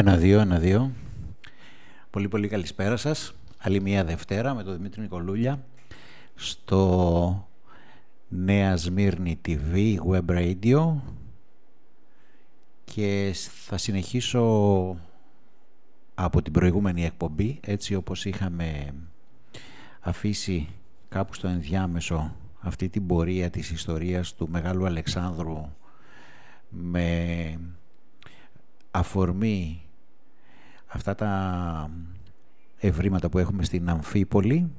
Ένα-δύο, ένα-δύο. Πολύ πολύ καλησπέρα σας. Άλλη μία Δευτέρα με τον Δημήτρη Νικολούλια στο Νέα Σμύρνη TV Web Radio και θα συνεχίσω από την προηγούμενη εκπομπή έτσι όπως είχαμε αφήσει κάπου στο ενδιάμεσο αυτή την πορεία της ιστορίας του Μεγάλου Αλεξάνδρου με αφορμή αυτά τα ευρήματα που έχουμε στην Αμφίπολη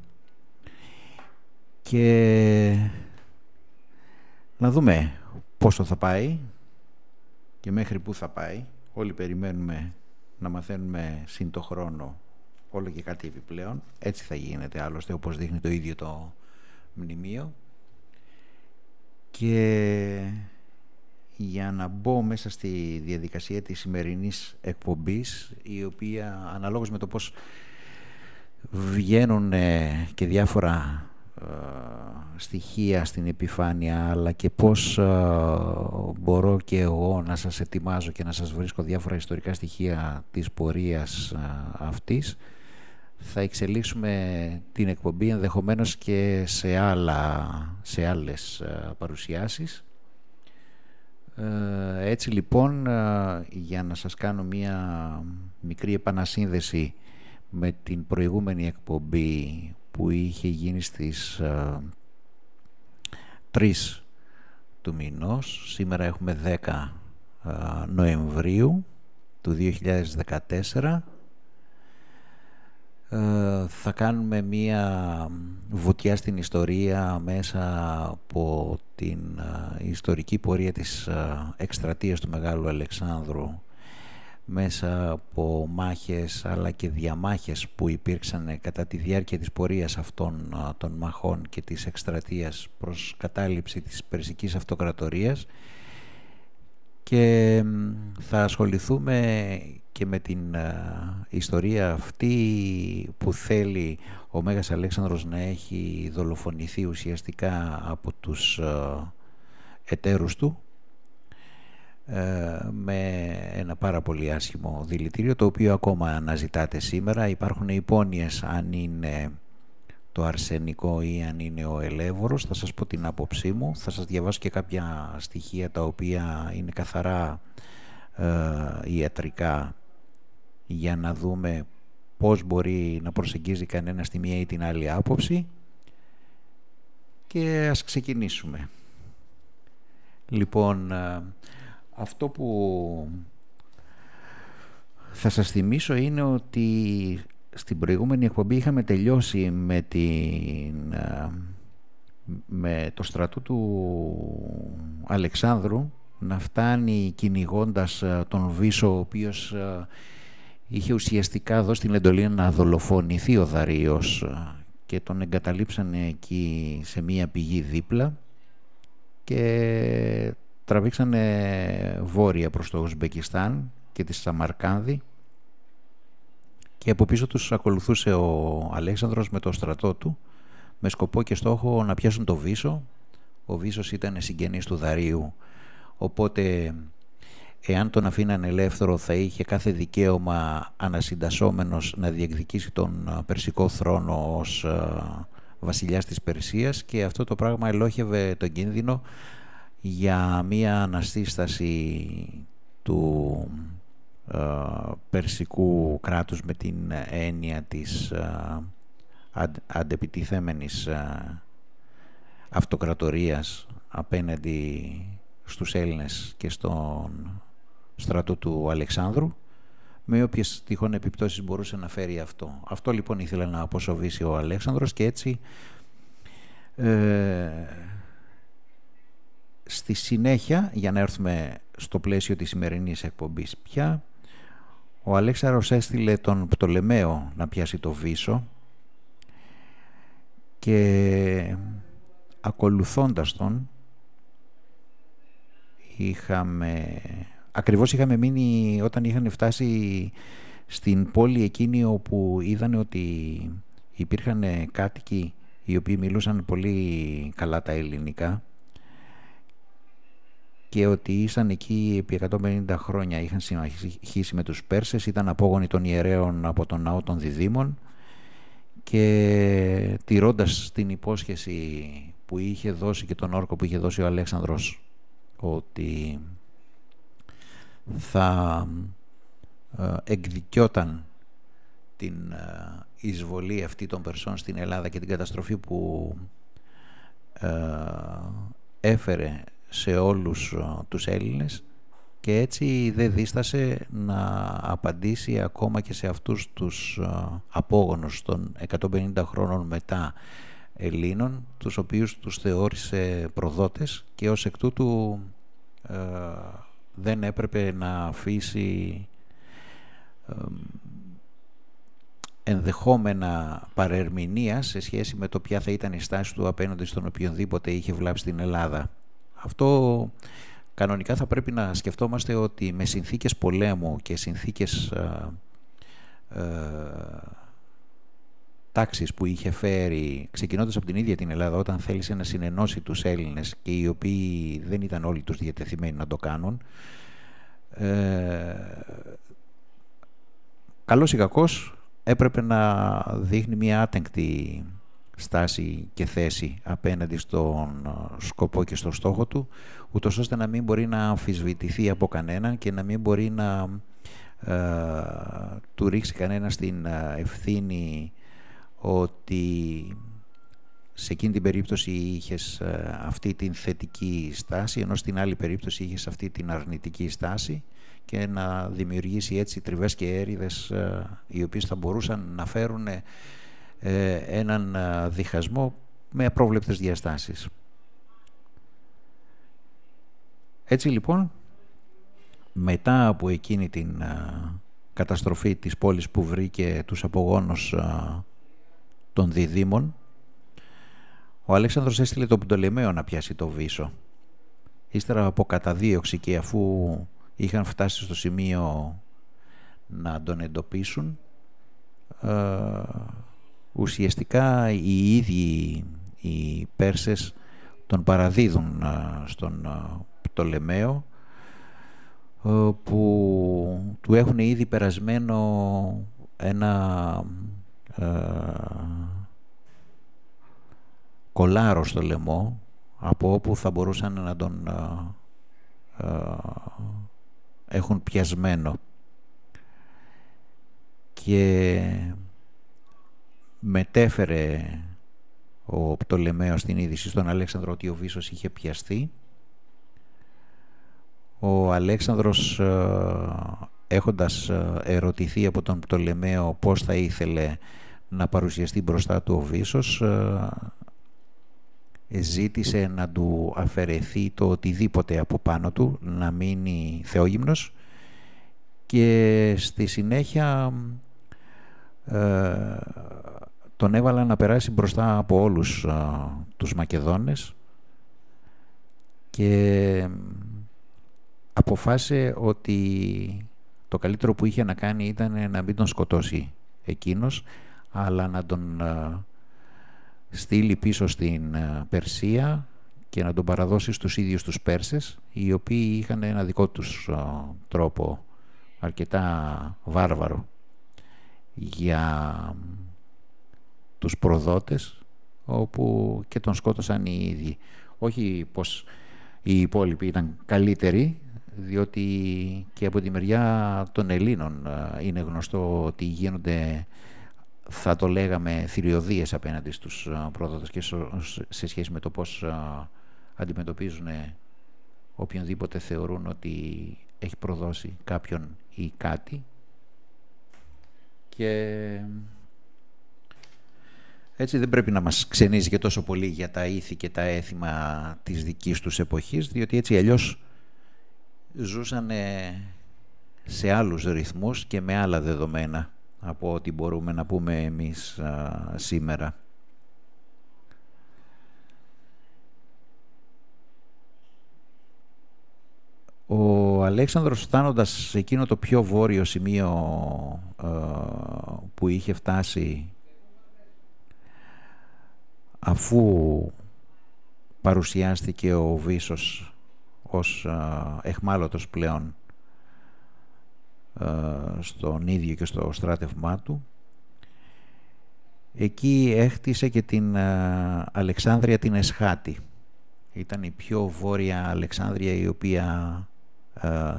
και να δούμε πόσο θα πάει και μέχρι πού θα πάει. Όλοι περιμένουμε να μαθαίνουμε σύν το χρόνο όλο και κάτι επιπλέον. Έτσι θα γίνεται άλλωστε όπως δείχνει το ίδιο το μνημείο. Και για να μπω μέσα στη διαδικασία της σημερινής εκπομπής η οποία αναλόγως με το πώς βγαίνουν ε, και διάφορα ε, στοιχεία στην επιφάνεια αλλά και πώς ε, μπορώ και εγώ να σας ετοιμάζω και να σας βρίσκω διάφορα ιστορικά στοιχεία της πορείας αυτής θα εξελίξουμε την εκπομπή ενδεχομένως και σε, άλλα, σε άλλες παρουσιάσεις ε, έτσι λοιπόν, ε, για να σας κάνω μία μικρή επανασύνδεση με την προηγούμενη εκπομπή που είχε γίνει στις 3 ε, του μηνός. Σήμερα έχουμε 10 Νοεμβρίου του 2014 ε, θα κάνουμε μία βουτιά στην ιστορία μέσα από την ε, ιστορική πορεία της ε, εκστρατείας του Μεγάλου Αλεξάνδρου μέσα από μάχες αλλά και διαμάχες που υπήρξαν κατά τη διάρκεια της πορείας αυτών των μαχών και της εκστρατείας προς κατάληψη της Περσικής Αυτοκρατορίας και θα ασχοληθούμε και με την ε, ιστορία αυτή που θέλει ο Μέγας Αλέξανδρος να έχει δολοφονηθεί ουσιαστικά από τους ε, εταίρους του ε, με ένα πάρα πολύ άσχημο δηλητήριο το οποίο ακόμα αναζητάται σήμερα υπάρχουν υπόνοιες αν είναι το αρσενικό ή αν είναι ο ελεύωρος θα σας πω την άποψή μου θα σας διαβάσω και κάποια στοιχεία τα οποία είναι καθαρά ιατρικά για να δούμε πώς μπορεί να προσεγγίζει κανένα τη μία ή την άλλη άποψη και ας ξεκινήσουμε. Λοιπόν, αυτό που θα σας θυμίσω είναι ότι στην προηγούμενη εκπομπή είχαμε τελειώσει με, την, με το στρατού του Αλεξάνδρου να φτάνει κυνηγώντας τον Βίσο ο οποίος είχε ουσιαστικά δώσει την εντολή να δολοφονηθεί ο Δαρίος ε, και τον εγκαταλείψανε εκεί σε μία πηγή δίπλα και τραβήξανε βόρεια προς το Ουσμπεκιστάν και τη Σαμαρκάνδη και από πίσω τους ακολουθούσε ο Αλέξανδρος με το στρατό του με σκοπό και στόχο να πιάσουν το Βίσο. Ο Βίσος ήταν συγγενής του Δαρίου, οπότε εάν τον αφήναν ελεύθερο θα είχε κάθε δικαίωμα ανασυντασσόμενος να διεκδικήσει τον ε, Περσικό θρόνο ως ε, βασιλιάς της Περσίας και αυτό το πράγμα ελόχευε τον κίνδυνο για μία αναστήσταση του ε, περσικού κράτους με την έννοια της ε, αυτοκρατορίας απέναντι στους Έλληνες και στον στρατού του Αλεξάνδρου, με όποιες τυχόν επιπτώσεις μπορούσε να φέρει αυτό. Αυτό λοιπόν ήθελε να αποσοβήσει ο Αλέξανδρος και έτσι ε, στη συνέχεια, για να έρθουμε στο πλαίσιο της σημερινής εκπομπής πια, ο Αλέξανδρος έστειλε τον Πτολεμαίο να πιάσει το Βίσο και ακολουθώντας τον είχαμε ακριβώς είχαμε μείνει όταν είχαν φτάσει στην πόλη εκείνη όπου είδαν ότι υπήρχαν κάτοικοι οι οποίοι μιλούσαν πολύ καλά τα ελληνικά και ότι ήσαν εκεί επί 150 χρόνια, είχαν συμμαχίσει με τους Πέρσες, ήταν απόγονοι των ιερέων από τον ναό των διδήμων και τηρώντας την υπόσχεση που είχε δώσει και τον όρκο που είχε δώσει ο Αλέξανδρος ότι θα ε, εκδικιόταν την ε, εισβολή αυτή των Περσών στην Ελλάδα και την καταστροφή που ε, έφερε σε όλους τους Έλληνες και έτσι δεν δίστασε να απαντήσει ακόμα και σε αυτούς τους απόγονους των 150 χρόνων μετά Ελλήνων, τους οποίους τους θεώρησε προδότες και ως εκ τούτου δεν έπρεπε να αφήσει ενδεχόμενα παρερμηνία σε σχέση με το ποια θα ήταν η στάση του απέναντι στον οποιονδήποτε είχε βλάψει την Ελλάδα. Αυτό κανονικά θα πρέπει να σκεφτόμαστε ότι με συνθήκες πολέμου και συνθήκες ε, ε, που είχε φέρει ξεκινώντας από την ίδια την Ελλάδα όταν θέλησε να συνενώσει τους Έλληνες και οι οποίοι δεν ήταν όλοι τους διατεθειμένοι να το κάνουν ε, καλός ή έπρεπε να δείχνει μια άτεγκτη στάση και θέση απέναντι στον ε, σκοπό και στον στόχο του, ούτως ώστε να μην μπορεί να αμφισβητηθεί από κανέναν και να μην μπορεί να ε, του ρίξει κανένα στην ε, ευθύνη ότι σε εκείνη την περίπτωση είχες ε, αυτή την θετική στάση, ενώ στην άλλη περίπτωση είχες αυτή την αρνητική στάση και να δημιουργήσει έτσι τριβές και έρηδες ε, οι οποίες θα μπορούσαν να φέρουν ε, έναν διχασμό με απρόβλεπτες διαστάσεις. Έτσι λοιπόν, μετά από εκείνη την καταστροφή της πόλης που βρήκε τους απογόνους των διδήμων, ο Αλέξανδρος έστειλε τον Πτολεμαίο να πιάσει το βίσο. Ύστερα από καταδίωξη και αφού είχαν φτάσει στο σημείο να τον εντοπίσουν, ε, ουσιαστικά οι ίδιοι οι Πέρσες τον παραδίδουν ε, στον ε, Πτολεμαίο που του έχουν ήδη περασμένο ένα ε, κολάρο στο λαιμό από όπου θα μπορούσαν να τον ε, ε, έχουν πιασμένο και μετέφερε ο Πτολεμαίος την είδηση στον Αλέξανδρο ότι ο Βίσος είχε πιαστεί ο Αλέξανδρος έχοντας ε, ερωτηθεί από τον Πτολεμαίο πώς θα ήθελε να παρουσιαστεί μπροστά του ο Βίσος, ε, ζήτησε να του αφαιρεθεί το οτιδήποτε από πάνω του, να μείνει θεόγυμνος και στη συνέχεια ε, τον έβαλα να περάσει μπροστά από όλους τους Μακεδόνες και αποφάσισε ότι το καλύτερο που είχε να κάνει ήταν να μην τον σκοτώσει εκείνος, αλλά να τον ε, στείλει πίσω στην ε, Περσία και να τον παραδώσει στους ίδιους τους Πέρσες, οι οποίοι είχαν ένα δικό τους ε, τρόπο αρκετά βάρβαρο για τους προδότες όπου και τον σκότωσαν οι ίδιοι. Όχι πως οι υπόλοιποι ήταν καλύτεροι διότι και από τη μεριά των Ελλήνων ε, είναι γνωστό ότι γίνονται θα το λέγαμε θηριωδίες απέναντι στους ε, πρόδοτες και σε σχέση με το πώς ε, αντιμετωπίζουν οποιονδήποτε θεωρούν ότι έχει προδώσει κάποιον ή κάτι και έτσι δεν πρέπει να μας ξενίζει και τόσο πολύ για τα ήθη και τα έθιμα της δικής τους εποχής διότι έτσι αλλιώς ζούσαν σε άλλους ρυθμούς και με άλλα δεδομένα από ό,τι μπορούμε να πούμε εμείς σήμερα. Ο Αλέξανδρος φτάνοντας σε εκείνο το πιο βόρειο σημείο που είχε φτάσει αφού παρουσιάστηκε ο Βίσος ως ε, εχμάλωτος πλέον ε, στον ίδιο και στο στράτευμά του. Εκεί έχτισε και την ε, Αλεξάνδρεια την Εσχάτη. Ήταν η πιο βόρεια Αλεξάνδρεια η οποία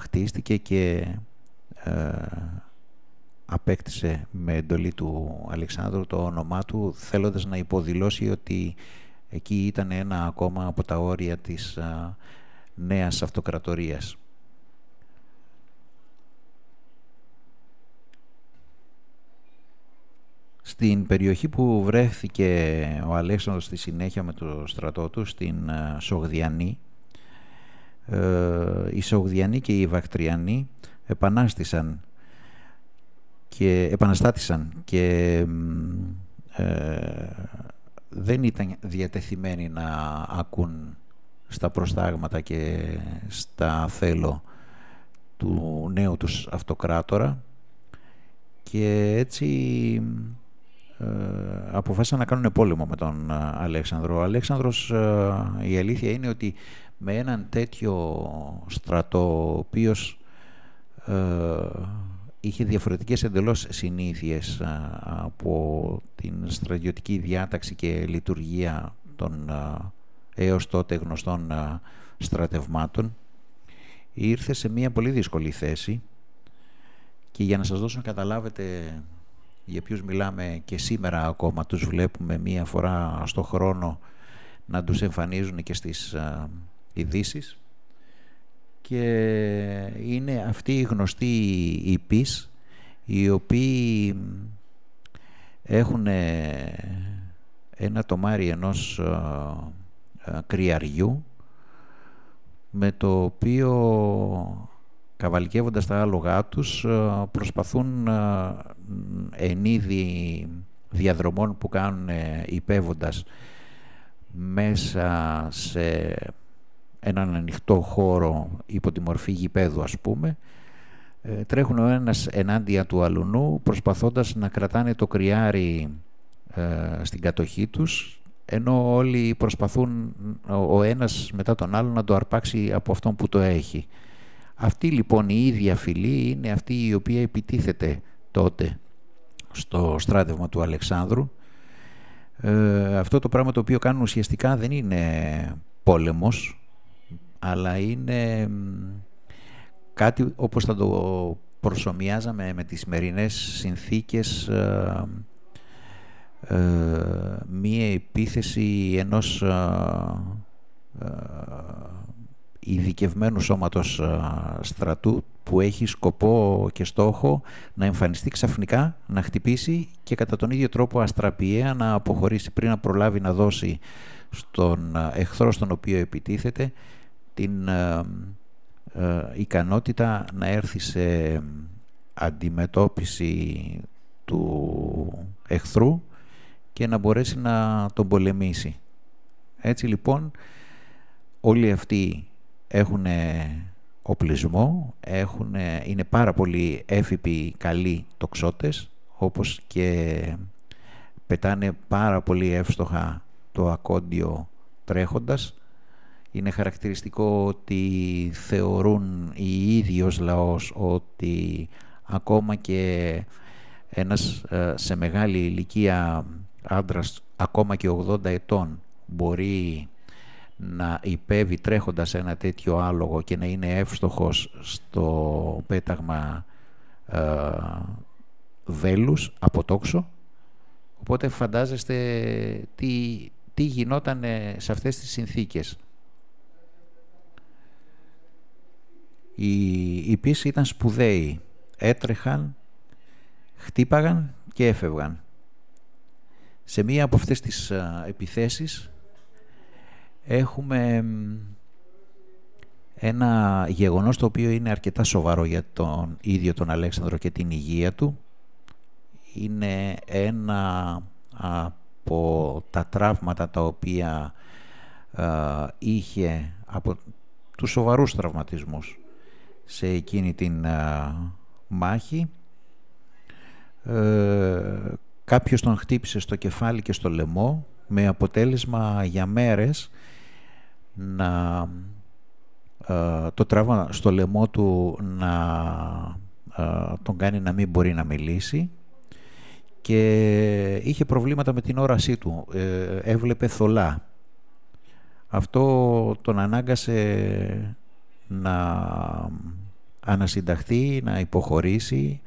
χτίστηκε και απέκτησε με εντολή του Αλεξάνδρου το όνομά του θέλοντας να υποδηλώσει ότι εκεί ήταν ένα ακόμα από τα όρια της νέας αυτοκρατορίας. Στην περιοχή που βρέθηκε ο Αλέξανδρος στη συνέχεια με το στρατό του, στην ε, Σογδιανή, ε, οι Σογδιανοί και οι Βακτριανοί επανάστησαν και επαναστάτησαν και ε, δεν ήταν διατεθειμένοι να ακούν στα προστάγματα και στα θέλω του νέου τους αυτοκράτορα και έτσι ε, αποφάσισαν να κάνουν πόλεμο με τον ε, Αλέξανδρο. Ο Αλέξανδρος, ε, η αλήθεια είναι ότι με έναν τέτοιο στρατό, ο οποίος ε, είχε διαφορετικές εντελώς συνήθειες από την στρατιωτική διάταξη και λειτουργία των έως τότε γνωστών στρατευμάτων ήρθε σε μια πολύ δύσκολη θέση και για να σας δώσω να καταλάβετε για ποιους μιλάμε και σήμερα ακόμα τους βλέπουμε μία φορά στο χρόνο να τους εμφανίζουν και στις ειδήσεις. και είναι αυτοί οι γνωστοί υπείς οι οποίοι έχουν ένα τομάρι ενός ε, κρυαριού με το οποίο καβαλικεύοντας τα άλογά τους ε, προσπαθούν ε, εν είδη διαδρομών που κάνουν υπέβοντας μέσα σε έναν ανοιχτό χώρο υπό τη μορφή γηπέδου ας πούμε τρέχουν ο ένας ενάντια του αλουνού προσπαθώντας να κρατάνε το κρυάρι στην κατοχή τους ενώ όλοι προσπαθούν ο ένας μετά τον άλλο να το αρπάξει από αυτόν που το έχει. Αυτή λοιπόν η ίδια φυλή είναι αυτή η οποία επιτίθεται τότε στο στράτευμα του Αλεξάνδρου. Ε, αυτό το πράγμα το οποίο κάνουν ουσιαστικά δεν είναι πόλεμος, αλλά είναι κάτι όπως θα το προσωμιάζαμε με τις σημερινές συνθήκες ε, ε, μία επίθεση ενός ε, ε, ειδικευμένου σώματος στρατού που έχει σκοπό και στόχο να εμφανιστεί ξαφνικά, να χτυπήσει και κατά τον ίδιο τρόπο αστραπιαία να αποχωρήσει πριν να προλάβει να δώσει στον εχθρό στον οποίο επιτίθεται την ικανότητα να έρθει σε αντιμετώπιση του εχθρού και να μπορέσει να τον πολεμήσει. Έτσι λοιπόν όλοι αυτοί έχουν οπλισμό, έχουν, είναι πάρα πολύ έφυποι καλοί τοξότες όπως και πετάνε πάρα πολύ εύστοχα το ακόντιο τρέχοντας. Είναι χαρακτηριστικό ότι θεωρούν οι ίδιος λαός ότι ακόμα και ένας ε, σε μεγάλη ηλικία άντρας ακόμα και 80 ετών μπορεί να υπέβει τρέχοντας ένα τέτοιο άλογο και να είναι εύστοχος στο πέταγμα ε, βέλους από τόξο. Οπότε φαντάζεστε τι, τι γινόταν σε αυτές τις συνθήκες. Οι, οι ήταν σπουδαίοι. Έτρεχαν, χτύπαγαν και έφευγαν. Σε μία από αυτές τις επιθέσεις έχουμε ένα γεγονός το οποίο είναι αρκετά σοβαρό για τον ίδιο τον Αλέξανδρο και την υγεία του. Είναι ένα από τα τραύματα τα οποία είχε από τους σοβαρούς τραυματισμούς σε εκείνη την μάχη. Ε, Κάποιος τον χτύπησε στο κεφάλι και στο λαιμό με αποτέλεσμα για μέρες να ε, το τράβα στο λαιμό του να ε, τον κάνει να μην μπορεί να μιλήσει και είχε προβλήματα με την όρασή του, ε, έβλεπε θολά. Αυτό τον ανάγκασε να ανασυνταχθεί, να υποχωρήσει,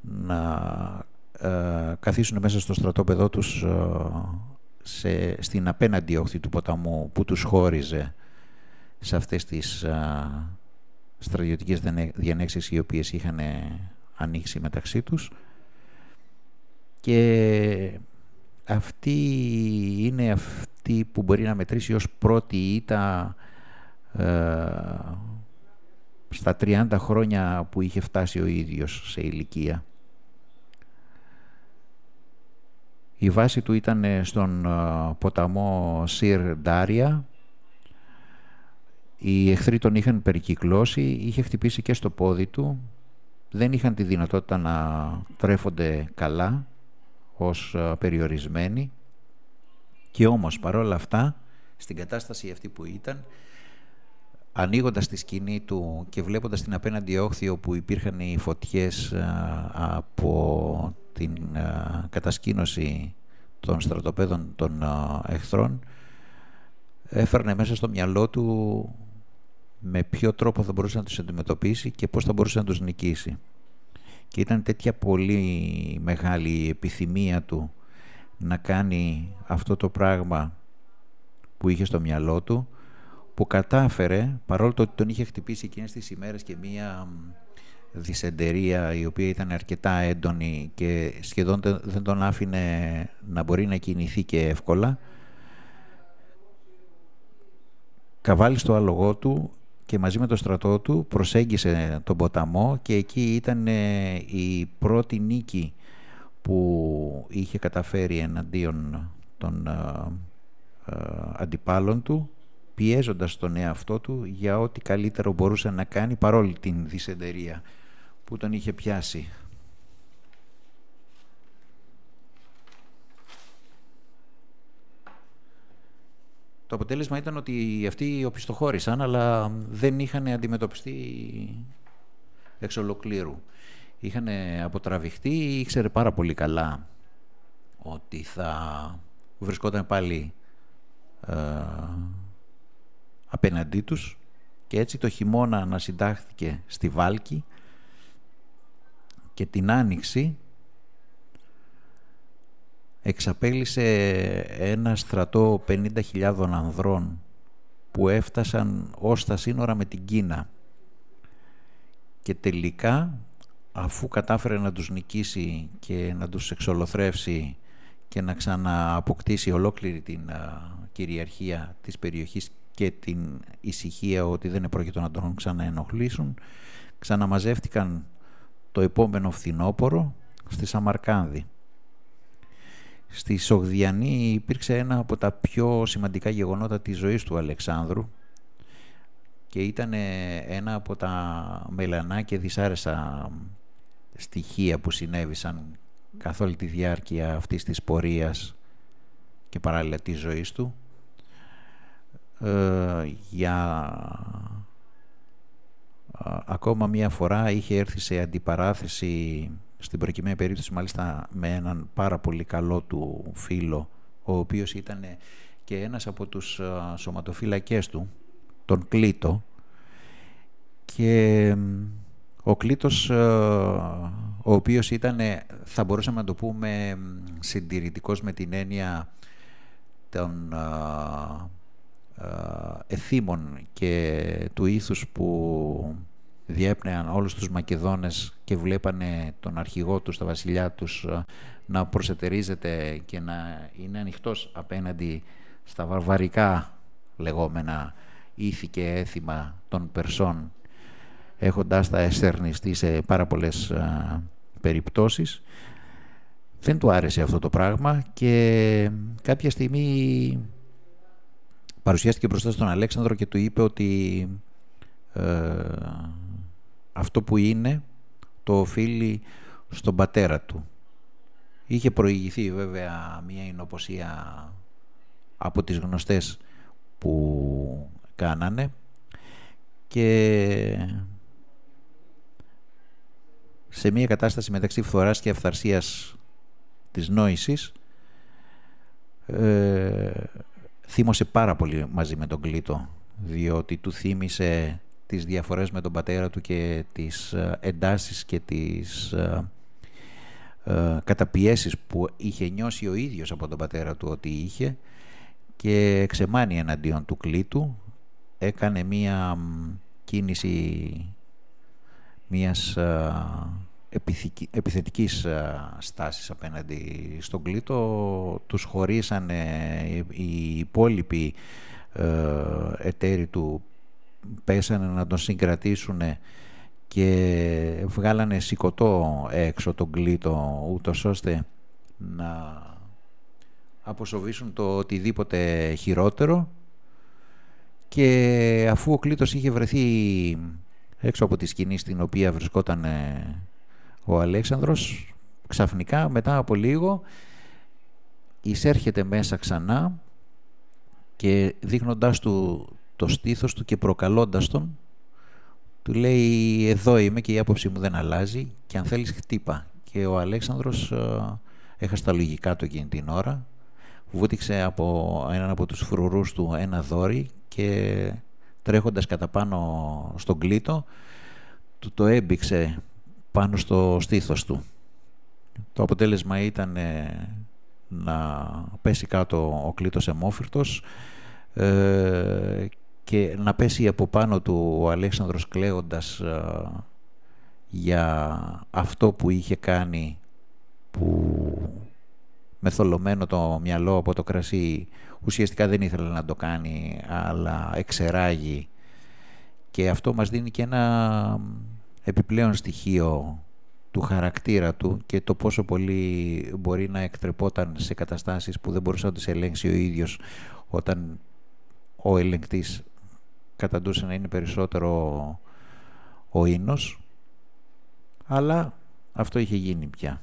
να ε, καθίσουν μέσα στο στρατόπεδό τους ε, σε, στην απέναντι όχθη του ποταμού που τους χώριζε σε αυτές τις ε, στρατιωτικές διανέξεις οι οποίες είχαν ανοίξει μεταξύ τους και αυτή είναι αυτή που μπορεί να μετρήσει ως πρώτη ήττα στα 30 χρόνια που είχε φτάσει ο ίδιος σε ηλικία. Η βάση του ήταν ε, στον ε, ποταμό Σιρ Ντάρια. Οι εχθροί τον είχαν περικυκλώσει, είχε χτυπήσει και στο πόδι του. Δεν είχαν τη δυνατότητα να τρέφονται καλά ως ε, περιορισμένοι. Και όμως παρόλα αυτά, στην κατάσταση αυτή που ήταν, ανοίγοντας τη σκηνή του και βλέποντας την απέναντι όχθη όπου υπήρχαν οι φωτιές από την ε, κατασκήνωση των στρατοπέδων των ε, εχθρών έφερνε μέσα στο μυαλό του με ποιο τρόπο θα μπορούσε να τους αντιμετωπίσει και πώς θα μπορούσε να τους νικήσει. Και ήταν τέτοια πολύ μεγάλη επιθυμία του να κάνει αυτό το πράγμα που είχε στο μυαλό του που κατάφερε, παρόλο το ότι τον είχε χτυπήσει εκείνες τις ημέρες και μία δυσεντερία η οποία ήταν αρκετά έντονη και σχεδόν δεν τον άφηνε να μπορεί να κινηθεί και εύκολα. Καβάλει στο άλογό του και μαζί με το στρατό του προσέγγισε τον ποταμό και εκεί ήταν ε, η πρώτη νίκη που είχε καταφέρει εναντίον των ε, ε, αντιπάλων του πιέζοντας τον εαυτό του για ό,τι καλύτερο μπορούσε να κάνει παρόλη την δυσεντερία που τον είχε πιάσει. Το αποτέλεσμα ήταν ότι αυτοί οπισθοχώρησαν, αλλά δεν είχαν αντιμετωπιστεί εξ ολοκλήρου. Είχαν αποτραβηχτεί, ήξερε πάρα πολύ καλά ότι θα βρισκόταν πάλι ε, απέναντί τους και έτσι το χειμώνα ανασυντάχθηκε στη Βάλκη και την Άνοιξη εξαπέλυσε ένα στρατό 50.000 ανδρών που έφτασαν ως τα σύνορα με την Κίνα και τελικά αφού κατάφερε να τους νικήσει και να τους εξολοθρεύσει και να ξανααποκτήσει ολόκληρη την κυριαρχία της περιοχής και την ησυχία ότι δεν επρόκειτο να τον ξαναενοχλήσουν, ξαναμαζεύτηκαν το επόμενο φθινόπορο στη Σαμαρκάνδη. Στη Σογδιανή υπήρξε ένα από τα πιο σημαντικά γεγονότα της ζωής του Αλεξάνδρου και ήταν ένα από τα μελανά και δυσάρεστα στοιχεία που συνέβησαν καθ' όλη τη διάρκεια αυτής της πορείας και παράλληλα της ζωής του ε, για ακόμα μία φορά είχε έρθει σε αντιπαράθεση στην προκειμένη περίπτωση μάλιστα με έναν πάρα πολύ καλό του φίλο ο οποίος ήταν και ένας από τους σωματοφύλακές του, τον Κλήτο και ο Κλήτος ο οποίος ήταν, θα μπορούσαμε να το πούμε, συντηρητικός με την έννοια των εθήμων και του ήθους που διέπνεαν όλους τους Μακεδόνες και βλέπανε τον αρχηγό τους, τα βασιλιά τους ε, να προσετερίζεται και να είναι ανοιχτός απέναντι στα βαρβαρικά λεγόμενα ήθη και έθιμα των Περσών έχοντας τα εστερνιστεί σε πάρα πολλές ε, περιπτώσεις δεν του άρεσε αυτό το πράγμα και κάποια στιγμή παρουσιάστηκε μπροστά στον Αλέξανδρο και του είπε ότι ε, αυτό που είναι το οφείλει στον πατέρα του. Είχε προηγηθεί βέβαια μια εινοποσία από τις γνωστές που κάνανε και σε μια κατάσταση μεταξύ φθοράς και αυθαρσίας της νόησης ε, θύμωσε πάρα πολύ μαζί με τον Κλήτο διότι του θύμισε τις διαφορές με τον πατέρα του και τις ε, εντάσεις και τις ε, ε, καταπιέσεις που είχε νιώσει ο ίδιος από τον πατέρα του ότι είχε και ξεμάνει εναντίον του κλήτου έκανε μία κίνηση μίας επιθετικής στάσης απέναντι στον κλήτο τους χωρίσανε οι υπόλοιποι εταίροι του πέσανε να τον συγκρατήσουν και βγάλανε σηκωτό έξω τον κλήτο ούτως ώστε να αποσοβήσουν το οτιδήποτε χειρότερο και αφού ο κλήτος είχε βρεθεί έξω από τη σκηνή στην οποία βρισκόταν ο Αλέξανδρος ξαφνικά μετά από λίγο εισέρχεται μέσα ξανά και δείχνοντάς του το στήθος του και προκαλώντας τον του λέει εδώ είμαι και η άποψή μου δεν αλλάζει και αν θέλεις χτύπα και ο Αλέξανδρος ε, έχασε τα λογικά του εκείνη την ώρα βούτυξε από έναν από τους φρουρούς του ένα δόρι και τρέχοντας κατά πάνω στον κλήτο του το έμπηξε πάνω στο στήθος του. Το αποτέλεσμα ήταν ε, να πέσει κάτω ο κλήτος εμόφυρτος ε, και να πέσει από πάνω του ο Αλέξανδρος κλαίοντας ε, για αυτό που είχε κάνει που θολωμένο το μυαλό από το κρασί ουσιαστικά δεν ήθελε να το κάνει αλλά εξεράγει και αυτό μας δίνει και ένα επιπλέον στοιχείο του χαρακτήρα του και το πόσο πολύ μπορεί να εκτρεπόταν σε καταστάσεις που δεν μπορούσε να τις ελέγξει ο ίδιος όταν ο ελεγκτής καταντούσε να είναι περισσότερο ο ίνος αλλά αυτό είχε γίνει πια.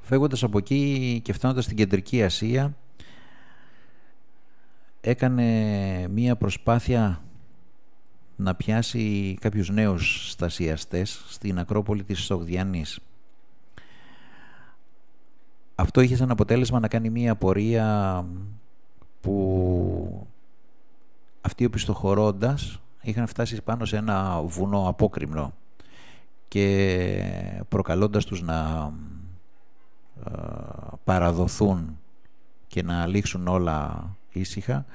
Φεύγοντας από εκεί και φτάνοντας στην Κεντρική Ασία έκανε μία προσπάθεια να πιάσει κάποιους νέους στασιαστές στην Ακρόπολη της Σογδιανής. Αυτό είχε σαν αποτέλεσμα να κάνει μία πορεία που αυτοί οι οπισθοχωρώντας είχαν φτάσει πάνω σε ένα βουνό απόκριμνο και προκαλώντας τους να ε, παραδοθούν και να λήξουν όλα ήσυχα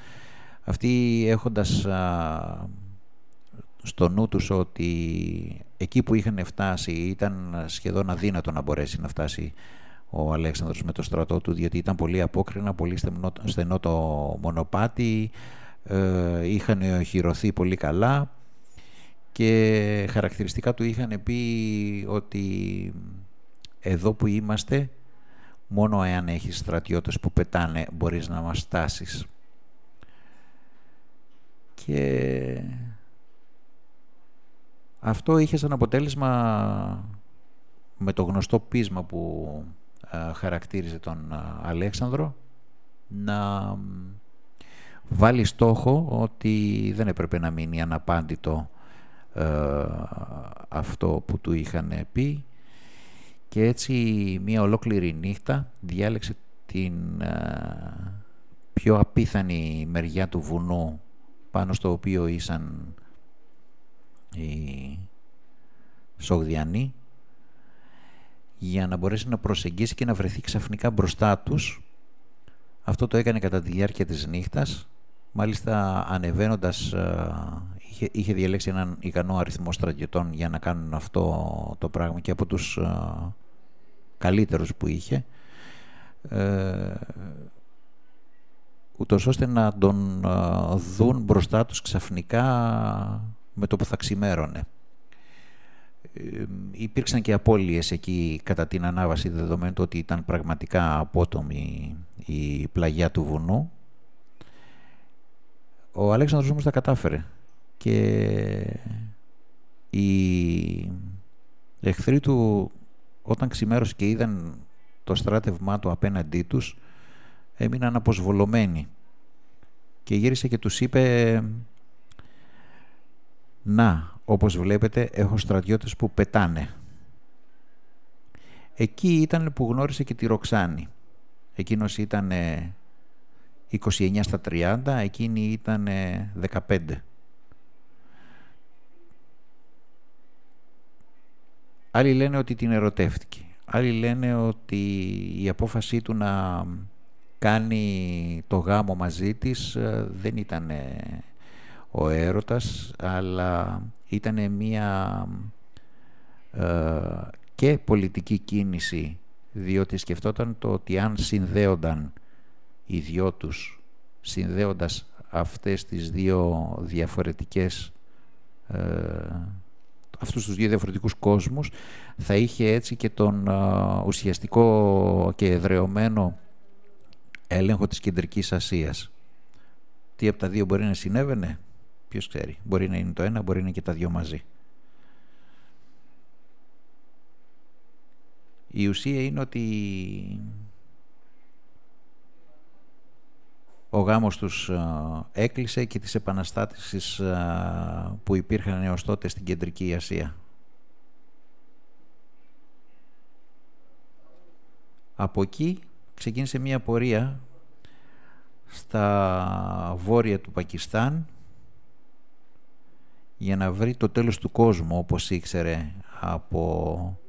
αυτοί έχοντας ε, στο νου τους ότι εκεί που είχαν φτάσει ήταν σχεδόν αδύνατο να μπορέσει να φτάσει ο Αλέξανδρος με το στρατό του, γιατί ήταν πολύ απόκρινα, πολύ στενό, το μονοπάτι, ε, είχαν χειρωθεί πολύ καλά και χαρακτηριστικά του είχαν πει ότι εδώ που είμαστε μόνο εάν έχεις στρατιώτες που πετάνε μπορείς να μας στάσεις. Και αυτό είχε σαν αποτέλεσμα με το γνωστό πείσμα που ε, χαρακτήριζε τον ε, Αλέξανδρο να βάλει στόχο ότι δεν έπρεπε να μείνει αναπάντητο ε, αυτό που του είχαν πει και έτσι μία ολόκληρη νύχτα διάλεξε την πιο απίθανη μεριά του βουνού πάνω στο οποίο ήσαν οι Σογδιανοί για να μπορέσει να προσεγγίσει και να βρεθεί ξαφνικά μπροστά τους. Αυτό το έκανε κατά τη διάρκεια της νύχτας, μάλιστα ανεβαίνοντας ε, είχε, είχε διαλέξει έναν ικανό αριθμό στρατιωτών για να κάνουν αυτό το πράγμα και από τους ε, καλύτερους που είχε ε, ούτως ώστε να τον δουν μπροστά τους ξαφνικά με το που θα ξημέρωνε υπήρξαν και απώλειες εκεί κατά την ανάβαση δεδομένου ότι ήταν πραγματικά απότομη η πλαγιά του βουνού. Ο Αλέξανδρος όμως τα κατάφερε και οι εχθροί του όταν ξημέρωσε και είδαν το στράτευμά του απέναντί τους έμειναν αποσβολωμένοι και γύρισε και τους είπε «Να, όπως βλέπετε έχω στρατιώτες που πετάνε. Εκεί ήταν που γνώρισε και τη Ροξάνη. Εκείνος ήταν 29 ε, στα 30, εκείνη ήταν 15. Ε, Άλλοι λένε ότι την ερωτεύτηκε. Άλλοι λένε ότι η απόφασή του να κάνει το γάμο μαζί της ε, δεν ήταν ο έρωτας, αλλά ήταν μια ε, και πολιτική κίνηση, διότι σκεφτόταν το ότι αν συνδέονταν οι δυο τους, συνδέοντας αυτές τις δύο διαφορετικές ε, αυτούς τους δύο διαφορετικούς κόσμους θα είχε έτσι και τον ε, ουσιαστικό και εδρεωμένο έλεγχο της κεντρικής Ασίας. Τι από τα δύο μπορεί να συνέβαινε? Ποιος ξέρει, μπορεί να είναι το ένα, μπορεί να είναι και τα δυο μαζί. Η ουσία είναι ότι ο γάμος τους ε, έκλεισε και τις επαναστάτησεις ε, που υπήρχαν έως τότε στην Κεντρική Ασία. Από εκεί ξεκίνησε μια πορεία στα βόρεια του Πακιστάν για να βρει το τέλος του κόσμου όπως ήξερε από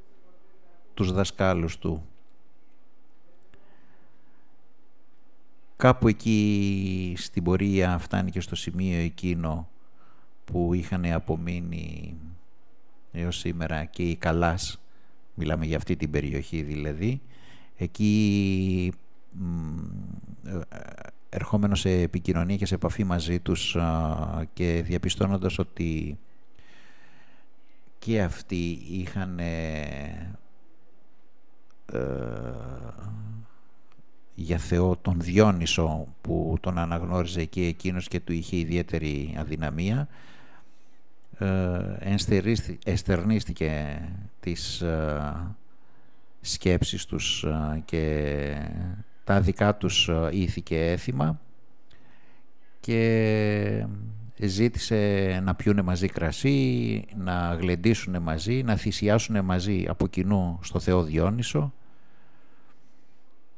τους δασκάλους του. Κάπου εκεί στην πορεία φτάνει και στο σημείο εκείνο που είχαν απομείνει έως σήμερα και οι Καλάς, μιλάμε για αυτή την περιοχή δηλαδή, εκεί ε, ερχόμενος σε επικοινωνία και σε επαφή μαζί τους και διαπιστώνοντας ότι και αυτοί είχαν ε, ε, για Θεό τον Διόνυσο που τον αναγνώριζε και εκείνος και του είχε ιδιαίτερη αδυναμία ε, εστερνίστηκε τις σκέψεις τους και τα δικά τους ε, ήθη και έθιμα και ζήτησε να πιούνε μαζί κρασί, να γλεντήσουν μαζί, να θυσιάσουν μαζί από κοινού στο Θεό Διόνυσο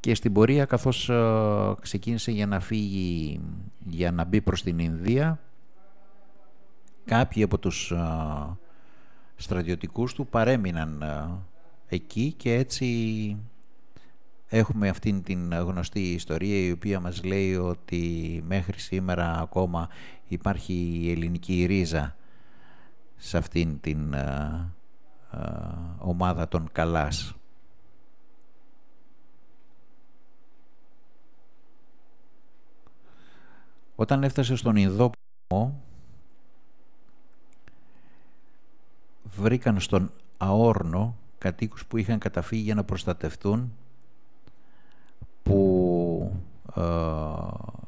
και στην πορεία καθώς ε, ξεκίνησε για να φύγει, για να μπει προς την Ινδία κάποιοι από τους ε, στρατιωτικούς του παρέμειναν εκεί και έτσι Έχουμε αυτήν την γνωστή ιστορία η οποία μας λέει ότι μέχρι σήμερα ακόμα υπάρχει η ελληνική ρίζα σε αυτήν την ε, ε, ομάδα των καλάς. Όταν έφτασε στον Ινδόπομο βρήκαν στον Αόρνο κατοίκους που είχαν καταφύγει για να προστατευτούν που ε,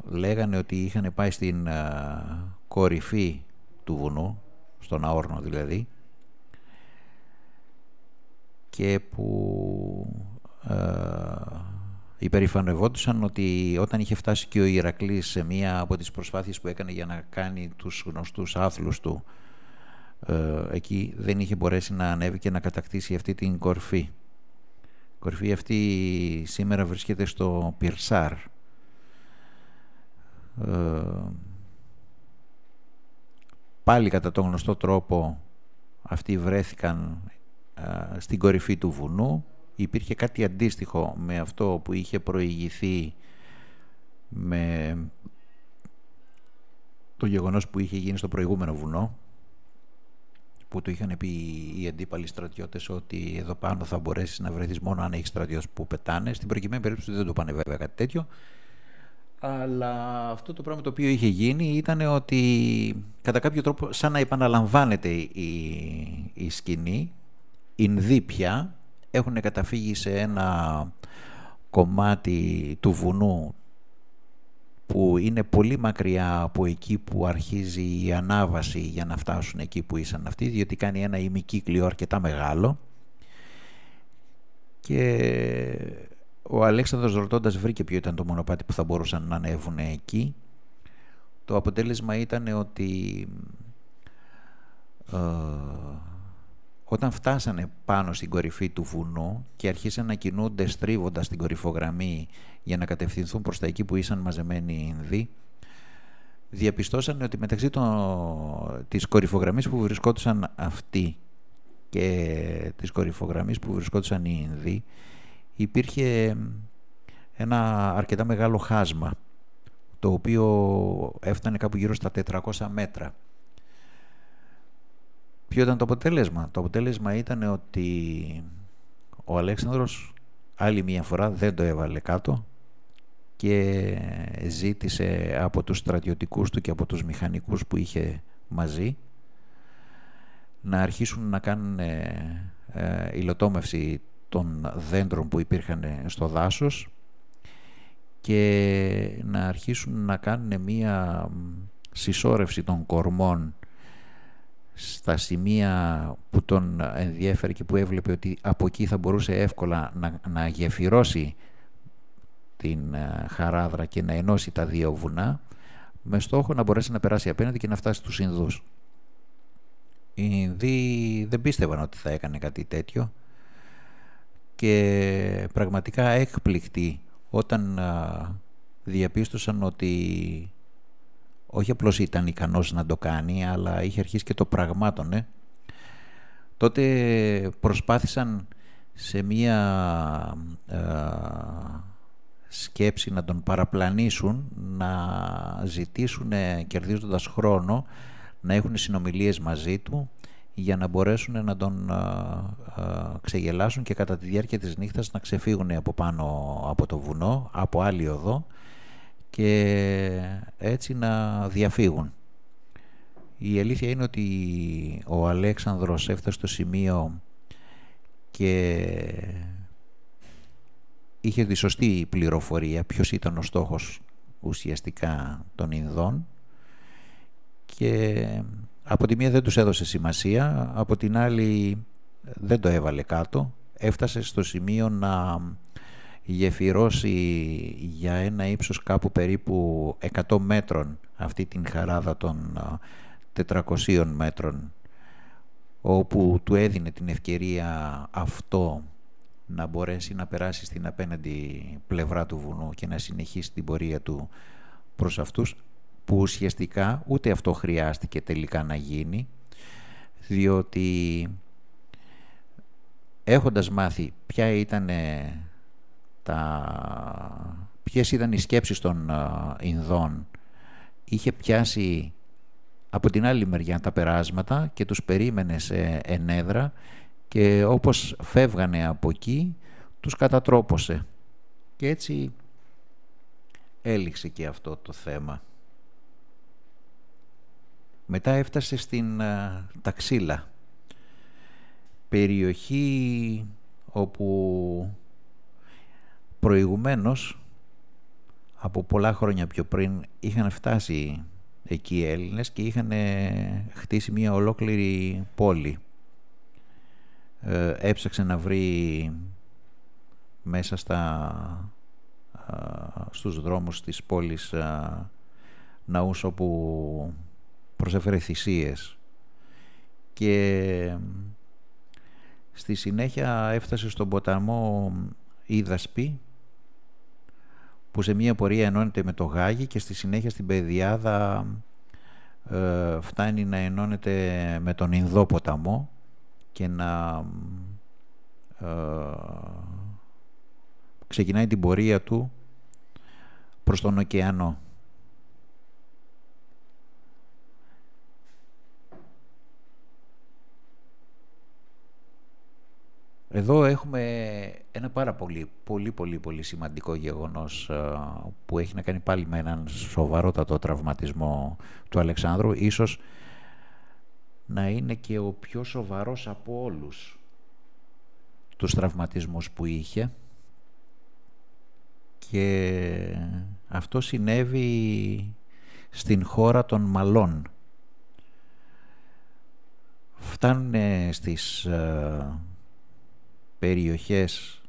λέγανε ότι είχαν πάει στην ε, κορυφή του βουνού, στον Αόρνο δηλαδή, και που ε, υπερηφανευόντουσαν ότι όταν είχε φτάσει και ο Ηρακλής σε μία από τις προσπάθειες που έκανε για να κάνει τους γνωστούς άθλους του, ε, εκεί δεν είχε μπορέσει να ανέβει και να κατακτήσει αυτή την κορφή κορυφή αυτή σήμερα βρίσκεται στο Πυρσάρ. Ε, πάλι κατά τον γνωστό τρόπο αυτοί βρέθηκαν ε, στην κορυφή του βουνού. Υπήρχε κάτι αντίστοιχο με αυτό που είχε προηγηθεί με το γεγονός που είχε γίνει στο προηγούμενο βουνό που του είχαν πει οι αντίπαλοι στρατιώτες ότι εδώ πάνω θα μπορέσεις να βρεθείς μόνο αν έχεις στρατιώτες που πετάνε. Στην προκειμένη περίπτωση δεν το πάνε βέβαια κάτι τέτοιο. Αλλά αυτό το πράγμα το οποίο είχε γίνει ήταν ότι κατά κάποιο τρόπο σαν να επαναλαμβάνεται η, η σκηνή, Ινδοί πια έχουν καταφύγει σε ένα κομμάτι του βουνού που είναι πολύ μακριά από εκεί που αρχίζει η ανάβαση για να φτάσουν εκεί που ήσαν αυτοί, διότι κάνει ένα ημικύκλιο αρκετά μεγάλο. Και ο Αλέξανδρος ρωτώντας βρήκε ποιο ήταν το μονοπάτι που θα μπορούσαν να ανέβουν εκεί. Το αποτέλεσμα ήταν ότι ε, όταν φτάσανε πάνω στην κορυφή του βουνού και αρχίσαν να κινούνται στρίβοντας την κορυφογραμμή για να κατευθυνθούν προς τα εκεί που ήσαν μαζεμένοι οι Ινδοί, διαπιστώσαν ότι μεταξύ των, της κορυφογραμμής που βρισκόντουσαν αυτοί και της κορυφογραμμής που βρισκόντουσαν οι Ινδοί υπήρχε ένα αρκετά μεγάλο χάσμα το οποίο έφτανε κάπου γύρω στα 400 μέτρα. Ποιο ήταν το αποτέλεσμα. Το αποτέλεσμα ήταν ότι ο Αλέξανδρος άλλη μία φορά δεν το έβαλε κάτω και ζήτησε από τους στρατιωτικούς του και από τους μηχανικούς που είχε μαζί να αρχίσουν να κάνουν ε, ε υλοτόμευση των δέντρων που υπήρχαν ε, στο δάσος και να αρχίσουν να κάνουν μία συσσόρευση των κορμών στα σημεία που τον ενδιέφερε και που έβλεπε ότι από εκεί θα μπορούσε εύκολα να, να γεφυρώσει την ε, Χαράδρα και να ενώσει τα δύο βουνά με στόχο να μπορέσει να περάσει απέναντι και να φτάσει στους Ινδούς. Οι Ινδοί δεν πίστευαν ότι θα έκανε κάτι τέτοιο και πραγματικά έκπληκτοι όταν ε, διαπίστωσαν ότι όχι απλώς ήταν ικανός να το κάνει αλλά είχε αρχίσει και το πραγμάτωνε τότε προσπάθησαν σε μία ε, σκέψη να τον παραπλανήσουν, να ζητήσουν ε, κερδίζοντας χρόνο, να έχουν συνομιλίες μαζί του για να μπορέσουν να τον ε, ε, ξεγελάσουν και κατά τη διάρκεια της νύχτας να ξεφύγουν από πάνω από το βουνό, από άλλη οδό και έτσι να διαφύγουν. Η αλήθεια είναι ότι ο Αλέξανδρος έφτασε στο σημείο και είχε τη σωστή πληροφορία ποιος ήταν ο στόχος ουσιαστικά των Ινδών και από τη μία δεν τους έδωσε σημασία, από την άλλη δεν το έβαλε κάτω, έφτασε στο σημείο να γεφυρώσει για ένα ύψος κάπου περίπου 100 μέτρων αυτή την χαράδα των 400 μέτρων όπου του έδινε την ευκαιρία αυτό να μπορέσει να περάσει στην απέναντι πλευρά του βουνού και να συνεχίσει την πορεία του προς αυτούς που ουσιαστικά ούτε αυτό χρειάστηκε τελικά να γίνει διότι έχοντας μάθει ποια ήταν τα... ποιες ήταν οι σκέψεις των ε, Ινδών είχε πιάσει από την άλλη μεριά τα περάσματα και τους περίμενε ενέδρα και όπως φεύγανε από εκεί τους κατατρόπωσε και έτσι έληξε και αυτό το θέμα. Μετά έφτασε στην Ταξίλα, περιοχή όπου προηγουμένως από πολλά χρόνια πιο πριν είχαν φτάσει εκεί οι Έλληνες και είχαν χτίσει μια ολόκληρη πόλη ε, έψαξε να βρει μέσα στα, στους δρόμους της πόλης ναούς όπου προσέφερε θυσίες και στη συνέχεια έφτασε στον ποταμό Ήδασπη που σε μία πορεία ενώνεται με το Γάγι και στη συνέχεια στην Παιδιάδα ε, φτάνει να ενώνεται με τον Ινδό ποταμό και να ε, ξεκινάει την πορεία του προς τον ωκεανό. Εδώ έχουμε ένα πάρα πολύ, πολύ, πολύ, πολύ σημαντικό γεγονός ε, που έχει να κάνει πάλι με έναν σοβαρότατο τραυματισμό του Αλεξάνδρου. Ίσως να είναι και ο πιο σοβαρός από όλους τους τραυματισμούς που είχε και αυτό συνέβη στην χώρα των Μαλών. Φτάνουν στις ε, περιοχές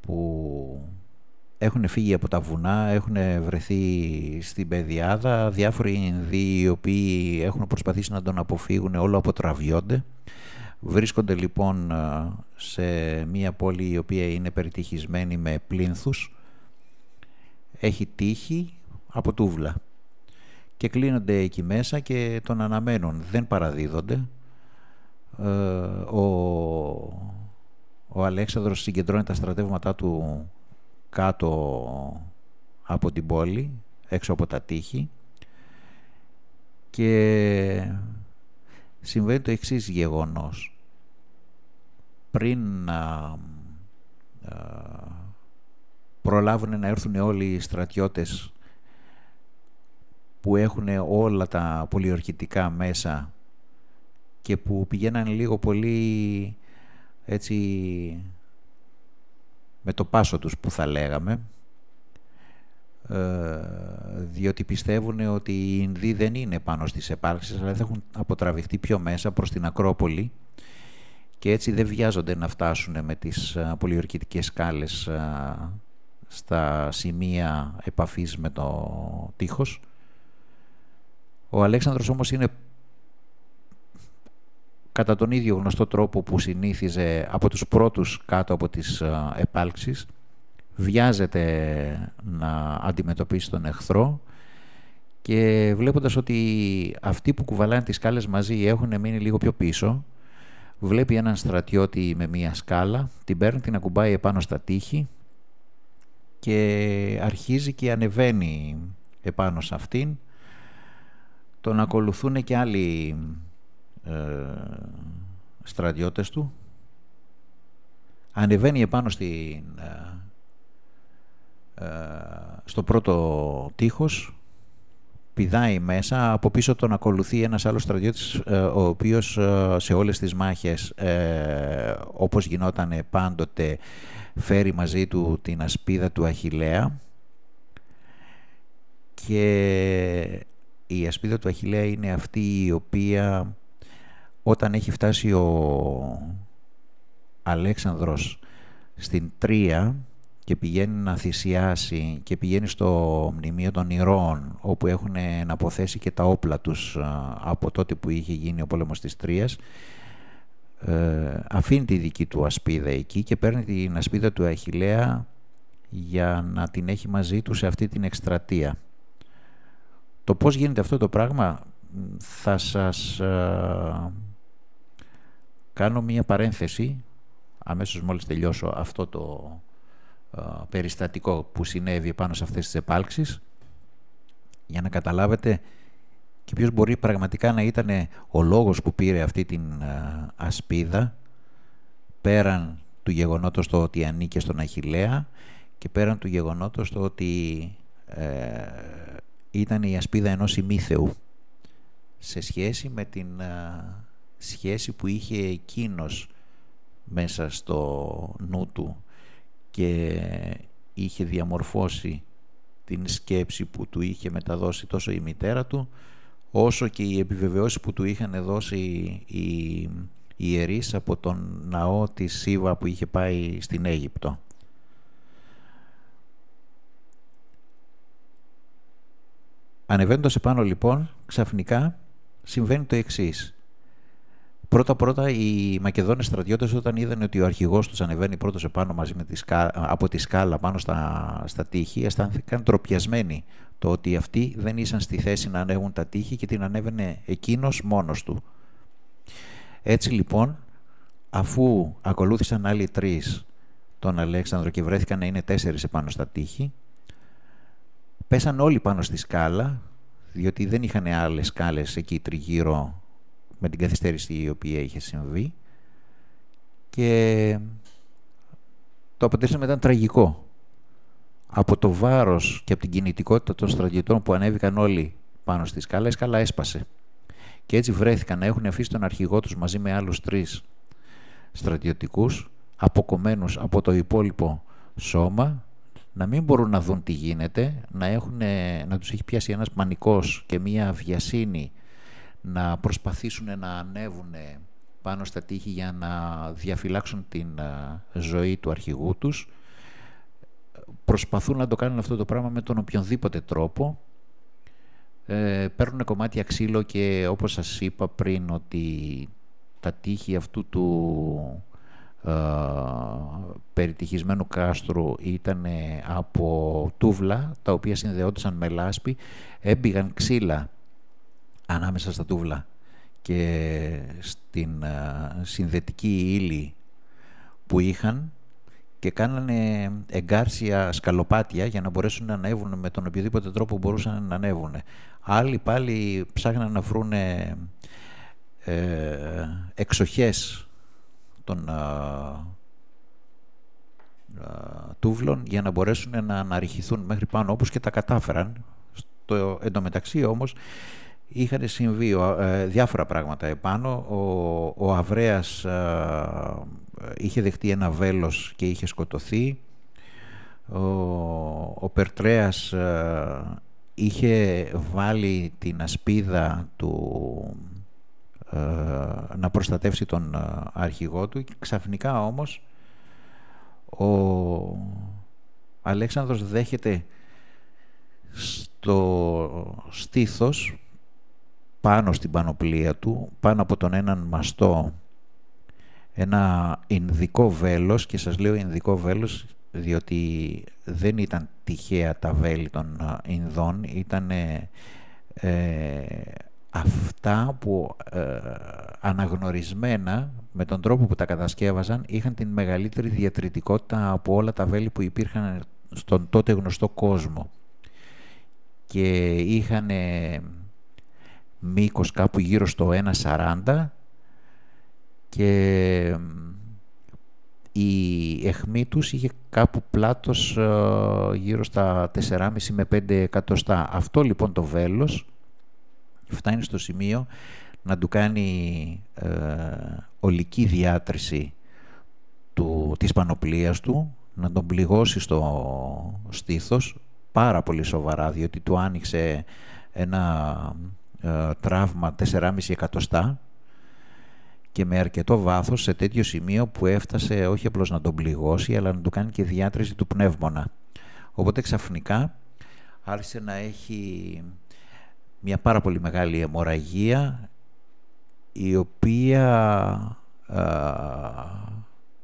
που έχουν φύγει από τα βουνά, έχουν βρεθεί στην πεδιάδα, διάφοροι Ινδοί οι οποίοι έχουν προσπαθήσει να τον αποφύγουν, όλο αποτραβιώνται. Βρίσκονται λοιπόν ε, σε μια πόλη η οποία είναι περιτυχισμένη με πλύνθους. έχει τύχη από τούβλα και κλείνονται εκεί μέσα και τον αναμένουν, δεν παραδίδονται. Ε, ο, ο Αλέξανδρος συγκεντρώνει τα στρατεύματά του κάτω από την πόλη, έξω από τα τείχη και συμβαίνει το εξής γεγονός. Πριν ε, προλάβουν να έρθουν όλοι οι στρατιώτες που έχουν όλα τα πολιορκητικά μέσα και που πηγαίναν λίγο πολύ έτσι με το πάσο τους που θα λέγαμε ε, διότι πιστεύουν ότι οι Ινδοί δεν είναι πάνω στις επάρξεις αλλά θα έχουν αποτραβηχτεί πιο μέσα προς την Ακρόπολη και έτσι δεν βιάζονται να φτάσουν με τις ε, πολιορκητικές σκάλες ε, στα σημεία επαφής με το τείχος. Ο Αλέξανδρος όμως είναι κατά τον ίδιο γνωστό τρόπο που συνήθιζε από τους πρώτους κάτω από τις ε, επάλξεις, βιάζεται να αντιμετωπίσει τον εχθρό και βλέποντας ότι αυτοί που κουβαλάνε τις σκάλες μαζί έχουν μείνει λίγο πιο πίσω, βλέπει έναν στρατιώτη με μία σκάλα, την παίρνει, την ακουμπάει επάνω στα τείχη και αρχίζει και ανεβαίνει επάνω σε αυτήν. Τον ακολουθούν και άλλοι ε, στρατιώτες του ανεβαίνει επάνω στην, ε, ε, στο πρώτο τείχος πηδάει μέσα, από πίσω τον ακολουθεί ένας άλλος στρατιώτης ο οποίος σε όλες τις μάχες όπως γινόταν πάντοτε φέρει μαζί του την ασπίδα του Αχιλέα και η ασπίδα του Αχιλέα είναι αυτή η οποία όταν έχει φτάσει ο Αλέξανδρος στην Τρία και πηγαίνει να θυσιάσει και πηγαίνει στο μνημείο των Ηρώων όπου έχουν να αποθέσει και τα όπλα τους ε, από τότε που είχε γίνει ο πόλεμος της Τρίας ε, αφήνει τη δική του ασπίδα εκεί και παίρνει την ασπίδα του Αχιλέα για να την έχει μαζί του σε αυτή την εκστρατεία. Το πώς γίνεται αυτό το πράγμα θα σας ε, Κάνω μία παρένθεση, αμέσως μόλις τελειώσω αυτό το περιστατικό που συνέβη πάνω σε αυτές τις επάλξεις, για να καταλάβετε και ποιος μπορεί πραγματικά να ήταν ο λόγος που πήρε αυτή την ασπίδα, πέραν του γεγονότος το ότι ανήκε στον Αχιλέα και πέραν του γεγονότος το ότι ε, ήταν η ασπίδα ενός ημίθεου σε σχέση με την σχέση που είχε εκείνος μέσα στο νου του και είχε διαμορφώσει την σκέψη που του είχε μεταδώσει τόσο η μητέρα του όσο και οι επιβεβαιώσεις που του είχαν δώσει οι ιερείς από τον ναό της Σίβα που είχε πάει στην Αίγυπτο. Ανεβαίνοντας επάνω λοιπόν ξαφνικά συμβαίνει το εξής Πρώτα-πρώτα οι Μακεδόνες στρατιώτες όταν είδαν ότι ο αρχηγός τους ανεβαίνει πρώτος επάνω μαζί με τη από τη σκάλα πάνω στα, στα τείχη αισθάνθηκαν τροπιασμένοι το ότι αυτοί δεν ήσαν στη θέση να ανέβουν τα τείχη και την ανέβαινε εκείνος μόνος του. Έτσι λοιπόν αφού ακολούθησαν άλλοι τρεις τον Αλέξανδρο και βρέθηκαν να είναι τέσσερις επάνω στα τείχη πέσαν όλοι πάνω στη σκάλα διότι δεν είχαν άλλες σκάλες εκεί τριγύρω με την καθυστέρηση η οποία είχε συμβεί και το αποτέλεσμα ήταν τραγικό. Από το βάρος και από την κινητικότητα των στρατιωτών που ανέβηκαν όλοι πάνω στη σκάλα, η σκάλα έσπασε. Και έτσι βρέθηκαν να έχουν αφήσει τον αρχηγό τους μαζί με άλλους τρεις στρατιωτικούς, αποκομμένους από το υπόλοιπο σώμα, να μην μπορούν να δουν τι γίνεται, να, έχουν, να τους έχει πιάσει ένας πανικός και μία βιασύνη να προσπαθήσουν να ανέβουν πάνω στα τείχη για να διαφυλάξουν την ε, ζωή του αρχηγού τους. Προσπαθούν να το κάνουν αυτό το πράγμα με τον οποιονδήποτε τρόπο. Ε, παίρνουν κομμάτια ξύλο και όπως σας είπα πριν ότι τα τείχη αυτού του ε, περιτυχισμένου κάστρου ήταν από τούβλα τα οποία συνδεόντουσαν με λάσπη, έμπηγαν ξύλα ανάμεσα στα τούβλα και στην ε, συνδετική ύλη που είχαν και κάνανε εγκάρσια σκαλοπάτια για να μπορέσουν να ανέβουν με τον οποιοδήποτε τρόπο μπορούσαν να ανέβουν. Άλλοι πάλι ψάχναν να βρούνε ε, εξοχές των ε, τούβλων για να μπορέσουν να αναρριχηθούν μέχρι πάνω όπως και τα κατάφεραν. Στο εντωμεταξύ όμως είχαν συμβεί ε, διάφορα πράγματα επάνω. Ο, ο Αβρέας ε, είχε δεχτεί ένα βέλος και είχε σκοτωθεί. Ο, ο Περτρέας ε, είχε βάλει την ασπίδα του να προστατεύσει τον αρχηγό του. Ξαφνικά όμως ο Αλέξανδρος δέχεται στο στήθος πάνω στην πανοπλία του, πάνω από τον έναν μαστό, ένα ινδικό βέλος και σας λέω ινδικό βέλος διότι δεν ήταν τυχαία τα βέλη των ε, Ινδών, ήταν ε, αυτά που ε, αναγνωρισμένα με τον τρόπο που τα κατασκεύαζαν είχαν την μεγαλύτερη διατριτικότητα από όλα τα βέλη που υπήρχαν στον τότε γνωστό κόσμο και είχαν μήκος κάπου γύρω στο 1,40 και η εχμή τους είχε κάπου πλάτος ε, γύρω στα 4,5 με 5 εκατοστά. Αυτό λοιπόν το βέλος φτάνει στο σημείο να του κάνει ε, ολική διάτρηση του, της πανοπλίας του, να τον πληγώσει στο στήθος πάρα πολύ σοβαρά, διότι του άνοιξε ένα ε, τραύμα 4,5 εκατοστά και με αρκετό βάθος σε τέτοιο σημείο που έφτασε όχι απλώς να τον πληγώσει αλλά να του κάνει και διάτρηση του πνεύμονα. Οπότε ξαφνικά άρχισε να έχει μια πάρα πολύ μεγάλη αιμορραγία η οποία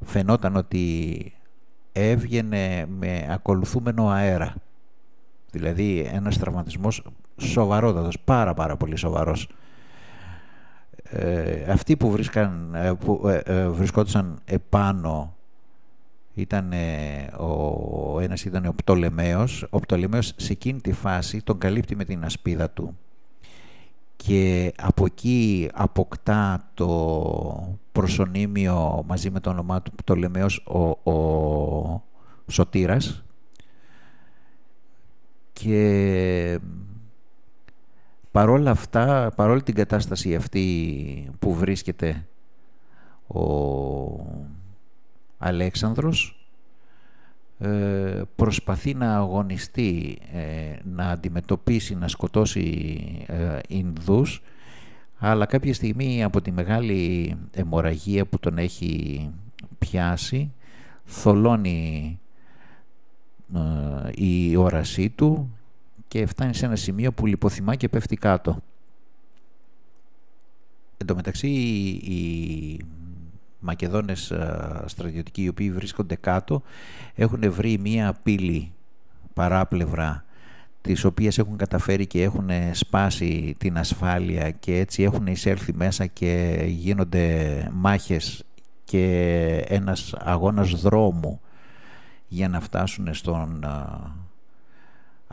φαινόταν ότι έβγαινε με ακολουθούμενο αέρα. Δηλαδή ένας τραυματισμός σοβαρότατος, πάρα πάρα πολύ σοβαρός. Ε, αυτοί που, βρίσκαν, ε, που ε, ε, βρισκόντουσαν επάνω ήταν ο ένας ήταν ο Πτολεμαίος. Ο Πτολεμαίος σε εκείνη τη φάση τον καλύπτει με την ασπίδα του και από εκεί αποκτά το προσωνύμιο μαζί με το όνομά του Πτολεμαίος ο, ο Σωτήρας και Παρόλα αυτά, παρόλη την κατάσταση αυτή που βρίσκεται ο Αλέξανδρος, ε, προσπαθεί να αγωνιστεί, ε, να αντιμετωπίσει, να σκοτώσει ε, Ινδούς, αλλά κάποια στιγμή από τη μεγάλη αιμορραγία που τον έχει πιάσει, θολώνει η όρασή του και φτάνει σε ένα σημείο που λιποθυμά και πέφτει κάτω. Εν τω μεταξύ οι Μακεδόνες στρατιωτικοί οι οποίοι βρίσκονται κάτω έχουν βρει μία πύλη παράπλευρα τις οποίες έχουν καταφέρει και έχουν σπάσει την ασφάλεια και έτσι έχουν εισέλθει μέσα και γίνονται μάχες και ένας αγώνας δρόμου για να φτάσουν στον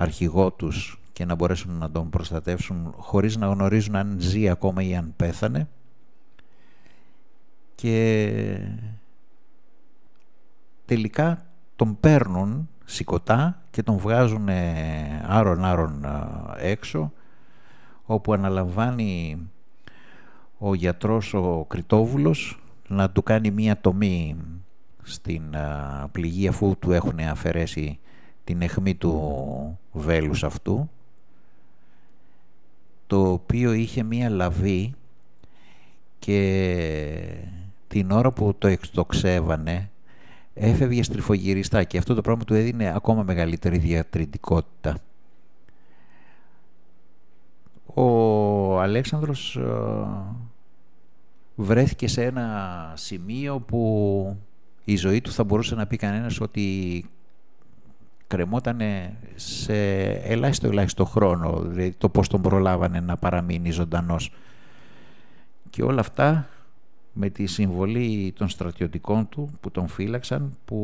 αρχηγό και να μπορέσουν να τον προστατεύσουν χωρίς να γνωρίζουν αν ζει ακόμα ή αν πέθανε και τελικά τον παίρνουν σηκωτά και τον βγάζουν ε, άρον άρον ε, έξω όπου αναλαμβάνει ο γιατρός ο Κριτόβουλος να του κάνει μία τομή στην ε, πληγή αφού του έχουν αφαιρέσει την αιχμή του βέλους αυτού το οποίο είχε μία λαβή και την ώρα που το εξτοξεύανε έφευγε στριφογυριστά και αυτό το πράγμα του έδινε ακόμα μεγαλύτερη διατριντικότητα. Ο Αλέξανδρος ε, βρέθηκε σε ένα σημείο που η ζωή του θα μπορούσε να πει κανένας ότι κρεμόταν σε ελάχιστο ελάχιστο χρόνο, δηλαδή το πώς τον προλάβανε να παραμείνει ζωντανός. Και όλα αυτά με τη συμβολή των στρατιωτικών του που τον φύλαξαν, που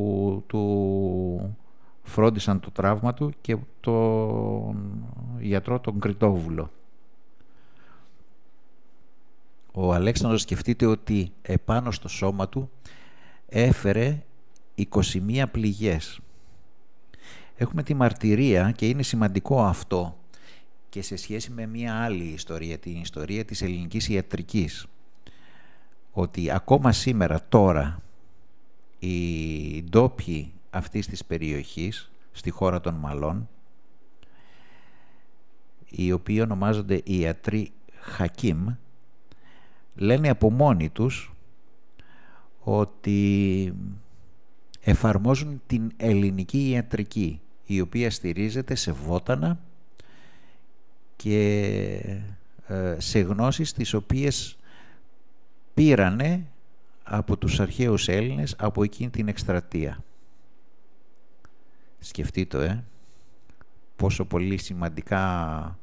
του φρόντισαν το τραύμα του και τον γιατρό τον Κριτόβουλο. Ο Αλέξανδρος σκεφτείτε ότι επάνω στο σώμα του έφερε 21 πληγές έχουμε τη μαρτυρία και είναι σημαντικό αυτό και σε σχέση με μία άλλη ιστορία, την ιστορία της ελληνικής ιατρικής. Ότι ακόμα σήμερα, τώρα, οι ντόπιοι αυτής της περιοχής, στη χώρα των Μαλών, οι οποίοι ονομάζονται οι ιατροί Χακίμ, λένε από μόνοι τους ότι εφαρμόζουν την ελληνική ιατρική η οποία στηρίζεται σε βότανα και ε, σε γνώσεις τις οποίες πήρανε από τους αρχαίους Έλληνες από εκείνη την εκστρατεία. Σκεφτείτε, ε, πόσο πολύ σημαντικά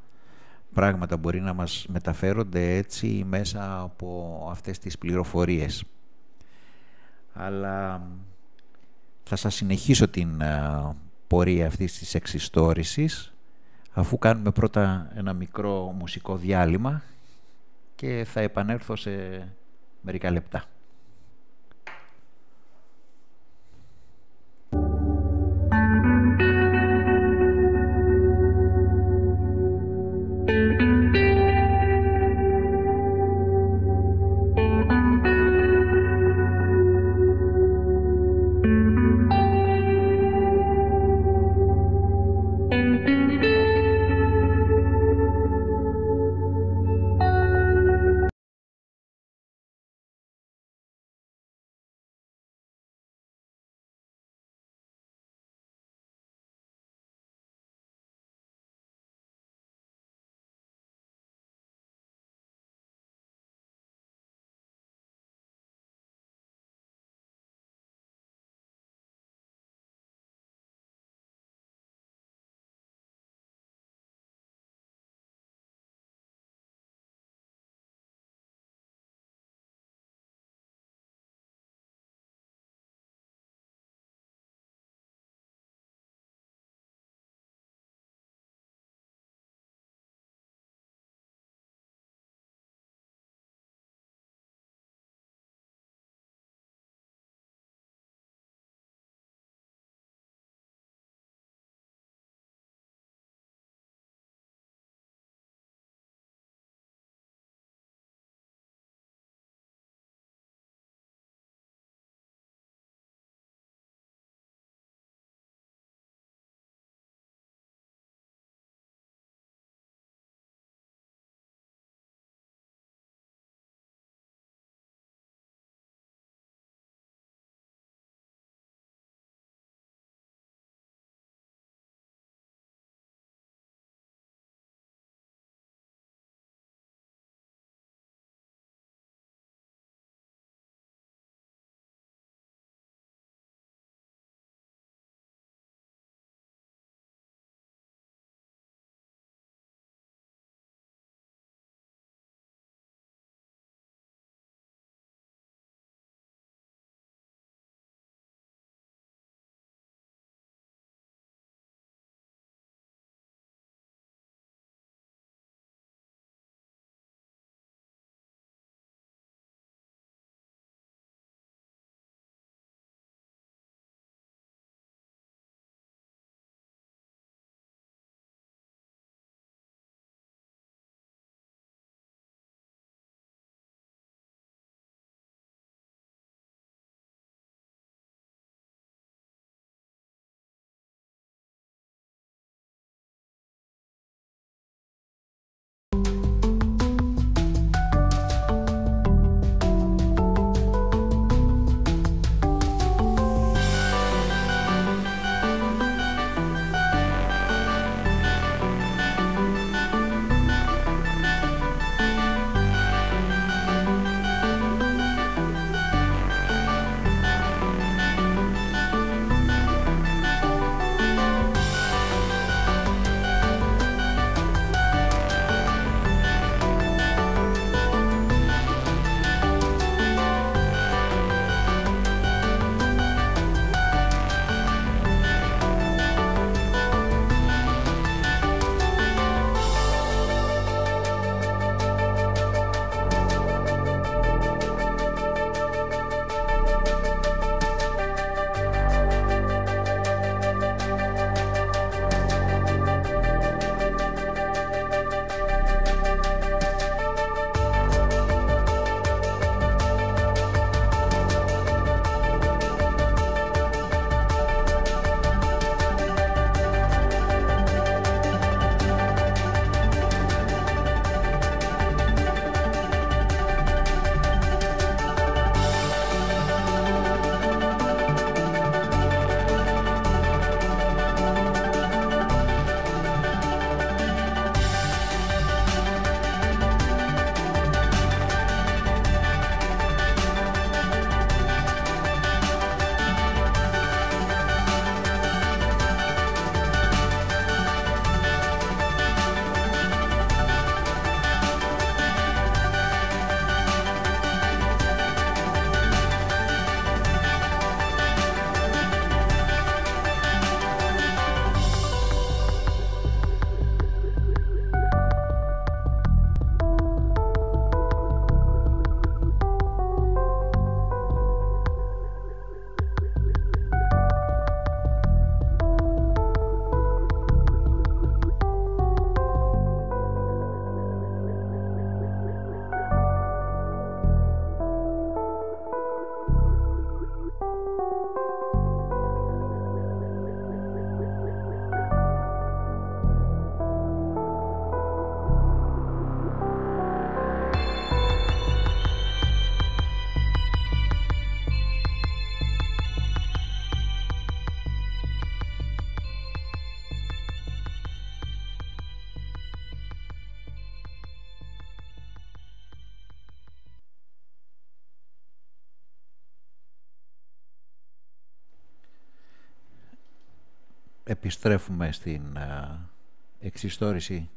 πράγματα μπορεί να μας μεταφέρονται έτσι μέσα από αυτές τις πληροφορίες. Αλλά θα σας συνεχίσω την ε, πορεία αυτής της εξιστόρησης αφού κάνουμε πρώτα ένα μικρό μουσικό διάλειμμα και θα επανέλθω σε μερικά λεπτά. επιστρέφουμε στην ε, εξιστόρηση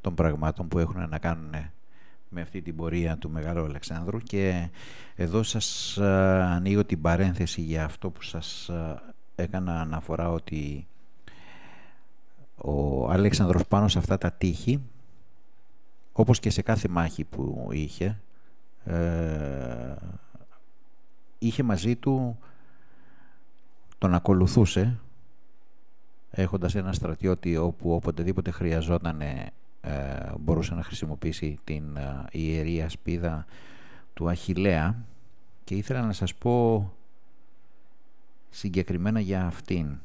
των πραγμάτων που έχουν να κάνουν με αυτή την πορεία του Μεγάλου Αλεξάνδρου και εδώ σας ε, ανοίγω την παρένθεση για αυτό που σας ε, έκανα αναφορά ότι ο Αλέξανδρος πάνω σε αυτά τα τείχη όπως και σε κάθε μάχη που είχε είχε μαζί του τον ακολουθούσε έχοντας ένα στρατιώτη όπου οποτεδήποτε χρειαζόταν ε, μπορούσε να χρησιμοποιήσει την ε, ιερή ασπίδα του Αχιλέα και ήθελα να σας πω συγκεκριμένα για αυτήν.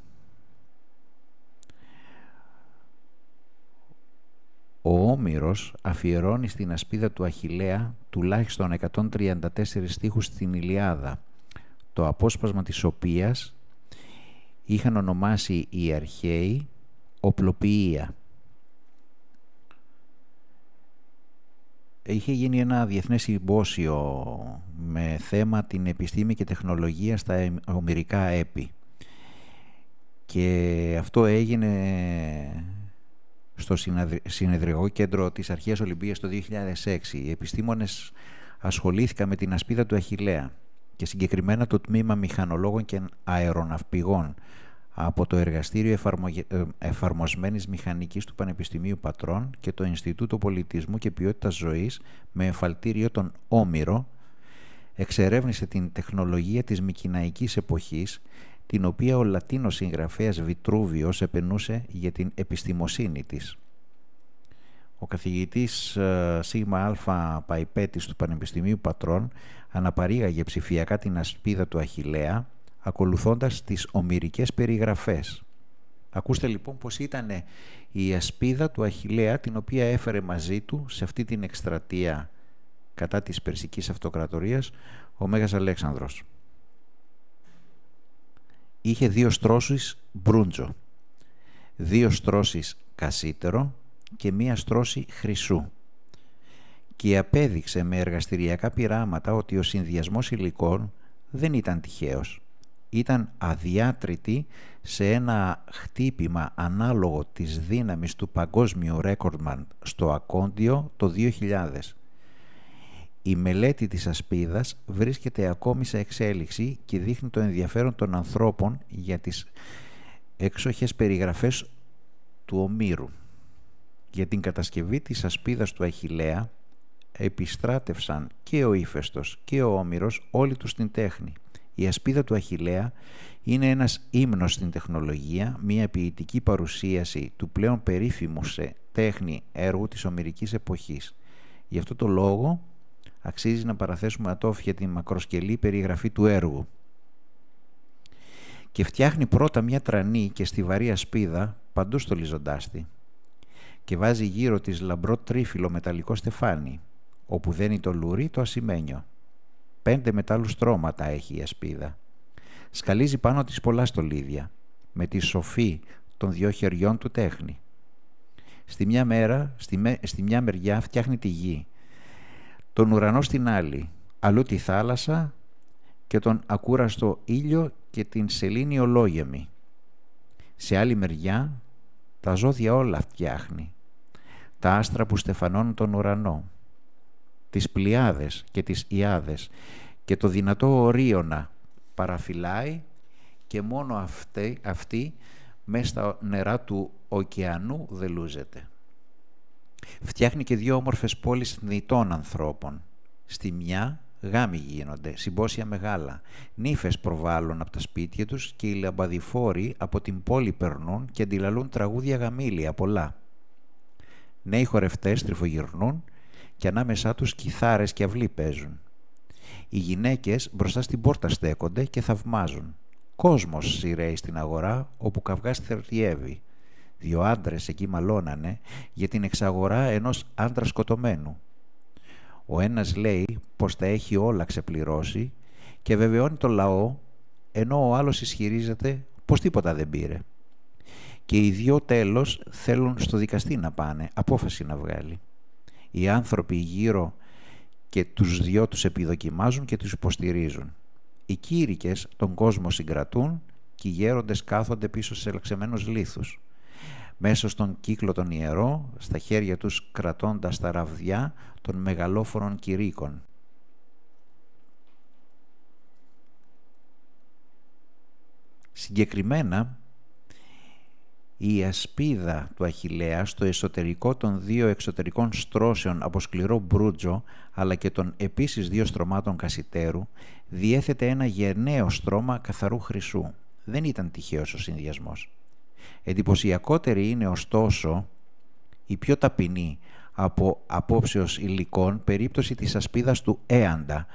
Ο Όμηρος αφιερώνει στην ασπίδα του Αχιλέα τουλάχιστον 134 στίχους στην Ιλιάδα, το απόσπασμα της οποίας είχαν ονομάσει οι αρχαίοι οπλοποιία. Είχε γίνει ένα διεθνές συμπόσιο με θέμα την επιστήμη και τεχνολογία στα ομυρικά έπι. Και αυτό έγινε στο Συνεδριακό Κέντρο της Αρχαίας Ολυμπίας το 2006. Οι επιστήμονες ασχολήθηκαν με την ασπίδα του Αχιλέα και συγκεκριμένα το Τμήμα Μηχανολόγων και Αεροναυπηγών από το Εργαστήριο ε, Εφαρμοσμένης Μηχανικής του Πανεπιστημίου Πατρών και το Ινστιτούτο Πολιτισμού και Ποιότητας Ζωής με εφαλτήριο τον Όμηρο, εξερεύνησε την τεχνολογία της Μικυναϊκής εποχής, την οποία ο Λατίνος συγγραφέας Βιτρούβιος επενούσε για την επιστημοσύνη της. Ο καθηγητής ε, ΣΥΓΜΑ Αλφα Παϊπέτης του Πανεπιστημίου Πατρών αναπαρήγαγε ψηφιακά την ασπίδα του Αχιλέα, ακολουθώντας τις ομυρικές περιγραφές. Ακούστε λοιπόν πως ήταν η ασπίδα του Αχιλέα την οποία έφερε μαζί του σε αυτή την εκστρατεία κατά της Περσικής Αυτοκρατορίας ο Μέγας Αλέξανδρος. Είχε δύο στρώσεις μπρούντζο, δύο στρώσεις κασίτερο και μία στρώση χρυσού και απέδειξε με εργαστηριακά πειράματα ότι ο συνδυασμός υλικών δεν ήταν τυχαίος. Ήταν αδιάτρητη σε ένα χτύπημα ανάλογο της δύναμης του παγκόσμιου ρέκορντμαν στο Ακόντιο το 2000. Η μελέτη της ασπίδας βρίσκεται ακόμη σε εξέλιξη και δείχνει το ενδιαφέρον των ανθρώπων για τις έξοχες περιγραφές του Ομήρου. Για την κατασκευή της ασπίδας του Αχιλέα επιστράτευσαν και ο Ήφαιστος και ο Όμηρος όλοι τους την τέχνη. Η ασπίδα του Αχιλέα είναι ένας ύμνος στην τεχνολογία, μια ποιητική παρουσίαση του πλέον περίφημου σε τέχνη έργου της ομυρικής εποχής. Γι' αυτό το λόγο αξίζει να παραθέσουμε ατόφια τη μακροσκελή περιγραφή του έργου. Και φτιάχνει πρώτα μια τρανή και στιβαρή ασπίδα παντού στο λιζοντάστη και βάζει γύρω της λαμπρό τρίφυλλο μεταλλικό στεφάνι, όπου δένει το λουρί το ασημένιο. Πέντε μετάλλου στρώματα έχει η ασπίδα. Σκαλίζει πάνω της πολλά στολίδια, με τη σοφή των δυο χεριών του τέχνη. Στη μια, μέρα, στη, με, στη μια μεριά φτιάχνει τη γη, τον ουρανό στην άλλη, αλλού τη θάλασσα και τον ακούραστο ήλιο και την σελήνη ολόγεμη. Σε άλλη μεριά τα ζώδια όλα φτιάχνει τα άστρα που στεφανώνουν τον ουρανό, τις πλιάδες και τις ιάδες και το δυνατό ορίωνα παραφυλάει και μόνο αυτή, αυτή μέσα στα νερά του ωκεανού δελούζεται. Φτιάχνει και δύο όμορφες πόλεις νητών ανθρώπων. Στη μια γάμοι γίνονται, συμπόσια μεγάλα. Νύφες προβάλλουν από τα σπίτια τους και οι λαμπαδιφόροι από την πόλη περνούν και αντιλαλούν τραγούδια γαμήλια πολλά. Νέοι χορευτές τριφογυρνούν και ανάμεσά τους κιθάρες και αυλοί παίζουν. Οι γυναίκες μπροστά στην πόρτα στέκονται και θαυμάζουν. Κόσμος σειραίει στην αγορά όπου καυγάς θερτιεύει. Δύο άντρες εκεί μαλώνανε για την εξαγορά ενός άντρα σκοτωμένου. Ο ένας λέει πως τα έχει όλα ξεπληρώσει και βεβαιώνει το λαό ενώ ο άλλος ισχυρίζεται πως τίποτα δεν πήρε και οι δυο τέλος θέλουν στο δικαστή να πάνε, απόφαση να βγάλει. Οι άνθρωποι γύρω και τους δυο τους επιδοκιμάζουν και τους υποστηρίζουν. Οι κήρυκες τον κόσμο συγκρατούν και οι γέροντες κάθονται πίσω σε ελεξεμένους λίθους. Μέσα στον κύκλο τον ιερό, στα χέρια τους κρατώντας τα ραβδιά των μεγαλόφωνων κηρύκων. Συγκεκριμένα, η ασπίδα του Αχιλέα στο εσωτερικό των δύο εξωτερικών στρώσεων από σκληρό μπρούτζο αλλά και των επίσης δύο στρωμάτων κασιτέρου διέθετε ένα γενναίο στρώμα καθαρού χρυσού. Δεν ήταν τυχαίος ο συνδυασμός. Εντυπωσιακότερη είναι ωστόσο η πιο ταπεινή από απόψεως υλικών περίπτωση της ασπίδας του Έαντα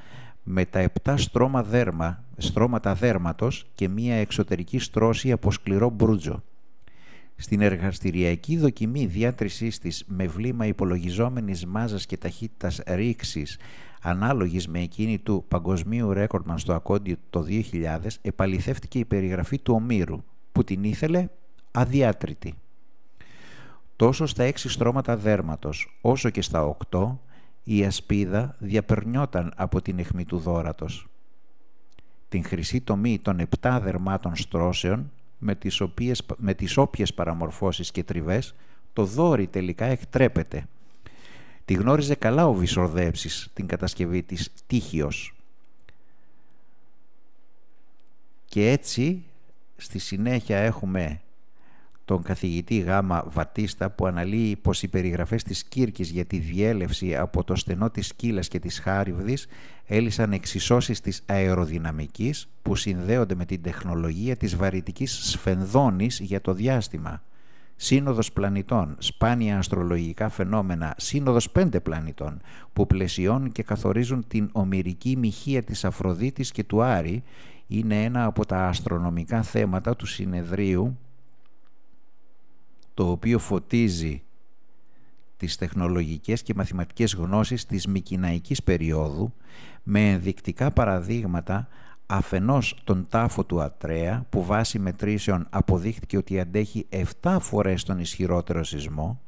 με τα επτά στρώμα δέρμα, στρώματα δέρματος και μία εξωτερική στρώση από σκληρό μπρούτζο. Στην εργαστηριακή δοκιμή διάτρησής της με βλήμα υπολογιζόμενης μάζας και ταχύτητας ρήξης ανάλογης με εκείνη του παγκοσμίου ρέκορμαν στο ακόντιο το 2000 επαληθεύτηκε η περιγραφή του Ομήρου που την ήθελε αδιάτρητη. Τόσο στα έξι στρώματα δέρματος όσο και στα οκτώ η ασπίδα διαπερνιόταν από την αιχμή του δόρατος, Την χρυσή τομή των επτά δερμάτων στρώσεων με τις, οποίες, με τις όποιες παραμορφώσεις και τριβές το δόρυ τελικά εκτρέπεται. Τη γνώριζε καλά ο Βυσορδέψης την κατασκευή της Τύχιος. Και έτσι στη συνέχεια έχουμε τον καθηγητή Γάμα Βατίστα που αναλύει πως οι περιγραφές της Κύρκης για τη διέλευση από το στενό της Σκύλας και της Χάριβδης έλυσαν εξισώσεις της αεροδυναμικής που συνδέονται με την τεχνολογία της βαρυτικής σφενδόνης για το διάστημα. Σύνοδος πλανητών, σπάνια αστρολογικά φαινόμενα, σύνοδος πέντε πλανητών που πλαισιώνουν και καθορίζουν την ομυρική μοιχεία της Αφροδίτης και του Άρη είναι ένα από τα αστρονομικά θέματα του συνεδρίου το οποίο φωτίζει τις τεχνολογικές και μαθηματικές γνώσεις της Μικυναϊκής περίοδου με ενδεικτικά παραδείγματα αφενός τον τάφο του Ατρέα που βάσει μετρήσεων αποδείχθηκε ότι αντέχει 7 φορές τον ισχυρότερο σεισμό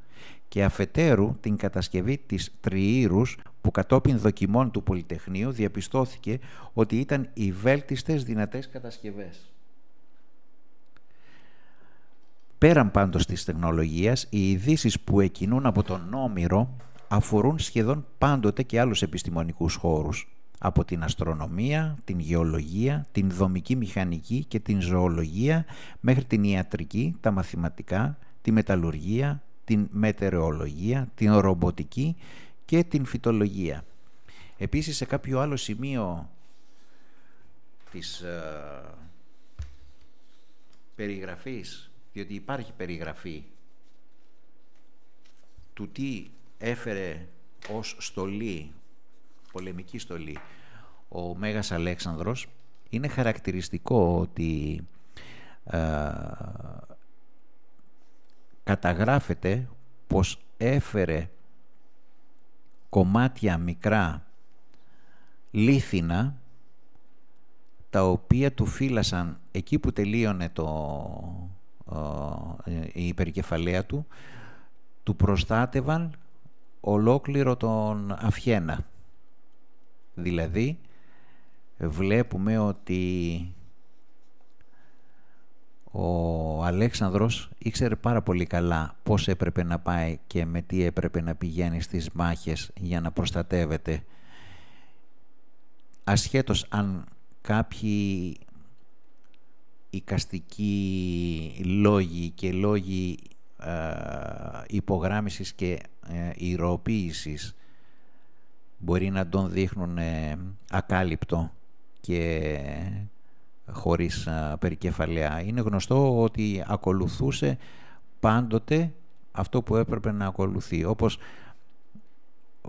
και αφετέρου την κατασκευή της Τριήρους που κατόπιν δοκιμών του Πολυτεχνείου διαπιστώθηκε ότι ήταν οι βέλτιστες δυνατές κατασκευές. Πέραν πάντως της τεχνολογίας, οι ειδήσεις που εκινούν από τον Όμηρο αφορούν σχεδόν πάντοτε και άλλους επιστημονικούς χώρους, από την αστρονομία, την γεωλογία, την δομική μηχανική και την ζωολογία, μέχρι την ιατρική, τα μαθηματικά, τη μεταλλουργία, την μετερεολογία την ρομποτική και την φυτολογία. Επίσης, σε κάποιο άλλο σημείο της ε, περιγραφής διότι υπάρχει περιγραφή του τι έφερε ως στολή, πολεμική στολή, ο Μέγας Αλέξανδρος, είναι χαρακτηριστικό ότι καταγράφεται πως έφερε κομμάτια μικρά λίθινα τα οποία του φύλασαν εκεί που τελείωνε το ε, η υπερκεφαλαία του, του προστάτευαν ολόκληρο τον Αφιένα. Δηλαδή, βλέπουμε ότι ο Αλέξανδρος ήξερε πάρα πολύ καλά πώς έπρεπε να πάει και με τι έπρεπε να πηγαίνει στις μάχες για να προστατεύεται ασχέτως αν κάποιοι οικαστικοί λόγοι και λόγοι ε, υπογράμμισης και ε, μπορεί να τον δείχνουν ε, ακάλυπτο και χωρίς ε, περικεφαλαία. Είναι γνωστό ότι ακολουθούσε πάντοτε αυτό που έπρεπε να ακολουθεί. Όπως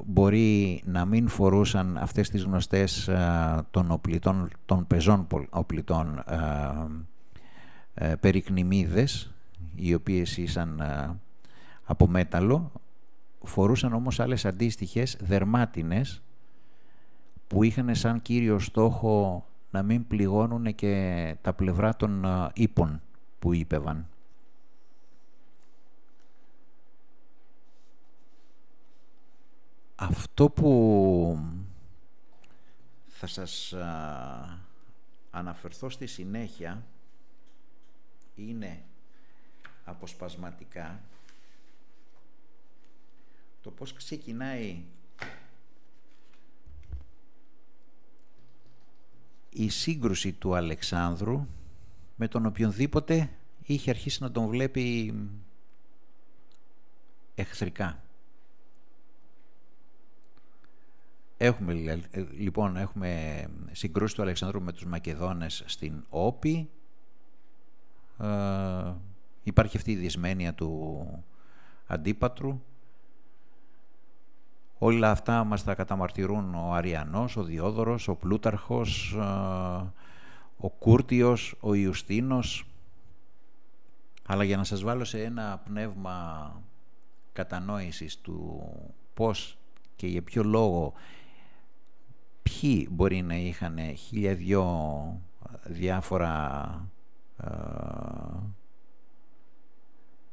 μπορεί να μην φορούσαν αυτές τις γνωστές ε, των, οπλητών, των πεζών οπλητών ε, ε, περικνημίδες, οι οποίες ήσαν από μέταλλο, φορούσαν όμως άλλες αντίστοιχες δερμάτινες που είχαν σαν κύριο στόχο να μην πληγώνουν και τα πλευρά των ύπων που ύπευαν. Αυτό που θα σας αναφερθώ στη συνέχεια είναι αποσπασματικά το πώς ξεκινάει η σύγκρουση του Αλεξάνδρου με τον οποιονδήποτε είχε αρχίσει να τον βλέπει εχθρικά. Έχουμε, ε, λοιπόν, έχουμε συγκρούσεις του Αλεξάνδρου με τους Μακεδόνες στην Όπη. Ε, υπάρχει αυτή η δυσμένεια του αντίπατρου. Όλα αυτά μας τα καταμαρτυρούν ο Αριανός, ο Διόδωρος, ο Πλούταρχος, ε, ο Κούρτιος, ο Ιουστίνος. Αλλά για να σας βάλω σε ένα πνεύμα κατανόησης του πώς και για ποιο λόγο Ποιοι μπορεί να είχαν χίλια δυο ε, διάφορα ε,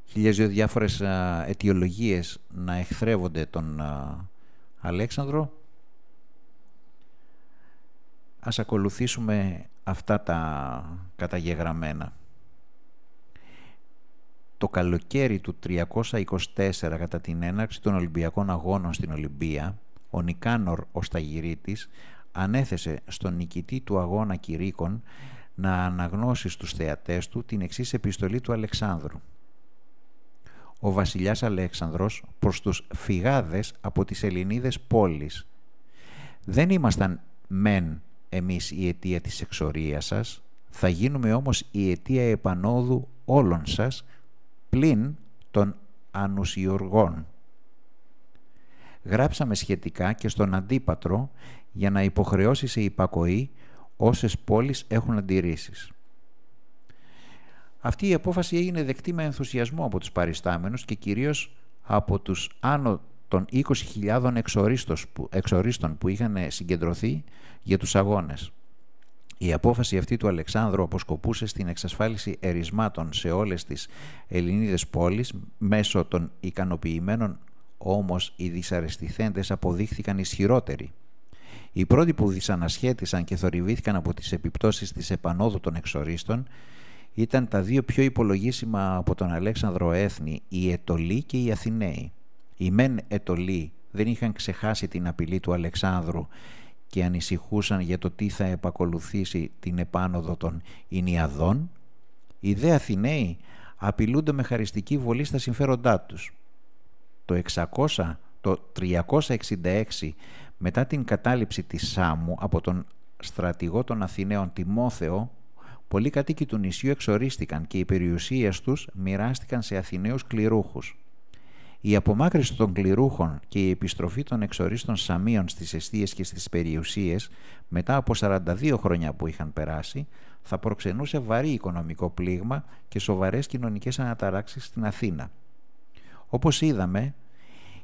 χίλια δύο διάφορες ε, αιτιολογίες να εχθρεύονται τον Αλέξανδρο ας ακολουθήσουμε αυτά τα καταγεγραμμένα. Το καλοκαίρι του 324 κατά την έναρξη των Ολυμπιακών Αγώνων στην Ολυμπία ο Νικάνορ ο Σταγυρίτης ανέθεσε στον νικητή του αγώνα Κυρίκων να αναγνώσει στους θεατές του την εξής επιστολή του Αλεξάνδρου. Ο βασιλιάς Αλέξανδρος προς τους φυγάδες από τις Ελληνίδες πόλεις. Δεν ήμασταν μεν εμείς η αιτία της εξορίας σας, θα γίνουμε όμως η αιτία επανόδου όλων σας πλην των ανουσιοργών γράψαμε σχετικά και στον αντίπατρο για να υποχρεώσεις σε υπακοή όσες πόλεις έχουν αντιρρήσεις. Αυτή η απόφαση έγινε δεκτή με ενθουσιασμό από τους παριστάμενους και κυρίως από τους άνω των 20.000 εξορίστων που είχαν συγκεντρωθεί για τους αγώνες. Η απόφαση αυτή του Αλεξάνδρου αποσκοπούσε στην εξασφάλιση ερισμάτων σε όλες τις Ελληνίδες πόλεις μέσω των ικανοποιημένων όμως οι δυσαρεστηθέντες αποδείχθηκαν ισχυρότεροι. Οι πρώτοι που δυσανασχέτησαν και θορυβήθηκαν από τις επιπτώσεις της επανόδου των εξορίστων ήταν τα δύο πιο υπολογίσιμα από τον Αλέξανδρο Έθνη, οι Ετολοί και οι Αθηναίοι. Οι μεν Ετολοί δεν είχαν ξεχάσει την απειλή του Αλεξάνδρου και ανησυχούσαν για το τι θα επακολουθήσει την επάνωδο των Ινιαδών, οι δε Αθηναίοι απειλούνται με χαριστική βολή στα συμφέροντά τους το 600, το 366 μετά την κατάληψη της Σάμου από τον στρατηγό των Αθηναίων Τιμόθεο, πολλοί κατοίκοι του νησιού εξορίστηκαν και οι περιουσίες τους μοιράστηκαν σε Αθηναίους κληρούχους. Η απομάκρυση των κληρούχων και η επιστροφή των εξορίστων σαμίων στις αιστείες και στις περιουσίες μετά από 42 χρόνια που είχαν περάσει θα προξενούσε βαρύ οικονομικό πλήγμα και σοβαρές κοινωνικές αναταράξεις στην Αθήνα. Όπως είδαμε,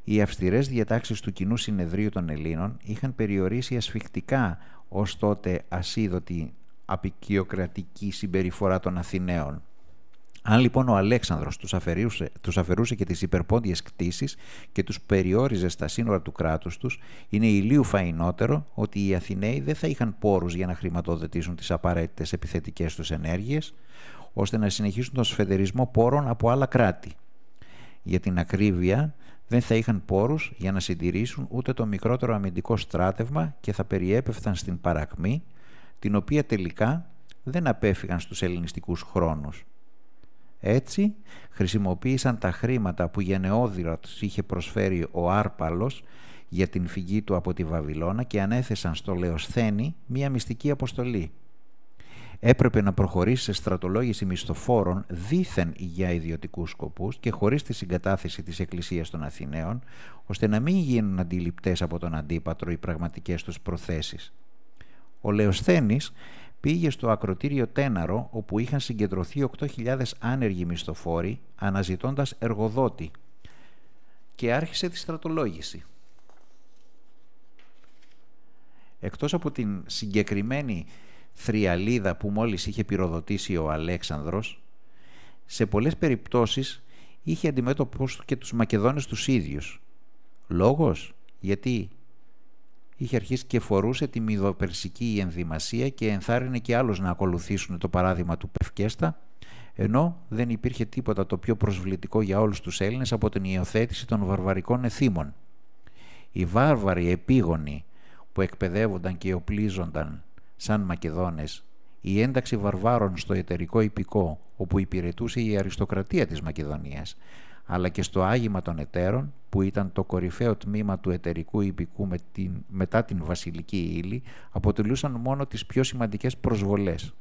οι αυστηρές διατάξεις του Κοινού Συνεδρίου των Ελλήνων είχαν περιορίσει ασφιχτικά ως τότε ασίδωτη απεικιοκρατική συμπεριφορά των Αθηναίων. Αν λοιπόν ο Αλέξανδρος τους αφαιρούσε, τους αφαιρούσε και τις υπερπόντιες κτίσεις και τους περιόριζε στα σύνορα του κράτους τους, είναι ηλίου φαϊνότερο ότι οι Αθηναίοι δεν θα είχαν πόρους για να χρηματοδοτήσουν τις απαραίτητες επιθετικές τους ενέργειες, ώστε να συνεχίσουν τον σφεδερισμό πόρων από άλλα κράτη για την ακρίβεια δεν θα είχαν πόρους για να συντηρήσουν ούτε το μικρότερο αμυντικό στράτευμα και θα περιέπεφταν στην παρακμή, την οποία τελικά δεν απέφυγαν στους ελληνιστικούς χρόνους. Έτσι, χρησιμοποίησαν τα χρήματα που γενναιόδηρα τους είχε προσφέρει ο Άρπαλος για την φυγή του από τη Βαβυλώνα και ανέθεσαν στο Λεοσθένη μία μυστική αποστολή – έπρεπε να προχωρήσει σε στρατολόγηση μισθοφόρων δήθεν για ιδιωτικούς σκοπούς και χωρίς τη συγκατάθεση της Εκκλησίας των Αθηναίων, ώστε να μην γίνουν αντιληπτές από τον αντίπατρο οι πραγματικές τους προθέσεις. Ο Λεοσθένης πήγε στο ακροτήριο Τέναρο, όπου είχαν συγκεντρωθεί 8.000 άνεργοι μισθοφόροι, αναζητώντας εργοδότη και άρχισε τη στρατολόγηση. Εκτός από την συγκεκριμένη θριαλίδα που μόλις είχε πυροδοτήσει ο Αλέξανδρος, σε πολλές περιπτώσεις είχε αντιμέτωπος και τους Μακεδόνες τους ίδιους. Λόγος, γιατί είχε αρχίσει και φορούσε τη μυδοπερσική ενδυμασία και ενθάρρυνε και άλλους να ακολουθήσουν το παράδειγμα του Πευκέστα, ενώ δεν υπήρχε τίποτα το πιο προσβλητικό για όλους τους Έλληνες από την υιοθέτηση των βαρβαρικών εθήμων. Οι βάρβαροι επίγονοι που εκπαιδεύονταν και οπλίζονταν σαν Μακεδόνες, η ένταξη βαρβάρων στο εταιρικό υπηκό όπου υπηρετούσε η αριστοκρατία της Μακεδονίας, αλλά και στο άγημα των εταίρων που ήταν το κορυφαίο τμήμα του εταιρικού υπηκού με την, μετά την βασιλική ύλη αποτελούσαν μόνο τις πιο σημαντικές προσβολές.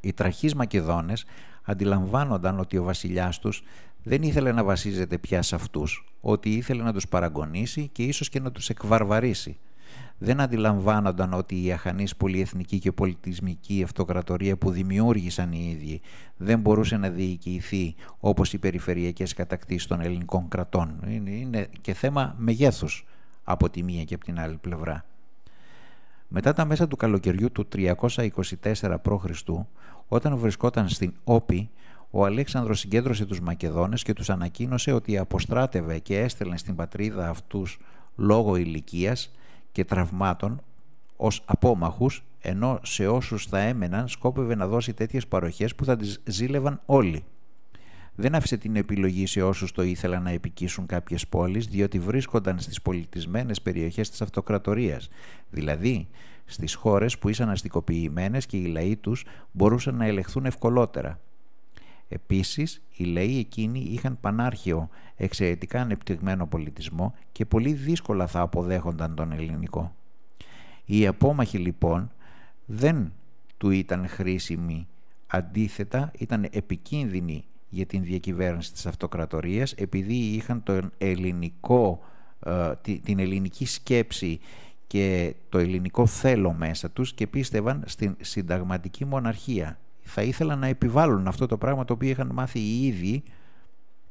Οι τραχείς Μακεδόνες αντιλαμβάνονταν ότι ο βασιλιάς τους δεν ήθελε να βασίζεται πια σε αυτούς, ότι ήθελε να τους παραγωνίσει και ίσως και να τους εκβαρβαρίσει – δεν αντιλαμβάνονταν ότι η αχανής πολυεθνική και πολιτισμική αυτοκρατορία που δημιούργησαν οι ίδιοι δεν μπορούσε να διοικηθεί όπως οι περιφερειακές κατακτήσεις των ελληνικών κρατών. Είναι, είναι και θέμα μεγέθους από τη μία και από την άλλη πλευρά. Μετά τα μέσα του καλοκαιριού του 324 π.Χ., όταν βρισκόταν στην Όπη, ο Αλέξανδρος συγκέντρωσε τους Μακεδόνες και τους ανακοίνωσε ότι αποστράτευε και έστελνε στην πατρίδα αυτούς λόγω ηλικίας και τραυμάτων ως απόμαχους, ενώ σε όσους θα έμεναν σκόπευε να δώσει τέτοιες παροχές που θα τις ζήλευαν όλοι. Δεν άφησε την επιλογή σε όσους το ήθελαν να επικίσουν κάποιες πόλεις, διότι βρίσκονταν στις πολιτισμένες περιοχές της αυτοκρατορίας, δηλαδή στις χώρες που ήσαν αστικοποιημένες και οι λαοί τους μπορούσαν να ελεχθούν ευκολότερα. Επίσης, οι λαοί εκείνοι είχαν πανάρχιο, εξαιρετικά ανεπτυγμένο πολιτισμό και πολύ δύσκολα θα αποδέχονταν τον ελληνικό. Οι απόμαχοι λοιπόν δεν του ήταν χρήσιμοι, αντίθετα ήταν επικίνδυνοι για την διακυβέρνηση της αυτοκρατορίας επειδή είχαν τον ελληνικό, ε, την ελληνική σκέψη και το ελληνικό θέλω μέσα τους και πίστευαν στην συνταγματική μοναρχία θα ήθελαν να επιβάλλουν αυτό το πράγμα το οποίο είχαν μάθει οι ίδιοι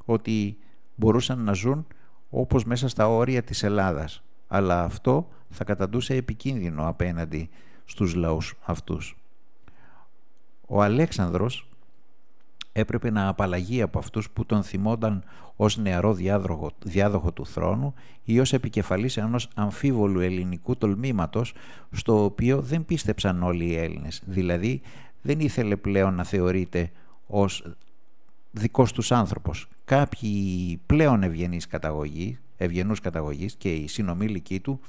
ότι μπορούσαν να ζουν όπως μέσα στα όρια της Ελλάδας. Αλλά αυτό θα καταντούσε επικίνδυνο απέναντι στους λαούς αυτούς. Ο Αλέξανδρος έπρεπε να απαλλαγεί από αυτούς που τον θυμόταν ως νεαρό διάδοχο, διάδοχο του θρόνου ή ως επικεφαλής ενός αμφίβολου ελληνικού τολμήματος στο οποίο δεν πίστεψαν όλοι οι Έλληνες, δηλαδή δεν ήθελε πλέον να θεωρείται ως δικός τους άνθρωπος. Κάποιοι πλέον ευγενείς καταγωγή, ευγενούς καταγωγής και οι συνομήλικοί του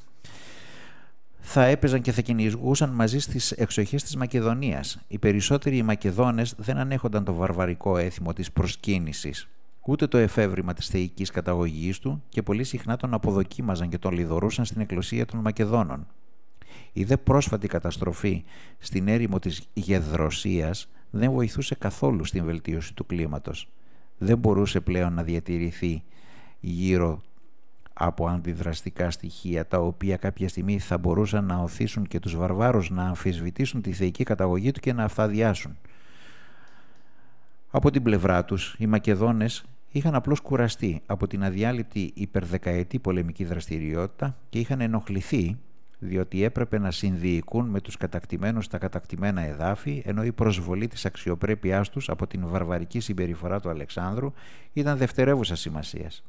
θα έπαιζαν και θα κυνηγούσαν μαζί στις εξοχές της Μακεδονίας. Οι περισσότεροι Μακεδόνες δεν ανέχονταν το βαρβαρικό έθιμο της προσκύνησης, ούτε το εφεύρημα της θεϊκής καταγωγής του και πολύ συχνά τον αποδοκίμαζαν και τον λιδωρούσαν στην εκκλησία των Μακεδόνων. Η δε πρόσφατη καταστροφή στην έρημο της Γεδροσίας δεν βοηθούσε καθόλου στην βελτίωση του κλίματος. Δεν μπορούσε πλέον να διατηρηθεί γύρω από αντιδραστικά στοιχεία τα οποία κάποια στιγμή θα μπορούσαν να οθήσουν και τους βαρβάρους να αμφισβητήσουν τη θεϊκή καταγωγή του και να αυθαδιάσουν. Από την πλευρά τους, οι Μακεδόνες είχαν απλώς κουραστεί από την αδιάλειπτη υπερδεκαετή πολεμική δραστηριότητα και είχαν ενοχληθεί διότι έπρεπε να συνδιοικούν με τους κατακτημένους τα κατακτημένα εδάφη, ενώ η προσβολή της αξιοπρέπειάς τους από την βαρβαρική συμπεριφορά του Αλεξάνδρου ήταν δευτερεύουσα σημασίας.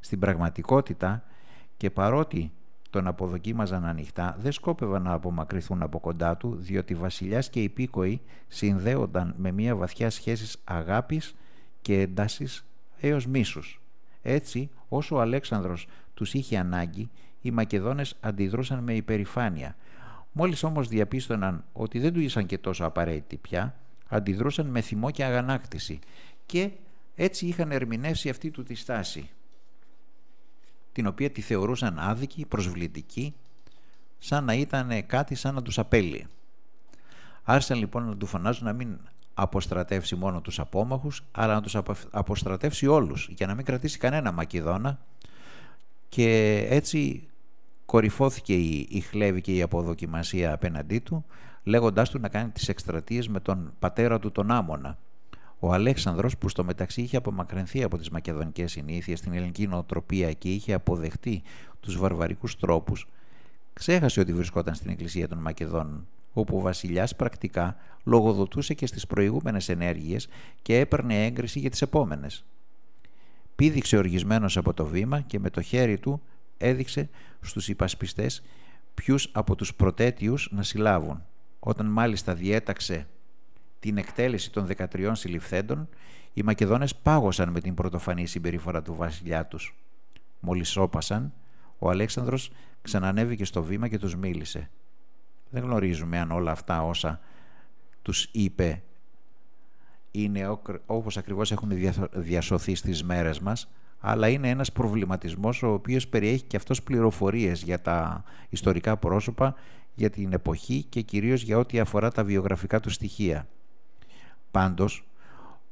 Στην πραγματικότητα, και παρότι τον αποδοκίμαζαν ανοιχτά, δεν σκόπευαν να απομακρυθούν από κοντά του, διότι βασιλιάς και υπήκοοι συνδέονταν με μια βαθιά σχέση αγάπης και έντασης έως μίσους. Έτσι, όσο ο Αλέξανδρος τους είχε ανάγκη, οι Μακεδόνες αντιδρούσαν με υπερηφάνεια. Μόλις όμως διαπίστωναν ότι δεν του ήσαν και τόσο απαραίτητοι πια, αντιδρούσαν με θυμό και αγανάκτηση και έτσι είχαν ερμηνεύσει αυτή του τη στάση, την οποία τη θεωρούσαν άδικη, προσβλητική, σαν να ήταν κάτι σαν να τους απέλει. Άρχισαν λοιπόν να του φωνάζουν να μην αποστρατεύσει μόνο τους απόμαχους, αλλά να τους αποστρατεύσει όλους, για να μην κρατήσει κανένα Μακεδόνα και έτσι κορυφώθηκε η, η χλέβη και η αποδοκιμασία απέναντί του, λέγοντάς του να κάνει τις εκστρατείες με τον πατέρα του τον Άμονα. Ο Αλέξανδρος που στο μεταξύ είχε απομακρυνθεί από τις μακεδονικές συνήθειες, την ελληνική νοοτροπία και είχε αποδεχτεί τους βαρβαρικούς τρόπους, ξέχασε ότι βρισκόταν στην εκκλησία των Μακεδόνων όπου ο βασιλιάς πρακτικά λογοδοτούσε και στις προηγούμενες ενέργειες και έπαιρνε έγκριση για τις επόμενες. Πήδηξε οργισμένος από το βήμα και με το χέρι του έδειξε στους υπασπιστές ποιους από τους προτέτιους να συλλάβουν. Όταν μάλιστα διέταξε την εκτέλεση των 13 συλληφθέντων, οι Μακεδόνες πάγωσαν με την πρωτοφανή συμπεριφορά του βασιλιά τους. Μόλις σώπασαν, ο Αλέξανδρος ξανανέβηκε στο βήμα και τους μίλησε. Δεν γνωρίζουμε αν όλα αυτά όσα τους είπε είναι όπως ακριβώς έχουν διασωθεί στις μέρες μας, αλλά είναι ένας προβληματισμός ο οποίος περιέχει και αυτός πληροφορίες για τα ιστορικά πρόσωπα, για την εποχή και κυρίως για ό,τι αφορά τα βιογραφικά του στοιχεία. Πάντως,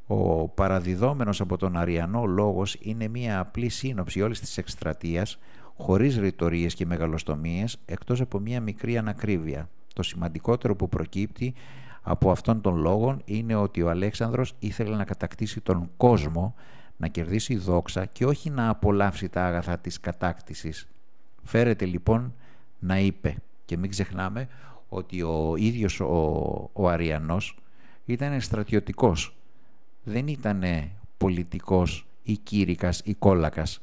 ο παραδιδόμενος από τον Αριανό λόγος είναι μια απλή σύνοψη όλης της εκστρατείας, χωρίς ρητορίες και μεγαλοστομίες, εκτός από μια μικρή ανακρίβεια. Το σημαντικότερο που προκύπτει από αυτόν τον λόγο είναι ότι ο Αλέξανδρος ήθελε να κατακτήσει τον κόσμο να κερδίσει δόξα και όχι να απολαύσει τα άγαθα της κατάκτησης. Φέρεται λοιπόν να είπε και μην ξεχνάμε ότι ο ίδιος ο, Αριανός ήταν στρατιωτικός, δεν ήταν πολιτικός ή κήρυκας ή κόλακας.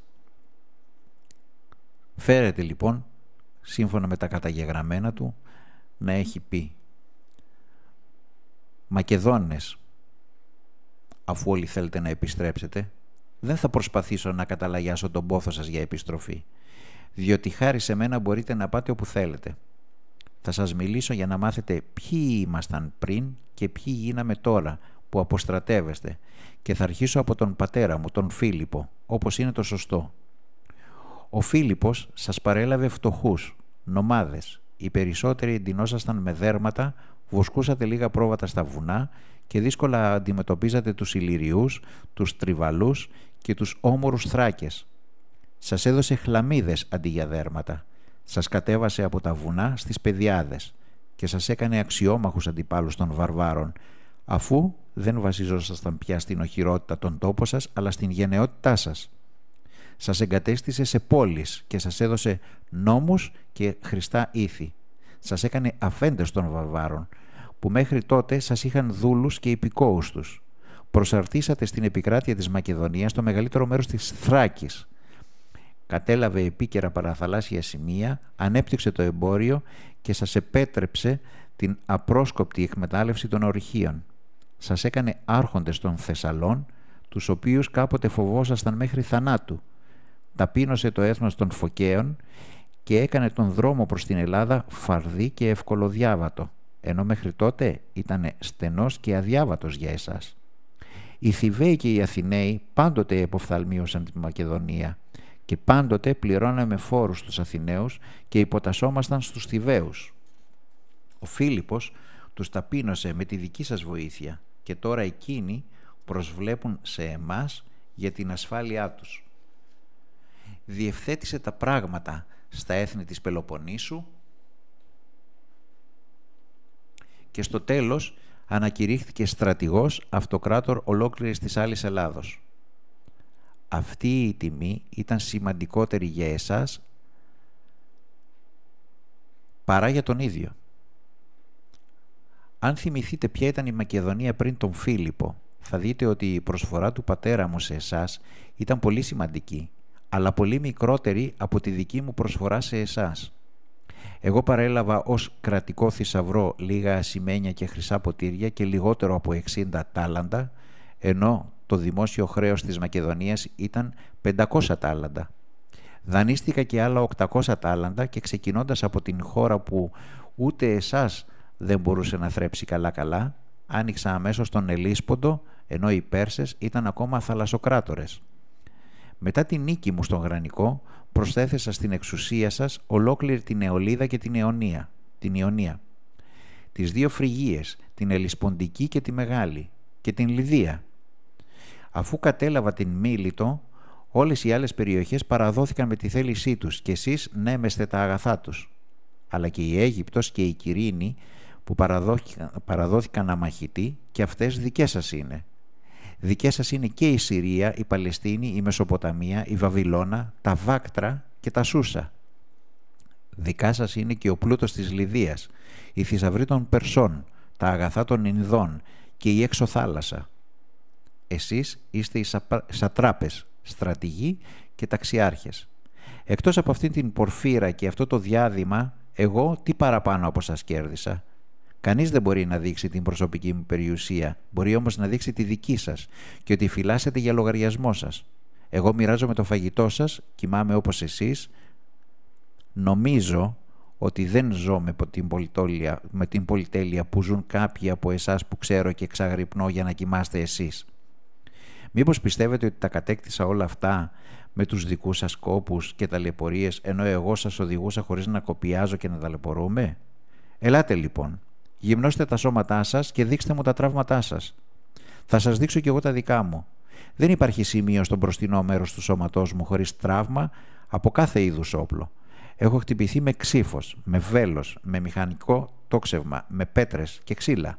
Φέρεται λοιπόν, σύμφωνα με τα καταγεγραμμένα του, να έχει πει «Μακεδόνες, αφού όλοι θέλετε να επιστρέψετε, δεν θα προσπαθήσω να καταλαγιάσω τον πόθο σας για επιστροφή, διότι χάρη σε μένα μπορείτε να πάτε όπου θέλετε. Θα σας μιλήσω για να μάθετε ποιοι ήμασταν πριν και ποιοι γίναμε τώρα που αποστρατεύεστε και θα αρχίσω από τον πατέρα μου, τον Φίλιππο, όπως είναι το σωστό. Ο Φίλιππος σας παρέλαβε φτωχούς, νομάδες. Οι περισσότεροι εντυνόσασταν με δέρματα, βοσκούσατε λίγα πρόβατα στα βουνά και δύσκολα αντιμετωπίζατε τους ηλυριούς, τους τριβαλούς και τους όμορους θράκες. Σας έδωσε χλαμίδες αντί για δέρματα. Σας κατέβασε από τα βουνά στις πεδιάδες και σας έκανε αξιόμαχους αντιπάλους των βαρβάρων, αφού δεν βασιζόσασταν πια στην οχυρότητα των τόπο σας, αλλά στην γενναιότητά σας. Σας εγκατέστησε σε πόλεις και σας έδωσε νόμους και χριστά ήθη. Σας έκανε αφέντες των βαρβάρων, που μέχρι τότε σας είχαν δούλους και υπηκόους τους προσαρτήσατε στην επικράτεια της Μακεδονίας το μεγαλύτερο μέρος της Θράκης. Κατέλαβε επίκαιρα παραθαλάσσια σημεία, ανέπτυξε το εμπόριο και σας επέτρεψε την απρόσκοπτη εκμετάλλευση των ορυχείων. Σας έκανε άρχοντες των Θεσσαλών, τους οποίους κάποτε φοβόσασταν μέχρι θανάτου. Ταπείνωσε το έθνος των Φωκαίων και έκανε τον δρόμο προς την Ελλάδα φαρδί και ευκολοδιάβατο, ενώ μέχρι τότε ήταν στενός και αδιάβατος για εσάς. Οι Θηβαίοι και οι Αθηναίοι πάντοτε εποφθαλμίωσαν τη Μακεδονία και πάντοτε πληρώναμε φόρους στους Αθηναίους και υποτασσόμασταν στους Θηβαίους. Ο Φίλιππος τους ταπείνωσε με τη δική σας βοήθεια και τώρα εκείνοι προσβλέπουν σε εμάς για την ασφάλειά τους. Διευθέτησε τα πράγματα στα έθνη της Πελοποννήσου και στο τέλος ανακηρύχθηκε στρατηγός αυτοκράτορ ολόκληρης της άλλης Ελλάδος. Αυτή η τιμή ήταν σημαντικότερη για εσάς παρά για τον ίδιο. Αν θυμηθείτε ποια ήταν η Μακεδονία πριν τον Φίλιππο, θα δείτε ότι η προσφορά του πατέρα μου σε εσάς ήταν πολύ σημαντική, αλλά πολύ μικρότερη από τη δική μου προσφορά σε εσάς. Εγώ παρέλαβα ως κρατικό θησαυρό λίγα ασημένια και χρυσά ποτήρια και λιγότερο από 60 τάλαντα, ενώ το δημόσιο χρέος της Μακεδονίας ήταν 500 τάλαντα. Δανείστηκα και άλλα 800 τάλαντα και ξεκινώντας από την χώρα που ούτε εσάς δεν μπορούσε να θρέψει καλά-καλά, άνοιξα αμέσως τον Ελίσποντο, ενώ οι Πέρσες ήταν ακόμα θαλασσοκράτορες. Μετά την νίκη μου στον Γρανικό, προσθέθεσα στην εξουσία σας ολόκληρη την Αιωλίδα και την Αιωνία, την Ιωνία, τις δύο φρυγίες, την Ελισποντική και τη Μεγάλη και την Λιδία. Αφού κατέλαβα την Μίλητο, όλες οι άλλες περιοχές παραδόθηκαν με τη θέλησή τους και εσείς νέμεστε ναι, τα αγαθά τους. Αλλά και η Αίγυπτος και η Κυρίνη που παραδόθηκαν, παραδόθηκαν αμαχητή και αυτές δικές σας είναι Δικές σας είναι και η Συρία, η Παλαιστίνη, η Μεσοποταμία, η Βαβυλώνα, τα Βάκτρα και τα Σούσα. Δικά σας είναι και ο πλούτος της Λιδίας, η θησαυρή των Περσών, τα αγαθά των Ινδών και η έξω θάλασσα. Εσείς είστε οι σατράπες, στρατηγοί και ταξιάρχες. Εκτός από αυτήν την πορφύρα και αυτό το διάδημα, εγώ τι παραπάνω από σας κέρδισα. Κανείς δεν μπορεί να δείξει την προσωπική μου περιουσία, μπορεί όμως να δείξει τη δική σας και ότι φυλάσσετε για λογαριασμό σας. Εγώ μοιράζομαι το φαγητό σας, κοιμάμαι όπως εσείς. Νομίζω ότι δεν ζω με την, πολυτέλεια, με την πολυτέλεια που ζουν κάποιοι από εσάς που ξέρω και ξαγρυπνώ για να κοιμάστε εσείς. Μήπως πιστεύετε ότι τα κατέκτησα όλα αυτά με τους δικούς σας κόπους και ταλαιπωρίες ενώ εγώ σας οδηγούσα χωρίς να κοπιάζω και να ταλαιπωρούμε. Ελάτε λοιπόν, Γυμνώστε τα σώματά σας και δείξτε μου τα τραύματά σας. Θα σας δείξω κι εγώ τα δικά μου. Δεν υπάρχει σημείο στο μπροστινό μέρος του σώματός μου χωρίς τραύμα από κάθε είδους όπλο. Έχω χτυπηθεί με ξύφος, με βέλος, με μηχανικό τόξευμα, με πέτρες και ξύλα.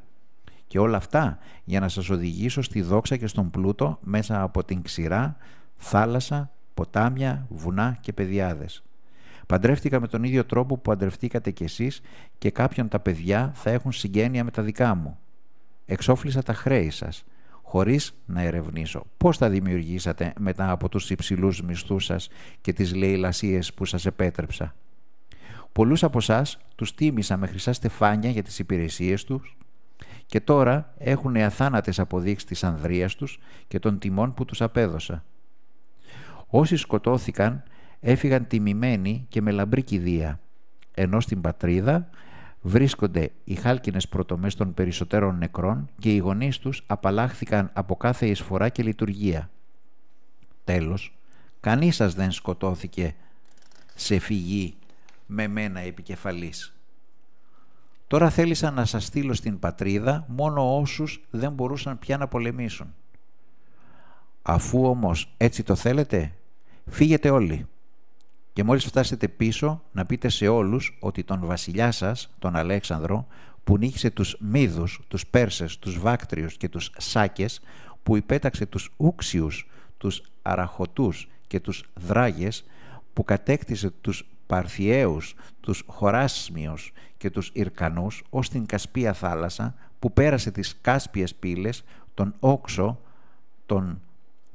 Και όλα αυτά για να σας οδηγήσω στη δόξα και στον πλούτο μέσα από την ξηρά, θάλασσα, ποτάμια, βουνά και πεδιάδες. Παντρεύτηκα με τον ίδιο τρόπο που παντρευτήκατε κι εσείς και κάποιον τα παιδιά θα έχουν συγγένεια με τα δικά μου. Εξόφλησα τα χρέη σας, χωρίς να ερευνήσω πώς τα δημιουργήσατε μετά από τους υψηλούς μισθούς σας και τις λαιλασίες που σας επέτρεψα. Πολλούς από εσάς τους τίμησα με χρυσά στεφάνια για τις υπηρεσίες τους και τώρα έχουν αθάνατες αποδείξεις της ανδρείας τους και των τιμών που τους απέδωσα. Όσοι σκοτώθηκαν έφυγαν τιμημένοι και με λαμπρή κηδεία, ενώ στην πατρίδα βρίσκονται οι χάλκινες πρωτομές των περισσότερων νεκρών και οι γονείς τους απαλλάχθηκαν από κάθε εισφορά και λειτουργία. Τέλος, κανείς σας δεν σκοτώθηκε σε φυγή με μένα επικεφαλής. Τώρα θέλησα να σας στείλω στην πατρίδα μόνο όσους δεν μπορούσαν πια να πολεμήσουν. Αφού όμως έτσι το θέλετε, φύγετε όλοι. Και μόλις φτάσετε πίσω να πείτε σε όλους ότι τον βασιλιά σας, τον Αλέξανδρο, που νίκησε τους Μίδους, τους Πέρσες, τους Βάκτριους και τους Σάκες, που υπέταξε τους Ούξιους, τους Αραχωτούς και τους Δράγες, που κατέκτησε τους Παρθιαίους, τους Χωράσμιους και τους Ιρκανούς ως την Κασπία θάλασσα, που πέρασε τις Κάσπιες πύλες, τον Όξο, τον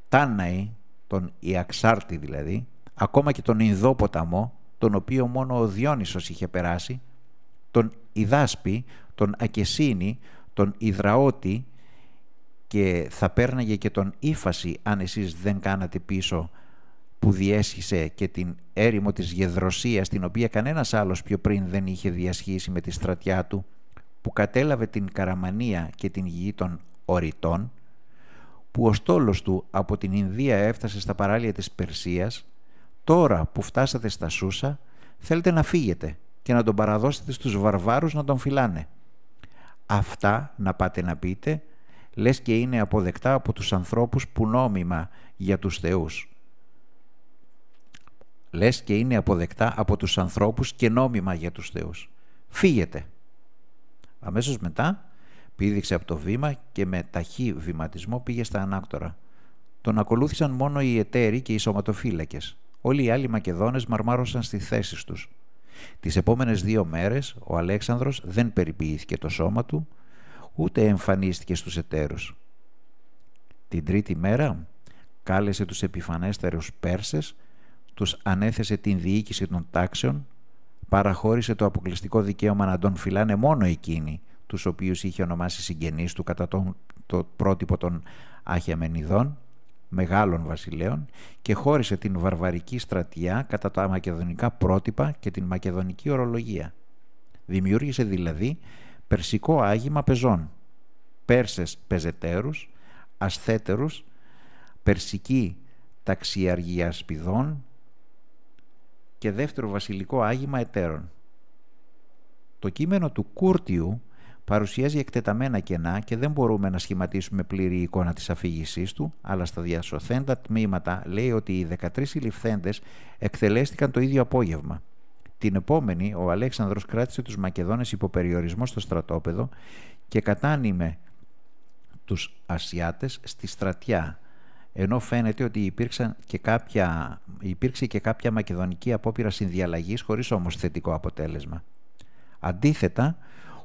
Τάναη, τον Ιαξάρτη δηλαδή, ακόμα και τον Ινδό τον οποίο μόνο ο Διόνυσος είχε περάσει, τον Ιδάσπη, τον Ακεσίνη, τον Ιδραώτη και θα πέρναγε και τον Ήφαση αν εσείς δεν κάνατε πίσω που διέσχισε και την έρημο της Γεδροσίας την οποία κανένας άλλος πιο πριν δεν είχε διασχίσει με τη στρατιά του που κατέλαβε την Καραμανία και την γη των Οριτών που ο στόλος του από την Ινδία έφτασε στα παράλια της Περσίας Τώρα που φτάσατε στα Σούσα, θέλετε να φύγετε και να τον παραδώσετε στους βαρβάρους να τον φυλάνε. Αυτά να πάτε να πείτε, λες και είναι αποδεκτά από τους ανθρώπους που νόμιμα για τους θεούς. Λες και είναι αποδεκτά από τους ανθρώπους και νόμιμα για τους θεούς. Φύγετε. Αμέσως μετά πήδηξε από το βήμα και με ταχύ βηματισμό πήγε στα ανάκτορα. Τον ακολούθησαν μόνο οι εταίροι και οι σωματοφύλακες. Όλοι οι άλλοι Μακεδόνες μαρμάρωσαν στη θέσεις τους. Τις επόμενες δύο μέρες ο Αλέξανδρος δεν περιποιήθηκε το σώμα του, ούτε εμφανίστηκε στους εταίρους. Την τρίτη μέρα κάλεσε τους επιφανέστερους Πέρσες, τους ανέθεσε την διοίκηση των τάξεων, παραχώρησε το αποκλειστικό δικαίωμα να τον φυλάνε μόνο εκείνοι, τους οποίους είχε ονομάσει συγγενείς του κατά το πρότυπο των Αχεμενιδών μεγάλων βασιλέων και χώρισε την βαρβαρική στρατιά κατά τα μακεδονικά πρότυπα και την μακεδονική ορολογία. Δημιούργησε δηλαδή περσικό άγημα πεζών, Πέρσες πεζετέρους, ασθέτερους, περσική ταξιαργία σπιδών και δεύτερο βασιλικό άγημα εταίρων. Το κείμενο του Κούρτιου παρουσιάζει εκτεταμένα κενά και δεν μπορούμε να σχηματίσουμε πλήρη εικόνα της αφήγησής του, αλλά στα διασωθέντα τμήματα λέει ότι οι 13 συλληφθέντες εκτελέστηκαν το ίδιο απόγευμα. Την επόμενη, ο Αλέξανδρος κράτησε τους Μακεδόνες υποπεριορισμό στο στρατόπεδο και κατάνιμε τους Ασιάτες στη στρατιά, ενώ φαίνεται ότι υπήρξαν και κάποια, υπήρξε και κάποια μακεδονική απόπειρα συνδιαλλαγής χωρίς όμως θετικό αποτέλεσμα. Αντίθετα,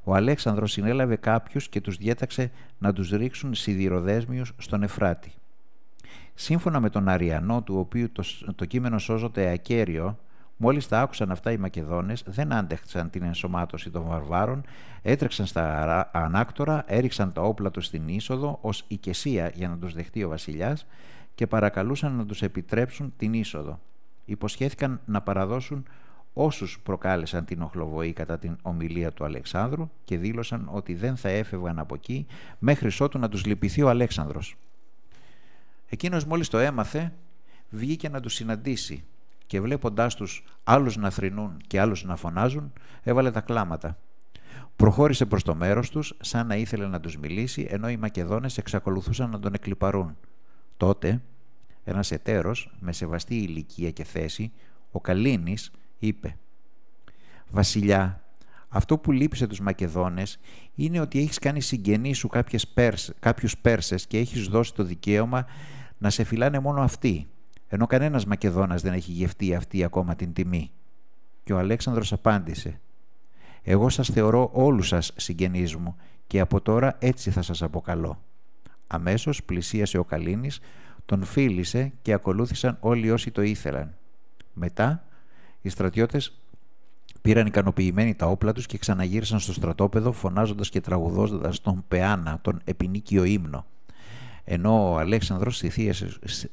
ο Αλέξανδρος συνέλαβε κάποιους και τους διέταξε να τους ρίξουν σιδηροδέσμιους στον Εφράτη. Σύμφωνα με τον Αριανό, του οποίου το, το κείμενο σώζονται ακέραιο, μόλις τα άκουσαν αυτά οι Μακεδόνες, δεν αντέχτησαν την ενσωμάτωση των βαρβάρων, έτρεξαν στα ανάκτορα, έριξαν τα όπλα τους στην είσοδο ως ηκεσία για να τους δεχτεί ο βασιλιάς και παρακαλούσαν να τους επιτρέψουν την είσοδο. Υποσχέθηκαν να παραδώσουν όσους προκάλεσαν την οχλοβοή κατά την ομιλία του Αλεξάνδρου και δήλωσαν ότι δεν θα έφευγαν από εκεί μέχρι ότου να τους λυπηθεί ο Αλέξανδρος. Εκείνος μόλις το έμαθε βγήκε να τους συναντήσει και βλέποντάς τους άλλους να θρυνούν και άλλους να φωνάζουν έβαλε τα κλάματα. Προχώρησε προς το μέρος τους σαν να ήθελε να τους μιλήσει ενώ οι Μακεδόνες εξακολουθούσαν να τον εκλυπαρούν. Τότε ένας εταίρος με σεβαστή ηλικία και θέση ο Καλίνης είπε «Βασιλιά, αυτό που σε τους Μακεδόνες είναι ότι έχεις κάνει συγγενείς σου κάποιες Πέρσ, κάποιους Πέρσες και έχεις δώσει το δικαίωμα να σε φυλάνε μόνο αυτοί, ενώ κανένας Μακεδόνας δεν έχει γευτεί αυτή ακόμα την τιμή». Και ο Αλέξανδρος απάντησε «Εγώ σας θεωρώ όλους σας συγγενείς μου και από τώρα έτσι θα σας αποκαλώ». Αμέσως πλησίασε ο Καλίνης, τον φίλησε και ακολούθησαν όλοι όσοι το ήθελαν. Μετά οι στρατιώτες πήραν ικανοποιημένοι τα όπλα τους και ξαναγύρισαν στο στρατόπεδο φωνάζοντας και τραγουδώντας τον Πεάνα, τον επινίκιο ύμνο. Ενώ ο Αλέξανδρος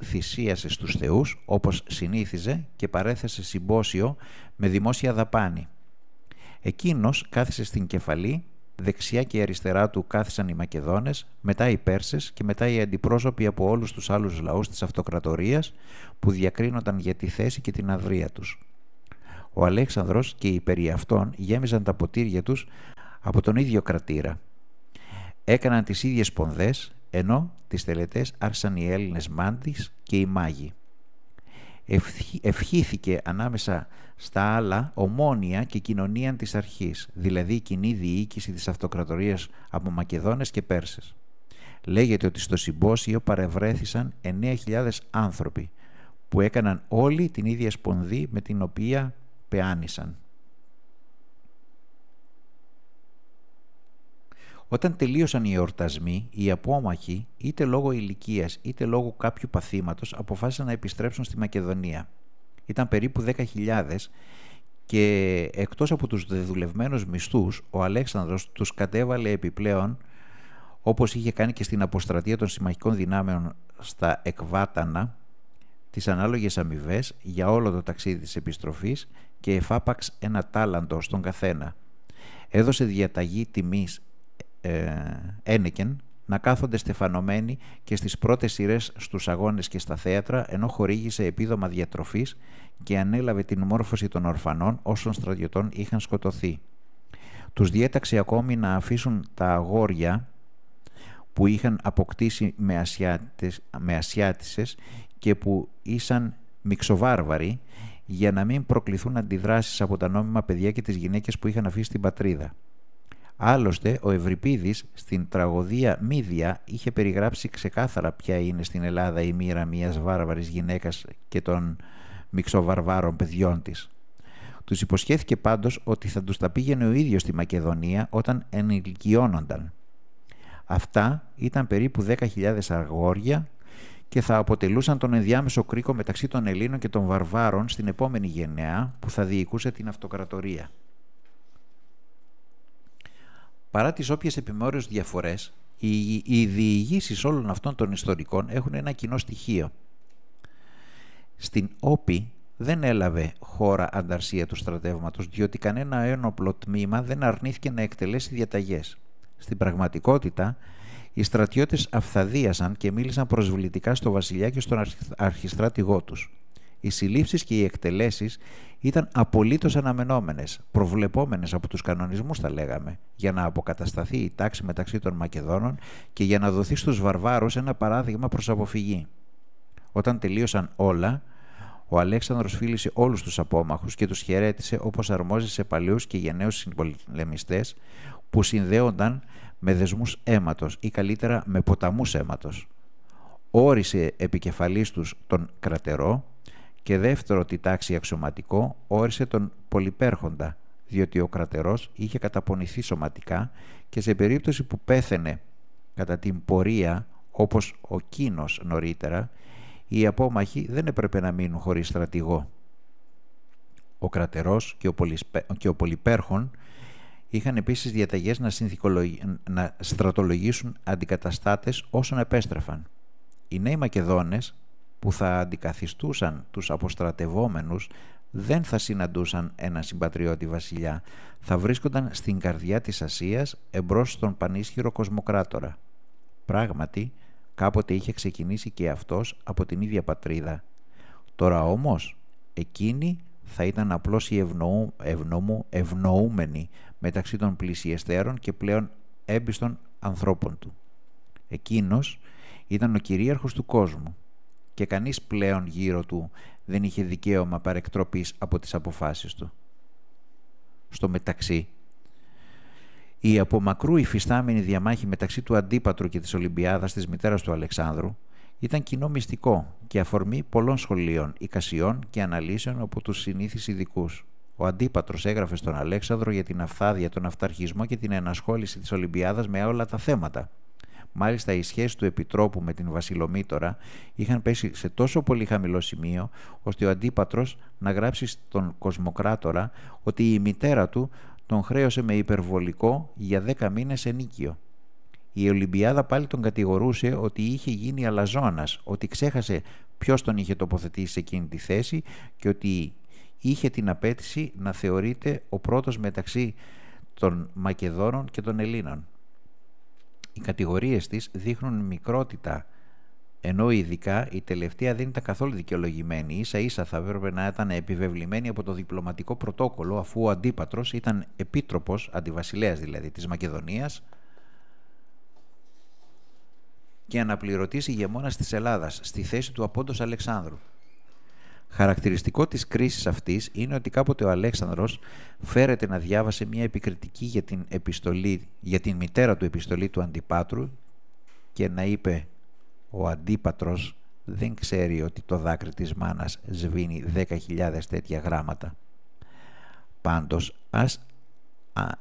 θυσίασε στους θεούς όπως συνήθιζε και παρέθεσε συμπόσιο με δημόσια δαπάνη. Εκείνος κάθισε στην κεφαλή, δεξιά και αριστερά του κάθισαν οι Μακεδόνες, μετά οι Πέρσες και μετά οι αντιπρόσωποι από όλους τους άλλους λαούς της αυτοκρατορίας που διακρίνονταν για τη θέση και την αδρία τους. Ο Αλέξανδρος και οι περί αυτών γέμιζαν τα ποτήρια τους από τον ίδιο κρατήρα. Έκαναν τις ίδιες πονδές, ενώ τις τελετές άρχισαν οι Έλληνες μάντης και οι μάγοι. Ευχήθηκε ανάμεσα στα άλλα ομόνια και κοινωνία της αρχής, δηλαδή κοινή διοίκηση της αυτοκρατορίας από Μακεδόνες και Πέρσες. Λέγεται ότι στο συμπόσιο παρευρέθησαν 9.000 άνθρωποι, που έκαναν όλοι την ίδια σπονδή με την οποία πεάνησαν. Όταν τελείωσαν οι εορτασμοί, οι απόμαχοι, είτε λόγω ηλικίας είτε λόγω κάποιου παθήματος, αποφάσισαν να επιστρέψουν στη Μακεδονία. Ήταν περίπου 10.000 και εκτός από τους δεδουλευμένους μισθούς, ο Αλέξανδρος τους κατέβαλε επιπλέον, όπως είχε κάνει και στην αποστρατεία των συμμαχικών δυνάμεων στα Εκβάτανα, τις ανάλογες αμοιβές για όλο το ταξίδι της επιστροφής και εφάπαξ ένα τάλαντο στον καθένα. Έδωσε διαταγή τιμής ε, ένεκεν να κάθονται στεφανωμένοι και στις πρώτες σειρές στους αγώνες και στα θέατρα, ενώ χορήγησε επίδομα διατροφής και ανέλαβε την μόρφωση των ορφανών όσων στρατιωτών είχαν σκοτωθεί. Τους διέταξε ακόμη να αφήσουν τα αγόρια που είχαν αποκτήσει με, ασιάτες, με και που ήσαν μιξοβάρβαροι για να μην προκληθούν αντιδράσεις από τα νόμιμα παιδιά και τις γυναίκες που είχαν αφήσει την πατρίδα. Άλλωστε, ο Ευρυπίδης στην τραγωδία Μίδια είχε περιγράψει ξεκάθαρα ποια είναι στην Ελλάδα η μοίρα μιας βάρβαρης γυναίκας και των μιξοβαρβάρων παιδιών της. Τους υποσχέθηκε πάντως ότι θα τους τα πήγαινε ο ίδιος στη Μακεδονία όταν ενηλικιώνονταν. Αυτά ήταν περίπου 10.000 αγόρια και θα αποτελούσαν τον ενδιάμεσο κρίκο μεταξύ των Ελλήνων και των Βαρβάρων στην επόμενη γενναία που θα διοικούσε την αυτοκρατορία. Παρά τις όποιες επιμόριες διαφορές, οι διηγήσεις όλων αυτών των ιστορικών έχουν ένα κοινό στοιχείο. Στην Όπη δεν έλαβε χώρα ανταρσία του στρατεύματος, διότι κανένα ένοπλο τμήμα δεν αρνήθηκε να εκτελέσει διαταγές. Στην πραγματικότητα, οι στρατιώτες αυθαδίασαν και μίλησαν προσβλητικά στο βασιλιά και στον αρχιστράτηγό τους. Οι συλλήψεις και οι εκτελέσεις ήταν απολύτως αναμενόμενες, προβλεπόμενες από τους κανονισμούς θα λέγαμε, για να αποκατασταθεί η τάξη μεταξύ των Μακεδόνων και για να δοθεί στους βαρβάρους ένα παράδειγμα προς αποφυγή. Όταν τελείωσαν όλα, ο Αλέξανδρος φίλησε όλους τους απόμαχους και τους χαιρέτησε όπως αρμόζει σε παλιούς και γενναίους συμπολεμιστές που συνδέονταν με δεσμούς αίματος ή καλύτερα με ποταμούς αίματος. Όρισε επικεφαλής τους τον κρατερό και δεύτερο τη τάξη αξιωματικό όρισε τον πολυπέρχοντα, διότι ο κρατερός είχε καταπονηθεί σωματικά και σε περίπτωση που πέθαινε κατά την πορεία όπως ο Κίνος νωρίτερα, οι απόμαχοι δεν έπρεπε να μείνουν χωρίς στρατηγό. Ο κρατερός και ο πολυπέρχον Είχαν επίσης διαταγές να, να στρατολογήσουν αντικαταστάτες όσων επέστρεφαν. Οι νέοι Μακεδόνες που θα αντικαθιστούσαν τους αποστρατευόμενους δεν θα συναντούσαν ένα συμπατριώτη βασιλιά. Θα βρίσκονταν στην καρδιά της Ασίας εμπρός στον πανίσχυρο κοσμοκράτορα. Πράγματι, κάποτε είχε ξεκινήσει και αυτός από την ίδια πατρίδα. Τώρα όμως, εκείνοι θα ήταν απλώς η ευνομου, ευνοούμενη μεταξύ των πλησιεστέρων και πλέον έμπιστων ανθρώπων του. Εκείνος ήταν ο κυρίαρχος του κόσμου και κανείς πλέον γύρω του δεν είχε δικαίωμα παρεκτροπής από τις αποφάσεις του. Στο μεταξύ, η από μακρού υφιστάμενη διαμάχη μεταξύ του αντίπατρου και της Ολυμπιάδας της μητέρας του Αλεξάνδρου ήταν κοινό μυστικό και αφορμή πολλών σχολείων, εικασιών και αναλύσεων από τους συνήθεις ειδικούς. Ο αντίπατρος έγραφε στον Αλέξανδρο για την αυθάδεια, τον αυταρχισμό και την ενασχόληση της Ολυμπιάδας με όλα τα θέματα. Μάλιστα, οι σχέσεις του Επιτρόπου με την Βασιλομήτωρα είχαν πέσει σε τόσο πολύ χαμηλό σημείο, ώστε ο αντίπατρος να γράψει στον Κοσμοκράτορα ότι η μητέρα του τον χρέωσε με υπερβολικό για δέκα μήνες ενίκιο. Η Ολυμπιάδα πάλι τον κατηγορούσε ότι είχε γίνει αλαζόνας, ότι ξέχασε ποιος τον είχε τοποθετήσει σε εκείνη τη θέση και ότι είχε την απέτηση να θεωρείται ο πρώτος μεταξύ των Μακεδόνων και των Ελλήνων. Οι κατηγορίες της δείχνουν μικρότητα, ενώ ειδικά η τελευταία δεν ήταν καθόλου δικαιολογημένη. Ίσα ίσα θα έπρεπε να ήταν επιβεβλημένη από το διπλωματικό πρωτόκολλο, αφού ο αντίπατρος ήταν επίτροπος, αντιβασιλέας δηλαδή, της Μακεδονίας, και αναπληρωτής ηγεμόνας της Ελλάδας στη θέση του Απόντος Αλεξάνδρου. Χαρακτηριστικό της κρίσης αυτής είναι ότι κάποτε ο Αλέξανδρος φέρεται να διάβασε μια επικριτική για την, επιστολή, για την μητέρα του επιστολή του Αντιπάτρου και να είπε «Ο Αντίπατρος δεν ξέρει ότι το δάκρυ της μάνας σβήνει 10.000 τέτοια γράμματα». Πάντως,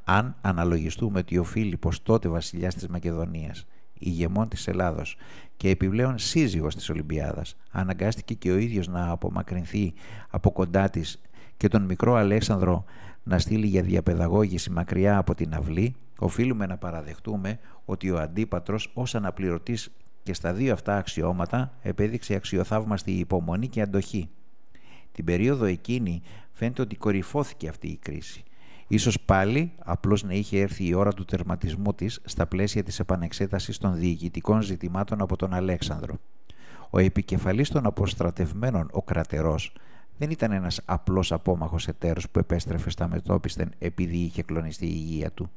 αν αναλογιστούμε ότι ο Φίλιππος τότε βασιλιάς της Μακεδονίας ηγεμόν της Ελλάδος και επιπλέον σύζυγος της Ολυμπιάδας. Αναγκάστηκε και ο ίδιος να απομακρυνθεί από κοντά της και τον μικρό Αλέξανδρο να στείλει για διαπαιδαγώγηση μακριά από την αυλή, οφείλουμε να παραδεχτούμε ότι ο αντίπατρος ως αναπληρωτής και στα δύο αυτά αξιώματα επέδειξε αξιοθαύμαστη υπομονή και αντοχή. Την περίοδο εκείνη φαίνεται ότι κορυφώθηκε αυτή η κρίση – Ίσως πάλι απλώς να είχε έρθει η ώρα του τερματισμού της στα πλαίσια της επανεξέτασης των διηγητικών ζητημάτων από τον Αλέξανδρο. Ο επικεφαλής των αποστρατευμένων, ο Κρατερός, δεν ήταν ένας απλός απόμαχος εταίρος που επέστρεφε στα μετόπισθεν επειδή είχε κλονιστεί η υγεία του.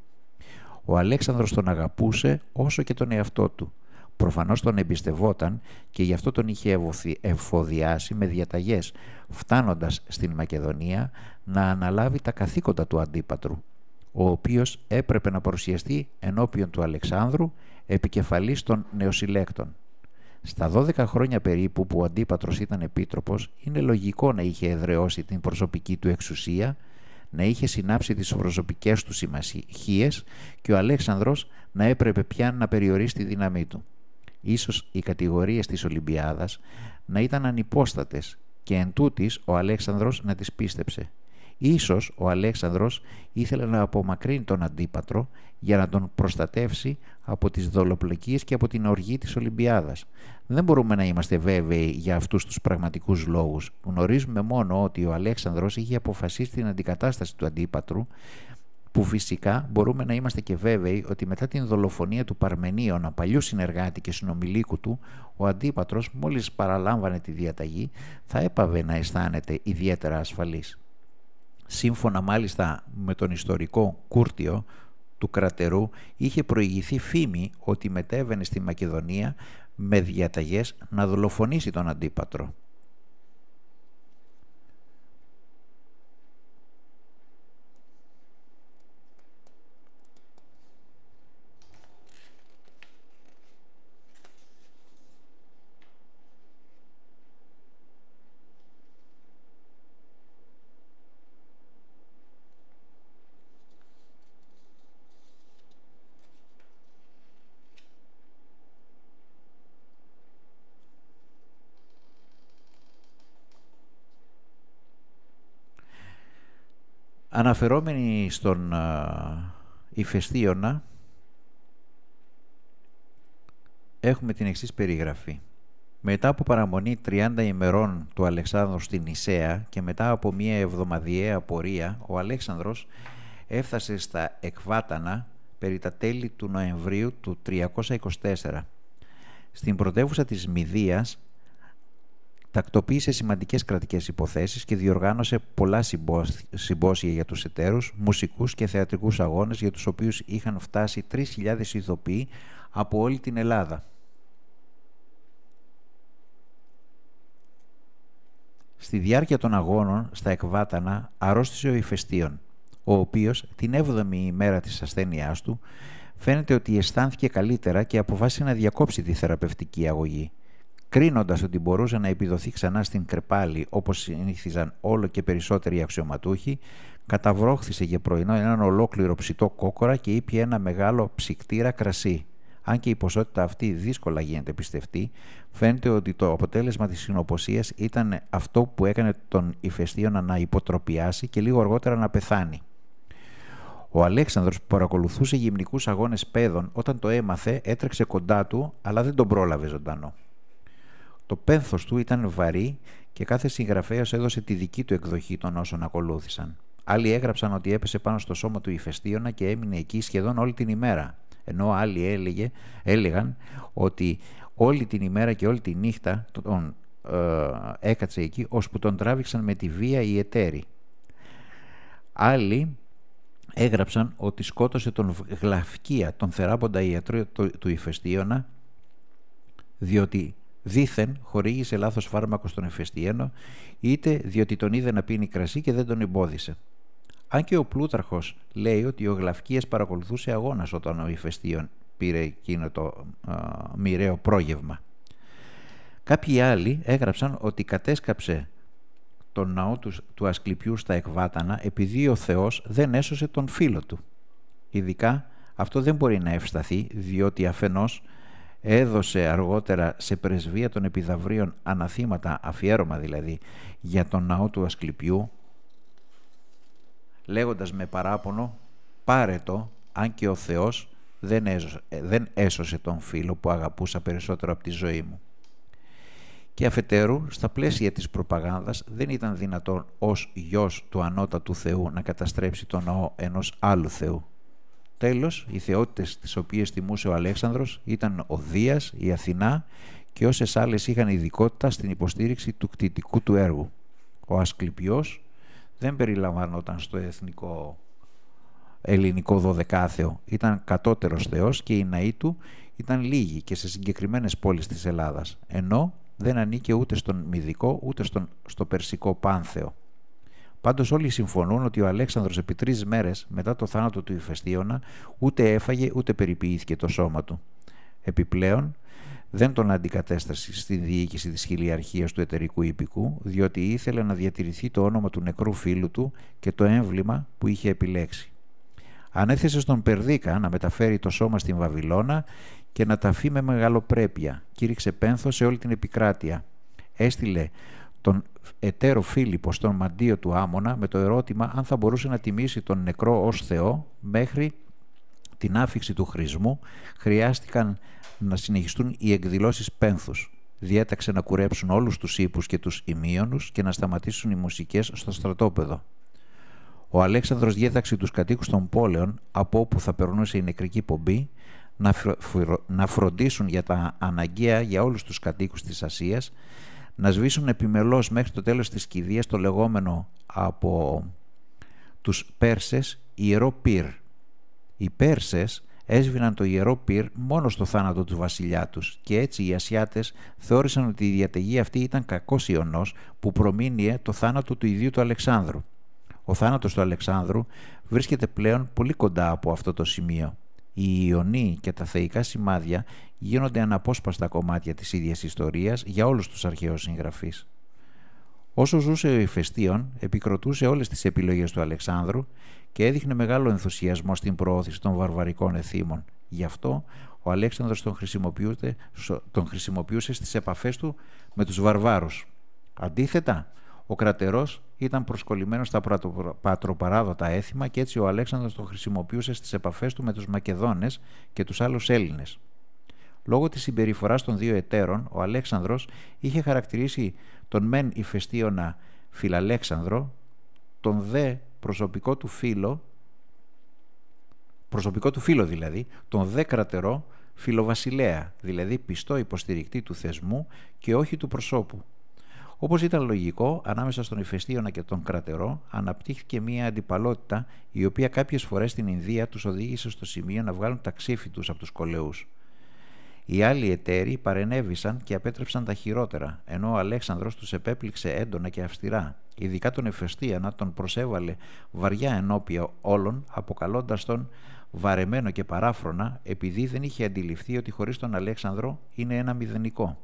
Ο Αλέξανδρος τον αγαπούσε όσο και τον εαυτό του – Προφανώς τον εμπιστευόταν και γι' αυτό τον είχε εφοδιάσει με διαταγές, φτάνοντας στην Μακεδονία να αναλάβει τα καθήκοντα του αντίπατρου, ο οποίος έπρεπε να παρουσιαστεί ενώπιον του Αλεξάνδρου επικεφαλής των νεοσυλλέκτων. Στα 12 χρόνια περίπου που ο αντίπατρος ήταν επίτροπος, είναι λογικό να είχε εδρεώσει την προσωπική του εξουσία, να είχε συνάψει τις προσωπικές του συμμαχίες και ο Αλέξανδρος να έπρεπε πια να περιορίσει τη δύναμή του. Ίσως οι κατηγορίες της Ολυμπιάδας να ήταν ανυπόστατες και εν ο Αλέξανδρος να τις πίστεψε. Ίσως ο Αλέξανδρος ήθελε να απομακρύνει τον αντίπατρο για να τον προστατεύσει από τις δολοπλοκίες και από την οργή της Ολυμπιάδας. Δεν μπορούμε να είμαστε βέβαιοι για αυτούς τους πραγματικούς λόγους. Γνωρίζουμε μόνο ότι ο Αλέξανδρος είχε αποφασίσει την αντικατάσταση του αντίπατρου που φυσικά μπορούμε να είμαστε και βέβαιοι ότι μετά την δολοφονία του Παρμενίωνα, παλιούς συνεργάτη και συνομιλίκου του, ο αντίπατρος μόλις παραλάμβανε τη διαταγή θα έπαβε να αισθάνεται ιδιαίτερα ασφαλής. Σύμφωνα μάλιστα με τον ιστορικό Κούρτιο του κρατερού είχε προηγηθεί φήμη ότι μετέβαινε στη Μακεδονία με διαταγές να δολοφονήσει τον αντίπατρο. Αναφερόμενοι στον ε, ηφαιστίωνα έχουμε την εξής περιγραφή. Μετά από παραμονή 30 ημερών του Αλεξάνδρου στην Ισέα και μετά από μία εβδομαδιαία πορεία, ο Αλέξανδρος έφτασε στα Εκβάτανα περί τα τέλη του Νοεμβρίου του 324. Στην πρωτεύουσα της Μηδίας τακτοποίησε σημαντικές κρατικές υποθέσεις και διοργάνωσε πολλά συμπόσια για τους εταίρους, μουσικούς και θεατρικούς αγώνες για τους οποίους είχαν φτάσει 3.000 ηθοποιοί από όλη την Ελλάδα. Στη διάρκεια των αγώνων στα εκβάτανα αρρώστησε ο Ιφαιστείων, ο οποίος την 7η ημέρα της ασθένειάς του φαίνεται ότι αισθάνθηκε καλύτερα και αποφάσισε να διακόψει τη θεραπευτική αγωγή. Κρίνοντας ότι μπορούσε να επιδοθεί ξανά στην κρεπάλη όπως συνήθιζαν όλο και περισσότεροι αξιωματούχοι, καταβρόχθησε για πρωινό έναν ολόκληρο ψητό κόκορα και ήπια ένα μεγάλο ψυκτήρα κρασί. Αν και η ποσότητα αυτή δύσκολα γίνεται πιστευτή, φαίνεται ότι το αποτέλεσμα της συνοποσία ήταν αυτό που έκανε τον ηφαιστείο να υποτροπιάσει και λίγο αργότερα να πεθάνει. Ο Αλέξανδρος που παρακολουθούσε γυμνικούς αγώνες παιδων, όταν το έμαθε έτρεξε κοντά του, αλλά δεν τον πρόλαβε ζωντανό. Το πένθος του ήταν βαρύ και κάθε συγγραφέας έδωσε τη δική του εκδοχή των όσων ακολούθησαν. Άλλοι έγραψαν ότι έπεσε πάνω στο σώμα του ηφαιστίωνα και έμεινε εκεί σχεδόν όλη την ημέρα, ενώ άλλοι έλεγε, έλεγαν ότι όλη την ημέρα και όλη τη νύχτα τον ε, έκατσε εκεί, ώσπου τον τράβηξαν με τη βία οι εταίροι. Άλλοι έγραψαν ότι σκότωσε τον Γλαφκία, τον θεράποντα ιατρό του ηφαιστίωνα, διότι δήθεν χορήγησε λάθος φάρμακο στον Εφεστιένο, είτε διότι τον είδε να πίνει κρασί και δεν τον εμπόδισε. Αν και ο Πλούταρχος λέει ότι ο Γλαυκίας παρακολουθούσε αγώνας όταν ο Εφεστίων πήρε εκείνο το α, μοιραίο πρόγευμα. Κάποιοι άλλοι έγραψαν ότι κατέσκαψε τον ναό τους, του Ασκληπιού στα Εκβάτανα επειδή ο Θεός δεν έσωσε τον φίλο του. Ειδικά αυτό δεν μπορεί να ευσταθεί διότι αφενός έδωσε αργότερα σε πρεσβεία των επιδαυρίων αναθήματα, αφιέρωμα δηλαδή, για τον ναό του Ασκληπιού, λέγοντας με παράπονο «Πάρε το, αν και ο Θεός δεν έσωσε, δεν έσωσε τον φίλο που αγαπούσα περισσότερο από τη ζωή μου». Και αφετέρου, στα πλαίσια της προπαγάνδας δεν ήταν δυνατόν ως γιος του ανώτατου Θεού να καταστρέψει τον ναό ενός άλλου Θεού. Τέλος, οι θεότητες τις οποίες τιμούσε ο Αλέξανδρος ήταν ο Δίας, η Αθηνά και όσες άλλες είχαν ειδικότητα στην υποστήριξη του κτητικού του έργου. Ο Ασκληπιός δεν περιλαμβανόταν στο εθνικό ελληνικό δωδεκάθεο. Ήταν κατώτερος θεός και οι ναοί του ήταν λίγοι και σε συγκεκριμένες πόλεις της Ελλάδας, ενώ δεν ανήκε ούτε στον Μυδικό ούτε στον, στο Περσικό Πάνθεο. Πάντως όλοι συμφωνούν ότι ο Αλέξανδρος επί τρεις μέρες μετά το θάνατο του Ιφαιστίωνα ούτε έφαγε ούτε περιποιήθηκε το σώμα του. Επιπλέον, δεν τον αντικατέστασε στη διοίκηση της χιλιαρχίας του εταιρικού υπηκού, διότι ήθελε να διατηρηθεί το όνομα του νεκρού φίλου του και το έμβλημα που είχε επιλέξει. Ανέθεσε στον Περδίκα να μεταφέρει το σώμα στην Βαβυλώνα και να ταφεί με μεγαλοπρέπεια. Κήρυξε πένθος σε όλη την επικράτεια. Έστειλε τον εταίρο Φίλιππος στον μαντίο του Άμονα με το ερώτημα αν θα μπορούσε να τιμήσει τον νεκρό ως Θεό μέχρι την άφηξη του χρησμού χρειάστηκαν να συνεχιστούν οι εκδηλώσεις πένθους. Διέταξε να κουρέψουν όλους τους ύπους και τους ημίωνους και να σταματήσουν οι μουσικές στο στρατόπεδο. Ο Αλέξανδρος διέταξε τους κατοίκους των πόλεων από όπου θα περνούσε η νεκρική πομπή να, να φροντίσουν για τα αναγκαία για όλους τους κατοίκους της Ασίας να σβήσουν επιμελώς μέχρι το τέλος της κηδείας το λεγόμενο από τους Πέρσες ιερό πυρ. Οι Πέρσες έσβηναν το ιερό πυρ μόνο στο θάνατο του βασιλιά τους και έτσι οι Ασιάτες θεώρησαν ότι η διαταγή αυτή ήταν κακός ιονός που προμήνυε το θάνατο του ιδίου του Αλεξάνδρου. Ο θάνατος του Αλεξάνδρου βρίσκεται πλέον πολύ κοντά από αυτό το σημείο οι ιονοί και τα θεϊκά σημάδια γίνονται αναπόσπαστα κομμάτια της ίδιας ιστορίας για όλους τους αρχαίους συγγραφείς. Όσο ζούσε ο Ιφαιστίων, επικροτούσε όλες τις επιλογές του Αλεξάνδρου και έδειχνε μεγάλο ενθουσιασμό στην προώθηση των βαρβαρικών εθήμων. Γι' αυτό ο Αλέξανδρος τον, τον χρησιμοποιούσε στις επαφές του με τους βαρβάρους. Αντίθετα, ο κρατερός ήταν προσκολλημένος στα πατροπαράδοτα έθιμα και έτσι ο Αλέξανδρος το χρησιμοποιούσε στις επαφές του με τους Μακεδόνες και τους άλλους Έλληνες. Λόγω της συμπεριφοράς των δύο εταίρων, ο Αλέξανδρος είχε χαρακτηρίσει τον μεν ηφαιστίωνα φιλαλέξανδρο, τον δε προσωπικό του φίλο, προσωπικό του φίλο δηλαδή, τον δε κρατερό φιλοβασιλέα, δηλαδή πιστό υποστηρικτή του θεσμού και όχι του προσώπου. Όπως ήταν λογικό, ανάμεσα στον ηφαιστείωνα και τον κρατερό αναπτύχθηκε μια αντιπαλότητα η οποία κάποιες φορές στην Ινδία τους οδήγησε στο σημείο να βγάλουν τα ξύφη τους από τους κολεού. Οι άλλοι εταίροι παρενέβησαν και απέτρεψαν τα χειρότερα, ενώ ο Αλέξανδρος τους επέπληξε έντονα και αυστηρά. Ειδικά τον Εφεστίανα τον προσέβαλε βαριά ενώπια όλων, αποκαλώντας τον βαρεμένο και παράφρονα, επειδή δεν είχε αντιληφθεί ότι χωρίς τον Αλέξανδρο είναι ένα μηδενικό.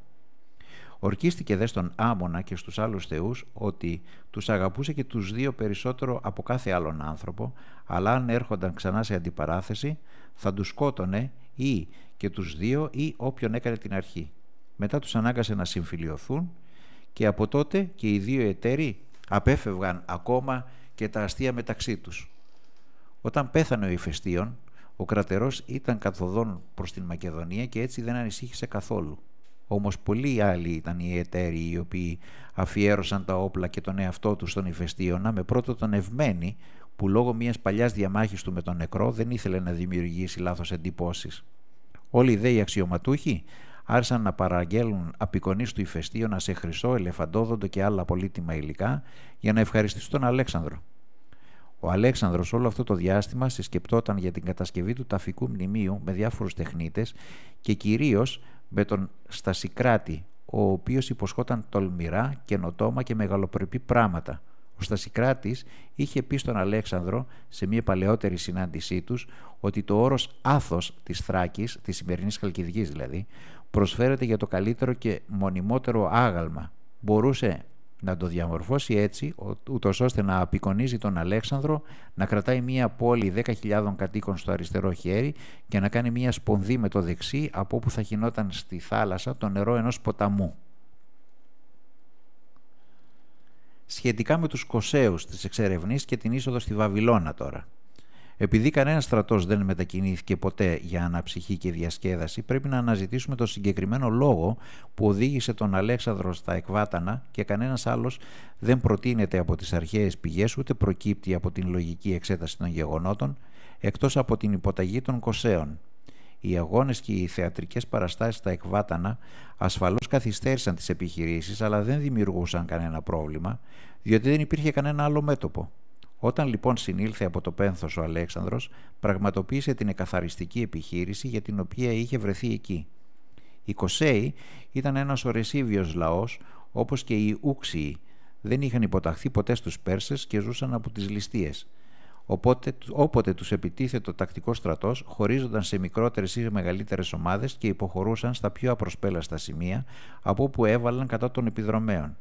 Ορκίστηκε δε στον Άμονα και στους άλλους θεούς ότι τους αγαπούσε και τους δύο περισσότερο από κάθε άλλον άνθρωπο, αλλά αν έρχονταν ξανά σε αντιπαράθεση θα τους σκότωνε ή και τους δύο ή όποιον έκανε την αρχή. Μετά τους ανάγκασε να συμφιλειωθούν και από τότε και οι δύο εταίροι απέφευγαν ακόμα και τα αστεία μεταξύ τους. Όταν πέθανε ο ηφαιστείων, ο κρατερός ήταν καθοδόν προς την Μακεδονία και έτσι δεν ανησύχησε καθόλου. Όμως πολλοί άλλοι ήταν οι εταίροι οι οποίοι αφιέρωσαν τα όπλα και τον εαυτό τους στον ηφαιστίωνα με πρώτο τον Ευμένη που λόγω μιας παλιάς διαμάχης του με τον νεκρό δεν ήθελε να δημιουργήσει λάθος εντυπώσεις. Όλοι οι δέοι αξιωματούχοι άρχισαν να παραγγέλουν απεικονίς του ηφαιστίωνα σε χρυσό, ελεφαντόδοντο και άλλα πολύτιμα υλικά για να ευχαριστήσουν τον Αλέξανδρο. Ο Αλέξανδρος όλο αυτό το διάστημα συσκεπτόταν για την κατασκευή του ταφικού μνημείου με διάφορους τεχνίτες και κυρίως με τον Στασικράτη, ο οποίος υποσχόταν τολμηρά, καινοτόμα και μεγαλοπρεπή πράγματα. Ο Στασικράτης είχε πει στον Αλέξανδρο σε μια παλαιότερη συνάντησή τους ότι το όρος άθος της Θράκης, της σημερινής Χαλκιδικής δηλαδή, προσφέρεται για το καλύτερο και μονιμότερο άγαλμα. Μπορούσε να το διαμορφώσει έτσι, ούτως ώστε να απεικονίζει τον Αλέξανδρο, να κρατάει μια πόλη 10.000 κατοίκων στο αριστερό χέρι και να κάνει μια σπονδή με το δεξί από όπου θα γινόταν στη θάλασσα το νερό ενός ποταμού. Σχετικά με τους Κοσέους, της εξερευνής και την είσοδο στη Βαβυλώνα τώρα – επειδή κανένας στρατός δεν μετακινήθηκε ποτέ για αναψυχή και διασκέδαση, πρέπει να αναζητήσουμε το συγκεκριμένο λόγο που οδήγησε τον Αλέξανδρο στα εκβάτανα και κανένας άλλος δεν προτείνεται από τις αρχαίες πηγές ούτε προκύπτει από την λογική εξέταση των γεγονότων, εκτός από την υποταγή των κοσέων. Οι αγώνες και οι θεατρικές παραστάσεις στα εκβάτανα ασφαλώς καθυστέρησαν τις επιχειρήσεις αλλά δεν δημιουργούσαν κανένα πρόβλημα διότι δεν υπήρχε κανένα άλλο μέτωπο. Όταν λοιπόν συνήλθε από το πένθος ο Αλέξανδρος, πραγματοποίησε την εκαθαριστική επιχείρηση για την οποία είχε βρεθεί εκεί. Οι Κοσέοι ήταν ένας ορεσίβιος λαός, όπως και οι Ούξιοι, δεν είχαν υποταχθεί ποτέ στους Πέρσες και ζούσαν από τις ληστείες. Οπότε, όποτε τους επιτίθεται ο τακτικό στρατός, χωρίζονταν σε μικρότερες ή μεγαλύτερες ομάδες και υποχωρούσαν στα πιο απροσπέλαστα σημεία, από όπου έβαλαν κατά των επιδρομέων.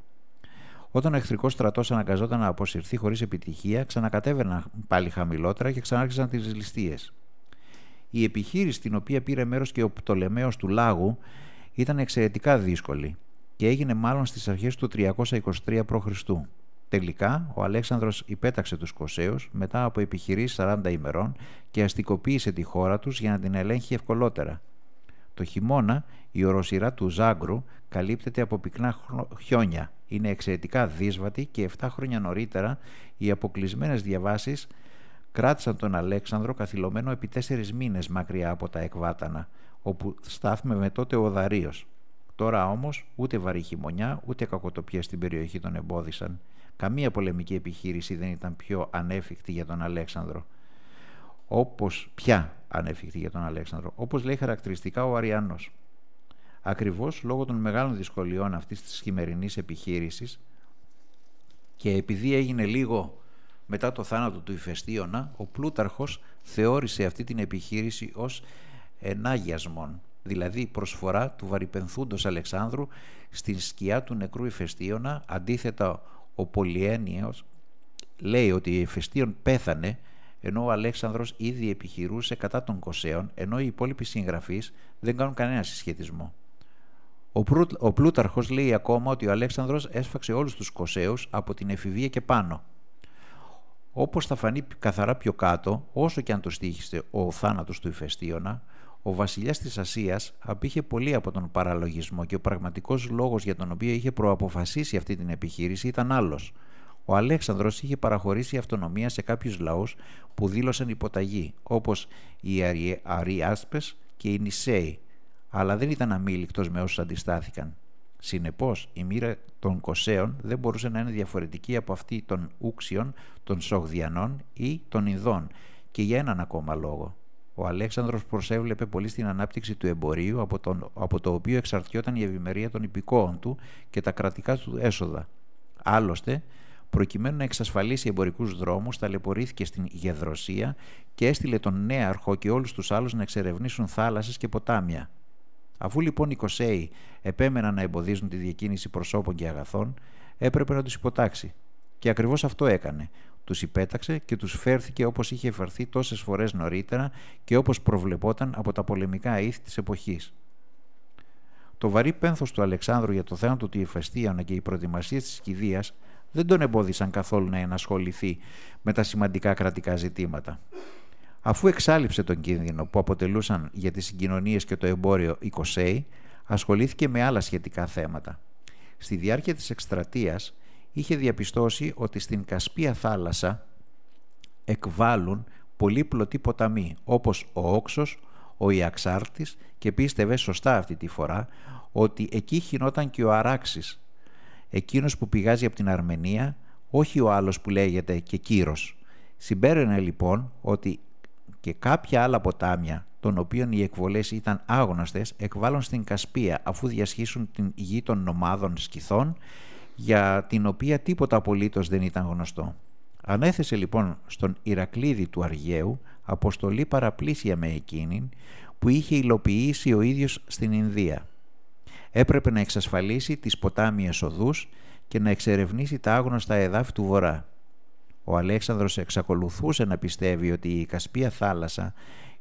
Όταν ο εχθρικός στρατός αναγκαζόταν να αποσυρθεί χωρίς επιτυχία, ξανακατέβαιναν πάλι χαμηλότερα και ξανάρχισαν τις ληστείες. Η επιχείρηση στην οποία πήρε μέρος και ο Πτολεμαίος του Λάγου ήταν εξαιρετικά δύσκολη και έγινε μάλλον στις αρχές του 323 π.Χ. Τελικά, ο Αλέξανδρος υπέταξε τους Κωσέους μετά από επιχειρήσεις 40 ημερών και αστικοποίησε τη χώρα τους για να την ελέγχει ευκολότερα. Το χειμώνα η οροσυρά του Ζάγκρου καλύπτεται από πυκνά χιόνια. Είναι εξαιρετικά δύσβατη και 7 χρόνια νωρίτερα οι αποκλεισμένες διαβάσεις κράτησαν τον Αλέξανδρο καθυλωμένο επί 4 μήνες μακριά από τα εκβάτανα, όπου στάθμε με τότε ο Δαρίος. Τώρα όμως ούτε βαρύ χειμωνιά ούτε κακοτοπία στην περιοχή τον εμπόδισαν. Καμία πολεμική επιχείρηση δεν ήταν πιο ανέφικτη για τον Αλέξανδρο όπως πια ανέφηκε για τον Αλέξανδρο, όπως λέει χαρακτηριστικά ο Αριανός. Ακριβώς λόγω των μεγάλων δυσκολιών αυτής της χειμερινής επιχείρησης και επειδή έγινε λίγο μετά το θάνατο του Ιφαιστίωνα, ο Πλούταρχος θεώρησε αυτή την επιχείρηση ως ενάγιασμον, δηλαδή προσφορά του βαρυπενθούντος Αλεξάνδρου στην σκιά του νεκρού Ιφαιστίωνα, αντίθετα ο Πολιένιος λέει ότι η Ιφαιστίων πέθανε ενώ ο Αλέξανδρος ήδη επιχειρούσε κατά των Κωσέων, ενώ οι υπόλοιποι συγγραφείς δεν κάνουν κανένα συσχετισμό. Ο, Πρου, ο Πλούταρχος λέει ακόμα ότι ο Αλέξανδρος έσφαξε όλους τους Κωσέους από την εφηβεία και πάνω. Όπως θα φανεί καθαρά πιο κάτω, όσο και αν το στήχησε ο θάνατος του Ιφαιστίωνα, ο βασιλιάς της Ασίας απήχε πολύ από τον παραλογισμό και ο πραγματικός λόγος για τον οποίο είχε προαποφασίσει αυτή την επιχείρηση ήταν άλλος. Ο Αλέξανδρος είχε παραχωρήσει αυτονομία σε κάποιους λαούς που δήλωσαν υποταγή όπως οι Αριάσπες και οι Νησέοι αλλά δεν ήταν αμήλικτος με όσους αντιστάθηκαν. Συνεπώς η μοίρα των Κοσέων δεν μπορούσε να είναι διαφορετική από αυτή των Ούξιων, των Σογδιανών ή των Ιδών. και για έναν ακόμα λόγο. Ο Αλέξανδρος προσέβλεπε πολύ στην ανάπτυξη του εμπορίου από, τον, από το οποίο εξαρτιόταν η ευημερία των υπηκόων του και τα κρατικά του έσοδα. Άλλωστε, προκειμένου να εξασφαλίσει εμπορικούς δρόμους, ταλαιπωρήθηκε στην Γεδροσία και έστειλε τον Νέαρχο και όλους τους άλλους να εξερευνήσουν θάλασσες και ποτάμια. Αφού λοιπόν οι Κωσέοι... επέμεναν να εμποδίζουν τη διακίνηση προσώπων και αγαθών, έπρεπε να τους υποτάξει. Και ακριβώς αυτό έκανε. Τους υπέταξε και τους φέρθηκε όπως είχε φερθεί τόσες φορές νωρίτερα και όπως προβλεπόταν από τα πολεμικά ήθη της εποχής. Το βαρύ πένθος του Αλεξάνδρου για το θάνατο του Τιεφαστίανα και οι προετοιμασίες της κηδεία δεν τον εμπόδισαν καθόλου να ενασχοληθεί με τα σημαντικά κρατικά ζητήματα. Αφού εξάλληψε τον κίνδυνο που αποτελούσαν για τις συγκοινωνίες και το εμπόριο οι Κοσέη, ασχολήθηκε με άλλα σχετικά θέματα. Στη διάρκεια της εκστρατείας είχε διαπιστώσει ότι στην Κασπία θάλασσα εκβάλλουν πλωτοί ποταμοί όπως ο Όξος, ο Ιαξάρτης και πίστευε σωστά αυτή τη φορά ότι εκεί χινόταν και ο Αράξης εκείνος που πηγάζει από την Αρμενία, όχι ο άλλος που λέγεται και Κύρος. Συμπέρανε λοιπόν ότι και κάποια άλλα ποτάμια, των οποίων οι εκβολές ήταν άγνωστες, εκβάλλουν στην Κασπία αφού διασχίσουν την γη των νομάδων σκηθών, για την οποία τίποτα απολύτως δεν ήταν γνωστό. Ανέθεσε λοιπόν στον Ηρακλήδη του Αργαίου αποστολή παραπλήσια με εκείνη που είχε υλοποιήσει ο ίδιος στην Ινδία έπρεπε να εξασφαλίσει τις ποτάμιες οδούς και να εξερευνήσει τα άγνωστα εδάφη του βορρά. Ο Αλέξανδρος εξακολουθούσε να πιστεύει ότι η Κασπία θάλασσα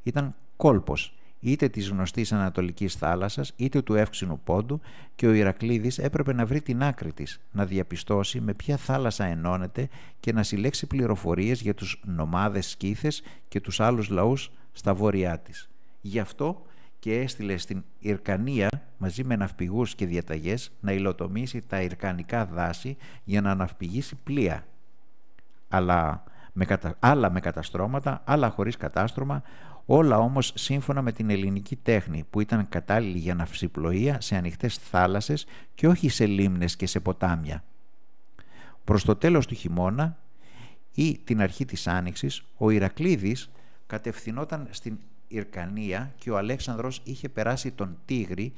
ήταν κόλπος είτε της γνωστής Ανατολικής θάλασσας είτε του Εύξηνου πόντου και ο Ηρακλήδης έπρεπε να βρει την άκρη της, να διαπιστώσει με ποια θάλασσα ενώνεται και να συλλέξει πληροφορίες για τους νομάδες σκήθες και τους άλλους λαούς στα βόρειά της. Γι' αυτό και έστειλε στην Ιρκανία μαζί με ναυπηγούς και διαταγές να υλοτομήσει τα Ιρκανικά δάση για να ναυπηγήσει πλοία. Αλλά με κατα... άλλα με καταστρώματα, άλλα χωρίς κατάστρωμα, όλα όμως σύμφωνα με την ελληνική τέχνη που ήταν κατάλληλη για ναυσιπλοεία σε ανοιχτές θάλασσες και όχι σε λίμνες και σε ποτάμια. Προς το τέλος του χειμώνα ή την αρχή της Άνοιξης, ο Ηρακλήδης κατευθυνόταν στην Ιρκανία και ο Αλέξανδρος είχε περάσει τον Τίγρη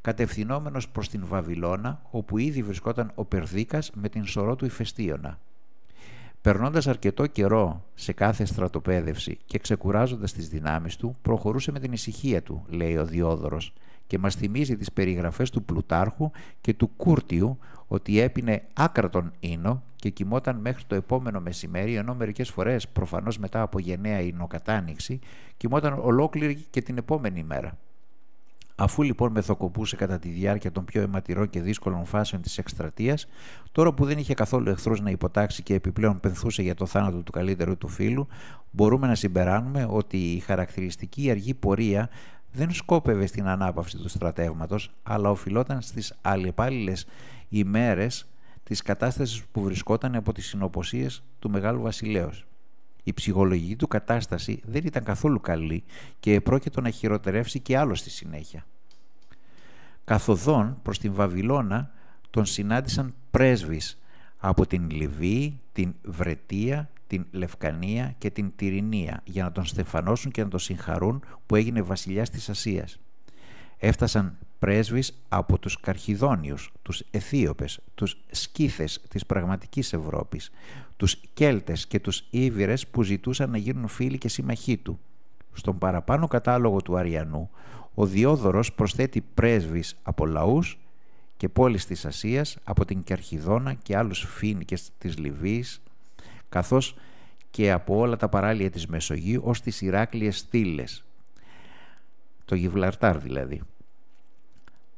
κατευθυνόμενος προς την Βαβυλώνα όπου ήδη βρισκόταν ο Περδίκας με την σωρό του Ιφαιστίωνα. Περνώντας αρκετό καιρό σε κάθε στρατοπέδευση και ξεκουράζοντας τις δυνάμεις του, προχωρούσε με την ησυχία του, λέει ο Διόδωρος, και μας θυμίζει τις περιγραφές του Πλουτάρχου και του Κούρτιου ότι έπινε άκρατον ίνο και κοιμόταν μέχρι το επόμενο μεσημέρι, ενώ μερικές φορές, προφανώς μετά από γενναία ινοκατάνοιξη, κοιμόταν ολόκληρη και την επόμενη μέρα. Αφού λοιπόν μεθοκοπούσε κατά τη διάρκεια των πιο αιματηρών και δύσκολων φάσεων της εκστρατείας, τώρα που δεν είχε καθόλου εχθρός να υποτάξει και επιπλέον πενθούσε για το θάνατο του καλύτερου του φίλου, μπορούμε να συμπεράνουμε ότι η χαρακτηριστική αργή πορεία δεν σκόπευε στην ανάπαυση του στρατεύματος, αλλά οφειλόταν στις αλλεπάλληλες ημέρες της κατάστασης που βρισκόταν από τις συνοποσίες του Μεγάλου Βασιλέως. Η ψυχολογική του κατάσταση δεν ήταν καθόλου καλή και επρόκειτο να χειροτερεύσει και άλλο στη συνέχεια. Καθοδόν προς την Βαβυλώνα τον συνάντησαν πρέσβεις από την Λιβύη, την Βρετία, την Λευκανία και την Τυρινία για να τον στεφανώσουν και να τον συγχαρούν που έγινε βασιλιάς της Ασίας. Έφτασαν πρέσβεις από τους Καρχιδόνιους, τους Αιθίωπες, τους Σκήθες της πραγματικής Ευρώπης, τους Κέλτες και τους Ήβυρες που ζητούσαν να γίνουν φίλοι και συμμαχοί του. Στον παραπάνω κατάλογο του Αριανού, ο Διόδωρος προσθέτει πρέσβεις από λαούς και πόλεις της Ασίας από την Κερχιδόνα και άλλους φήνικες της Λιβύης καθώς και από όλα τα παράλια της Μεσογείου ως τις Ηράκλειες Στήλες το Γιβλαρτάρ δηλαδή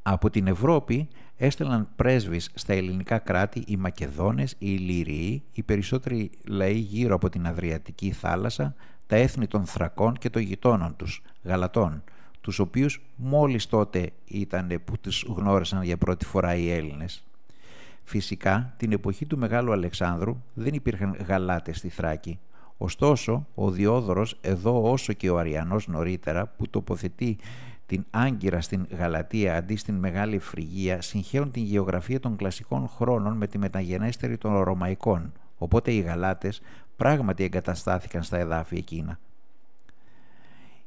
από την Ευρώπη έστελαν πρέσβεις στα ελληνικά κράτη οι Μακεδόνες, οι Λυριοί, οι περισσότεροι λαοί γύρω από την Αδριατική θάλασσα, τα έθνη των Θρακών και των γειτόνων τους, Γαλατών, τους οποίους μόλις τότε ήταν που τις γνώρισαν για πρώτη φορά οι Έλληνες. Φυσικά, την εποχή του Μεγάλου Αλεξάνδρου δεν υπήρχαν γαλάτες στη Θράκη. Ωστόσο, ο Διόδωρος εδώ όσο και ο Αριανός νωρίτερα που τοποθετεί την Άγκυρα στην Γαλατία αντί στην Μεγάλη Φρυγία συγχαίουν την γεωγραφία των κλασικών χρόνων με τη μεταγενέστερη των Ρωμαϊκών, οπότε οι Γαλάτες πράγματι εγκαταστάθηκαν στα εδάφη εκείνα.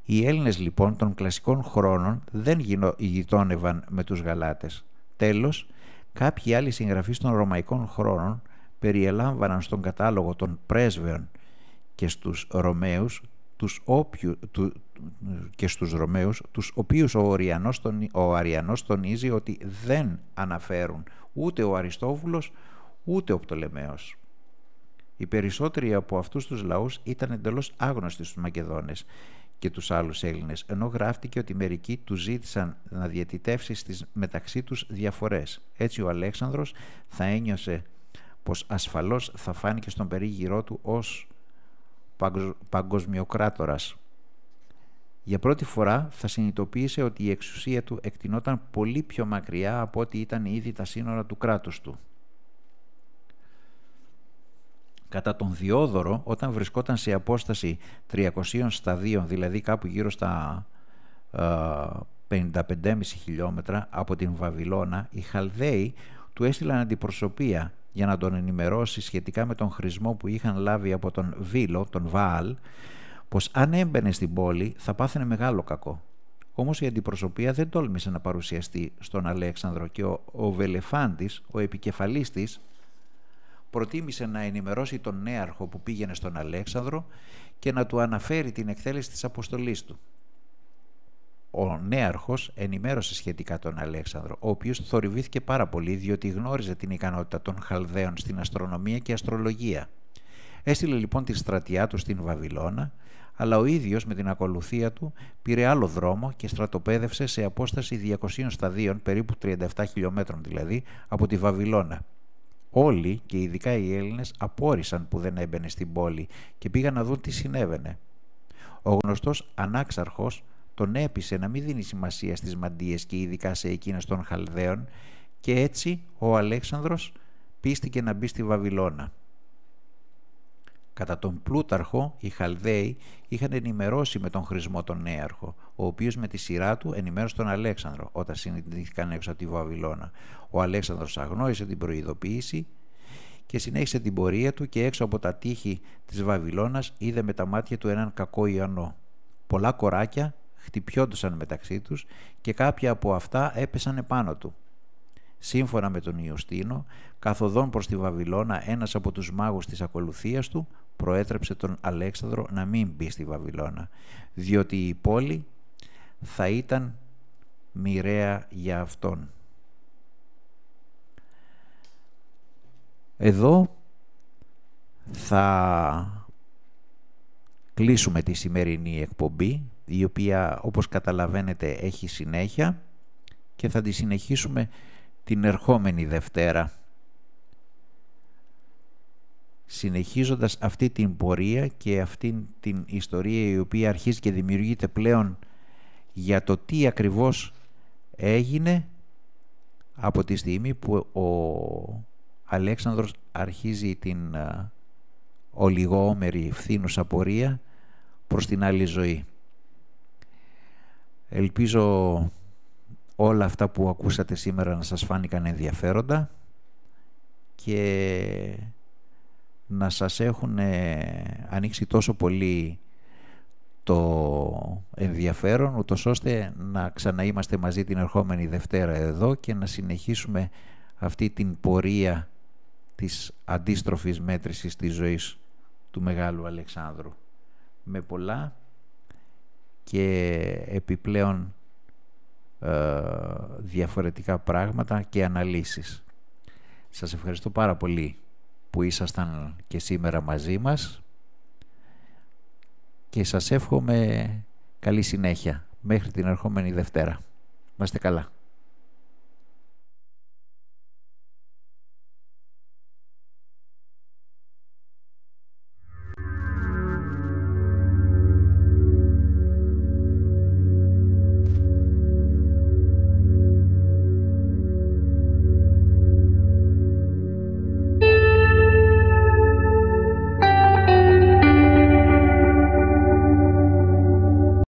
Οι Έλληνες λοιπόν των κλασικών χρόνων δεν γειτόνευαν με τους Γαλάτες. Τέλος, κάποιοι άλλοι συγγραφείς των ρωμαϊκών χρόνων περιελάμβαναν στον κατάλογο των πρέσβεων και στους Ρωμαίους τους όποιου, και στους Ρωμαίους, τους οποίους ο, Αριανός τον, ο Αριανός τονίζει ότι δεν αναφέρουν ούτε ο Αριστόβουλος ούτε ο Πτολεμαίος. Οι περισσότεροι από αυτούς τους λαούς ήταν εντελώς άγνωστοι στους Μακεδόνες και τους άλλους Έλληνες, ενώ γράφτηκε ότι μερικοί τους ζήτησαν να διατητεύσει στις μεταξύ τους διαφορές. Έτσι ο Αλέξανδρος θα ένιωσε πως ασφαλώς θα φάνηκε στον περίγυρό του ως παγκοσμιοκράτορας. Για πρώτη φορά θα συνειδητοποίησε ότι η εξουσία του εκτινόταν πολύ πιο μακριά από ό,τι ήταν ήδη τα σύνορα του κράτους του κατά τον Διόδωρο όταν βρισκόταν σε απόσταση 300 σταδίων, δηλαδή κάπου γύρω στα 55,5 ε, χιλιόμετρα από την Βαβυλώνα, οι Χαλδαίοι του έστειλαν αντιπροσωπεία για να τον ενημερώσει σχετικά με τον χρησμό που είχαν λάβει από τον Βίλο, τον Βάλ, πως αν έμπαινε στην πόλη θα πάθαινε μεγάλο κακό. Όμως η αντιπροσωπεία δεν τόλμησε να παρουσιαστεί στον Αλέξανδρο και ο, ο Βελεφάντης, ο επικεφαλής της, προτίμησε να ενημερώσει τον νέαρχο που πήγαινε στον Αλέξανδρο και να του αναφέρει την εκτέλεση της αποστολής του. Ο νέαρχος ενημέρωσε σχετικά τον Αλέξανδρο, ο οποίος θορυβήθηκε πάρα πολύ διότι γνώριζε την ικανότητα των Χαλδαίων στην αστρονομία και αστρολογία. Έστειλε λοιπόν τη στρατιά του στην Βαβυλώνα, αλλά ο ίδιος με την ακολουθία του πήρε άλλο δρόμο και στρατοπέδευσε σε απόσταση 200 σταδίων, περίπου 37 χιλιόμετρων δηλαδή, από τη Βαβυλώνα Όλοι και ειδικά οι Έλληνες απόρρισαν που δεν έμπαινε στην πόλη και πήγαν να δουν τι συνέβαινε. Ο γνωστός ανάξαρχος τον έπεισε να μην δίνει σημασία στις μαντίες και ειδικά σε εκείνες των Χαλδαίων και έτσι ο Αλέξανδρος πίστηκε να μπει στη Βαβυλώνα. Κατά τον Πλούταρχο, οι Χαλδαίοι είχαν ενημερώσει με τον χρησμό τον Νέαρχο, ο οποίος με τη σειρά του ενημέρωσε τον Αλέξανδρο όταν συνειδητοποιήθηκαν έξω από τη Βαβυλώνα. Ο Αλέξανδρος αγνώρισε την προειδοποίηση και συνέχισε την πορεία του και έξω από τα τείχη της Βαβυλώνας είδε με τα μάτια του έναν κακό Ιωαννό. Πολλά κοράκια χτυπιόντουσαν μεταξύ τους, και κάποια από αυτά έπεσαν επάνω του. Σύμφωνα με τον Ιωστίνο, καθοδόν προς τη Βαβυλώνα ένας από τους μάγους της ακολουθίας του προέτρεψε τον Αλέξανδρο να μην μπει στη Βαβυλώνα, διότι η πόλη θα ήταν μοιραία για αυτόν. Εδώ θα κλείσουμε τη σημερινή εκπομπή, η οποία όπως καταλαβαίνετε έχει συνέχεια και θα τη συνεχίσουμε την ερχόμενη Δευτέρα. Συνεχίζοντας αυτή την πορεία και αυτή την ιστορία η οποία αρχίζει και δημιουργείται πλέον για το τι ακριβώς έγινε από τη στιγμή που ο Αλέξανδρος αρχίζει την ολιγόμερη φθήνουσα πορεία προς την άλλη ζωή. Ελπίζω όλα αυτά που ακούσατε σήμερα να σας φάνηκαν ενδιαφέροντα και να σας έχουν ε, ανοίξει τόσο πολύ το ενδιαφέρον ούτως ώστε να ξαναείμαστε μαζί την ερχόμενη Δευτέρα εδώ και να συνεχίσουμε αυτή την πορεία της αντίστροφης μέτρησης της ζωής του Μεγάλου Αλεξάνδρου με πολλά και επιπλέον ε, διαφορετικά πράγματα και αναλύσεις. Σας ευχαριστώ πάρα πολύ που ήσασταν και σήμερα μαζί μας και σας εύχομαι καλή συνέχεια μέχρι την ερχόμενη Δευτέρα. Να είστε καλά.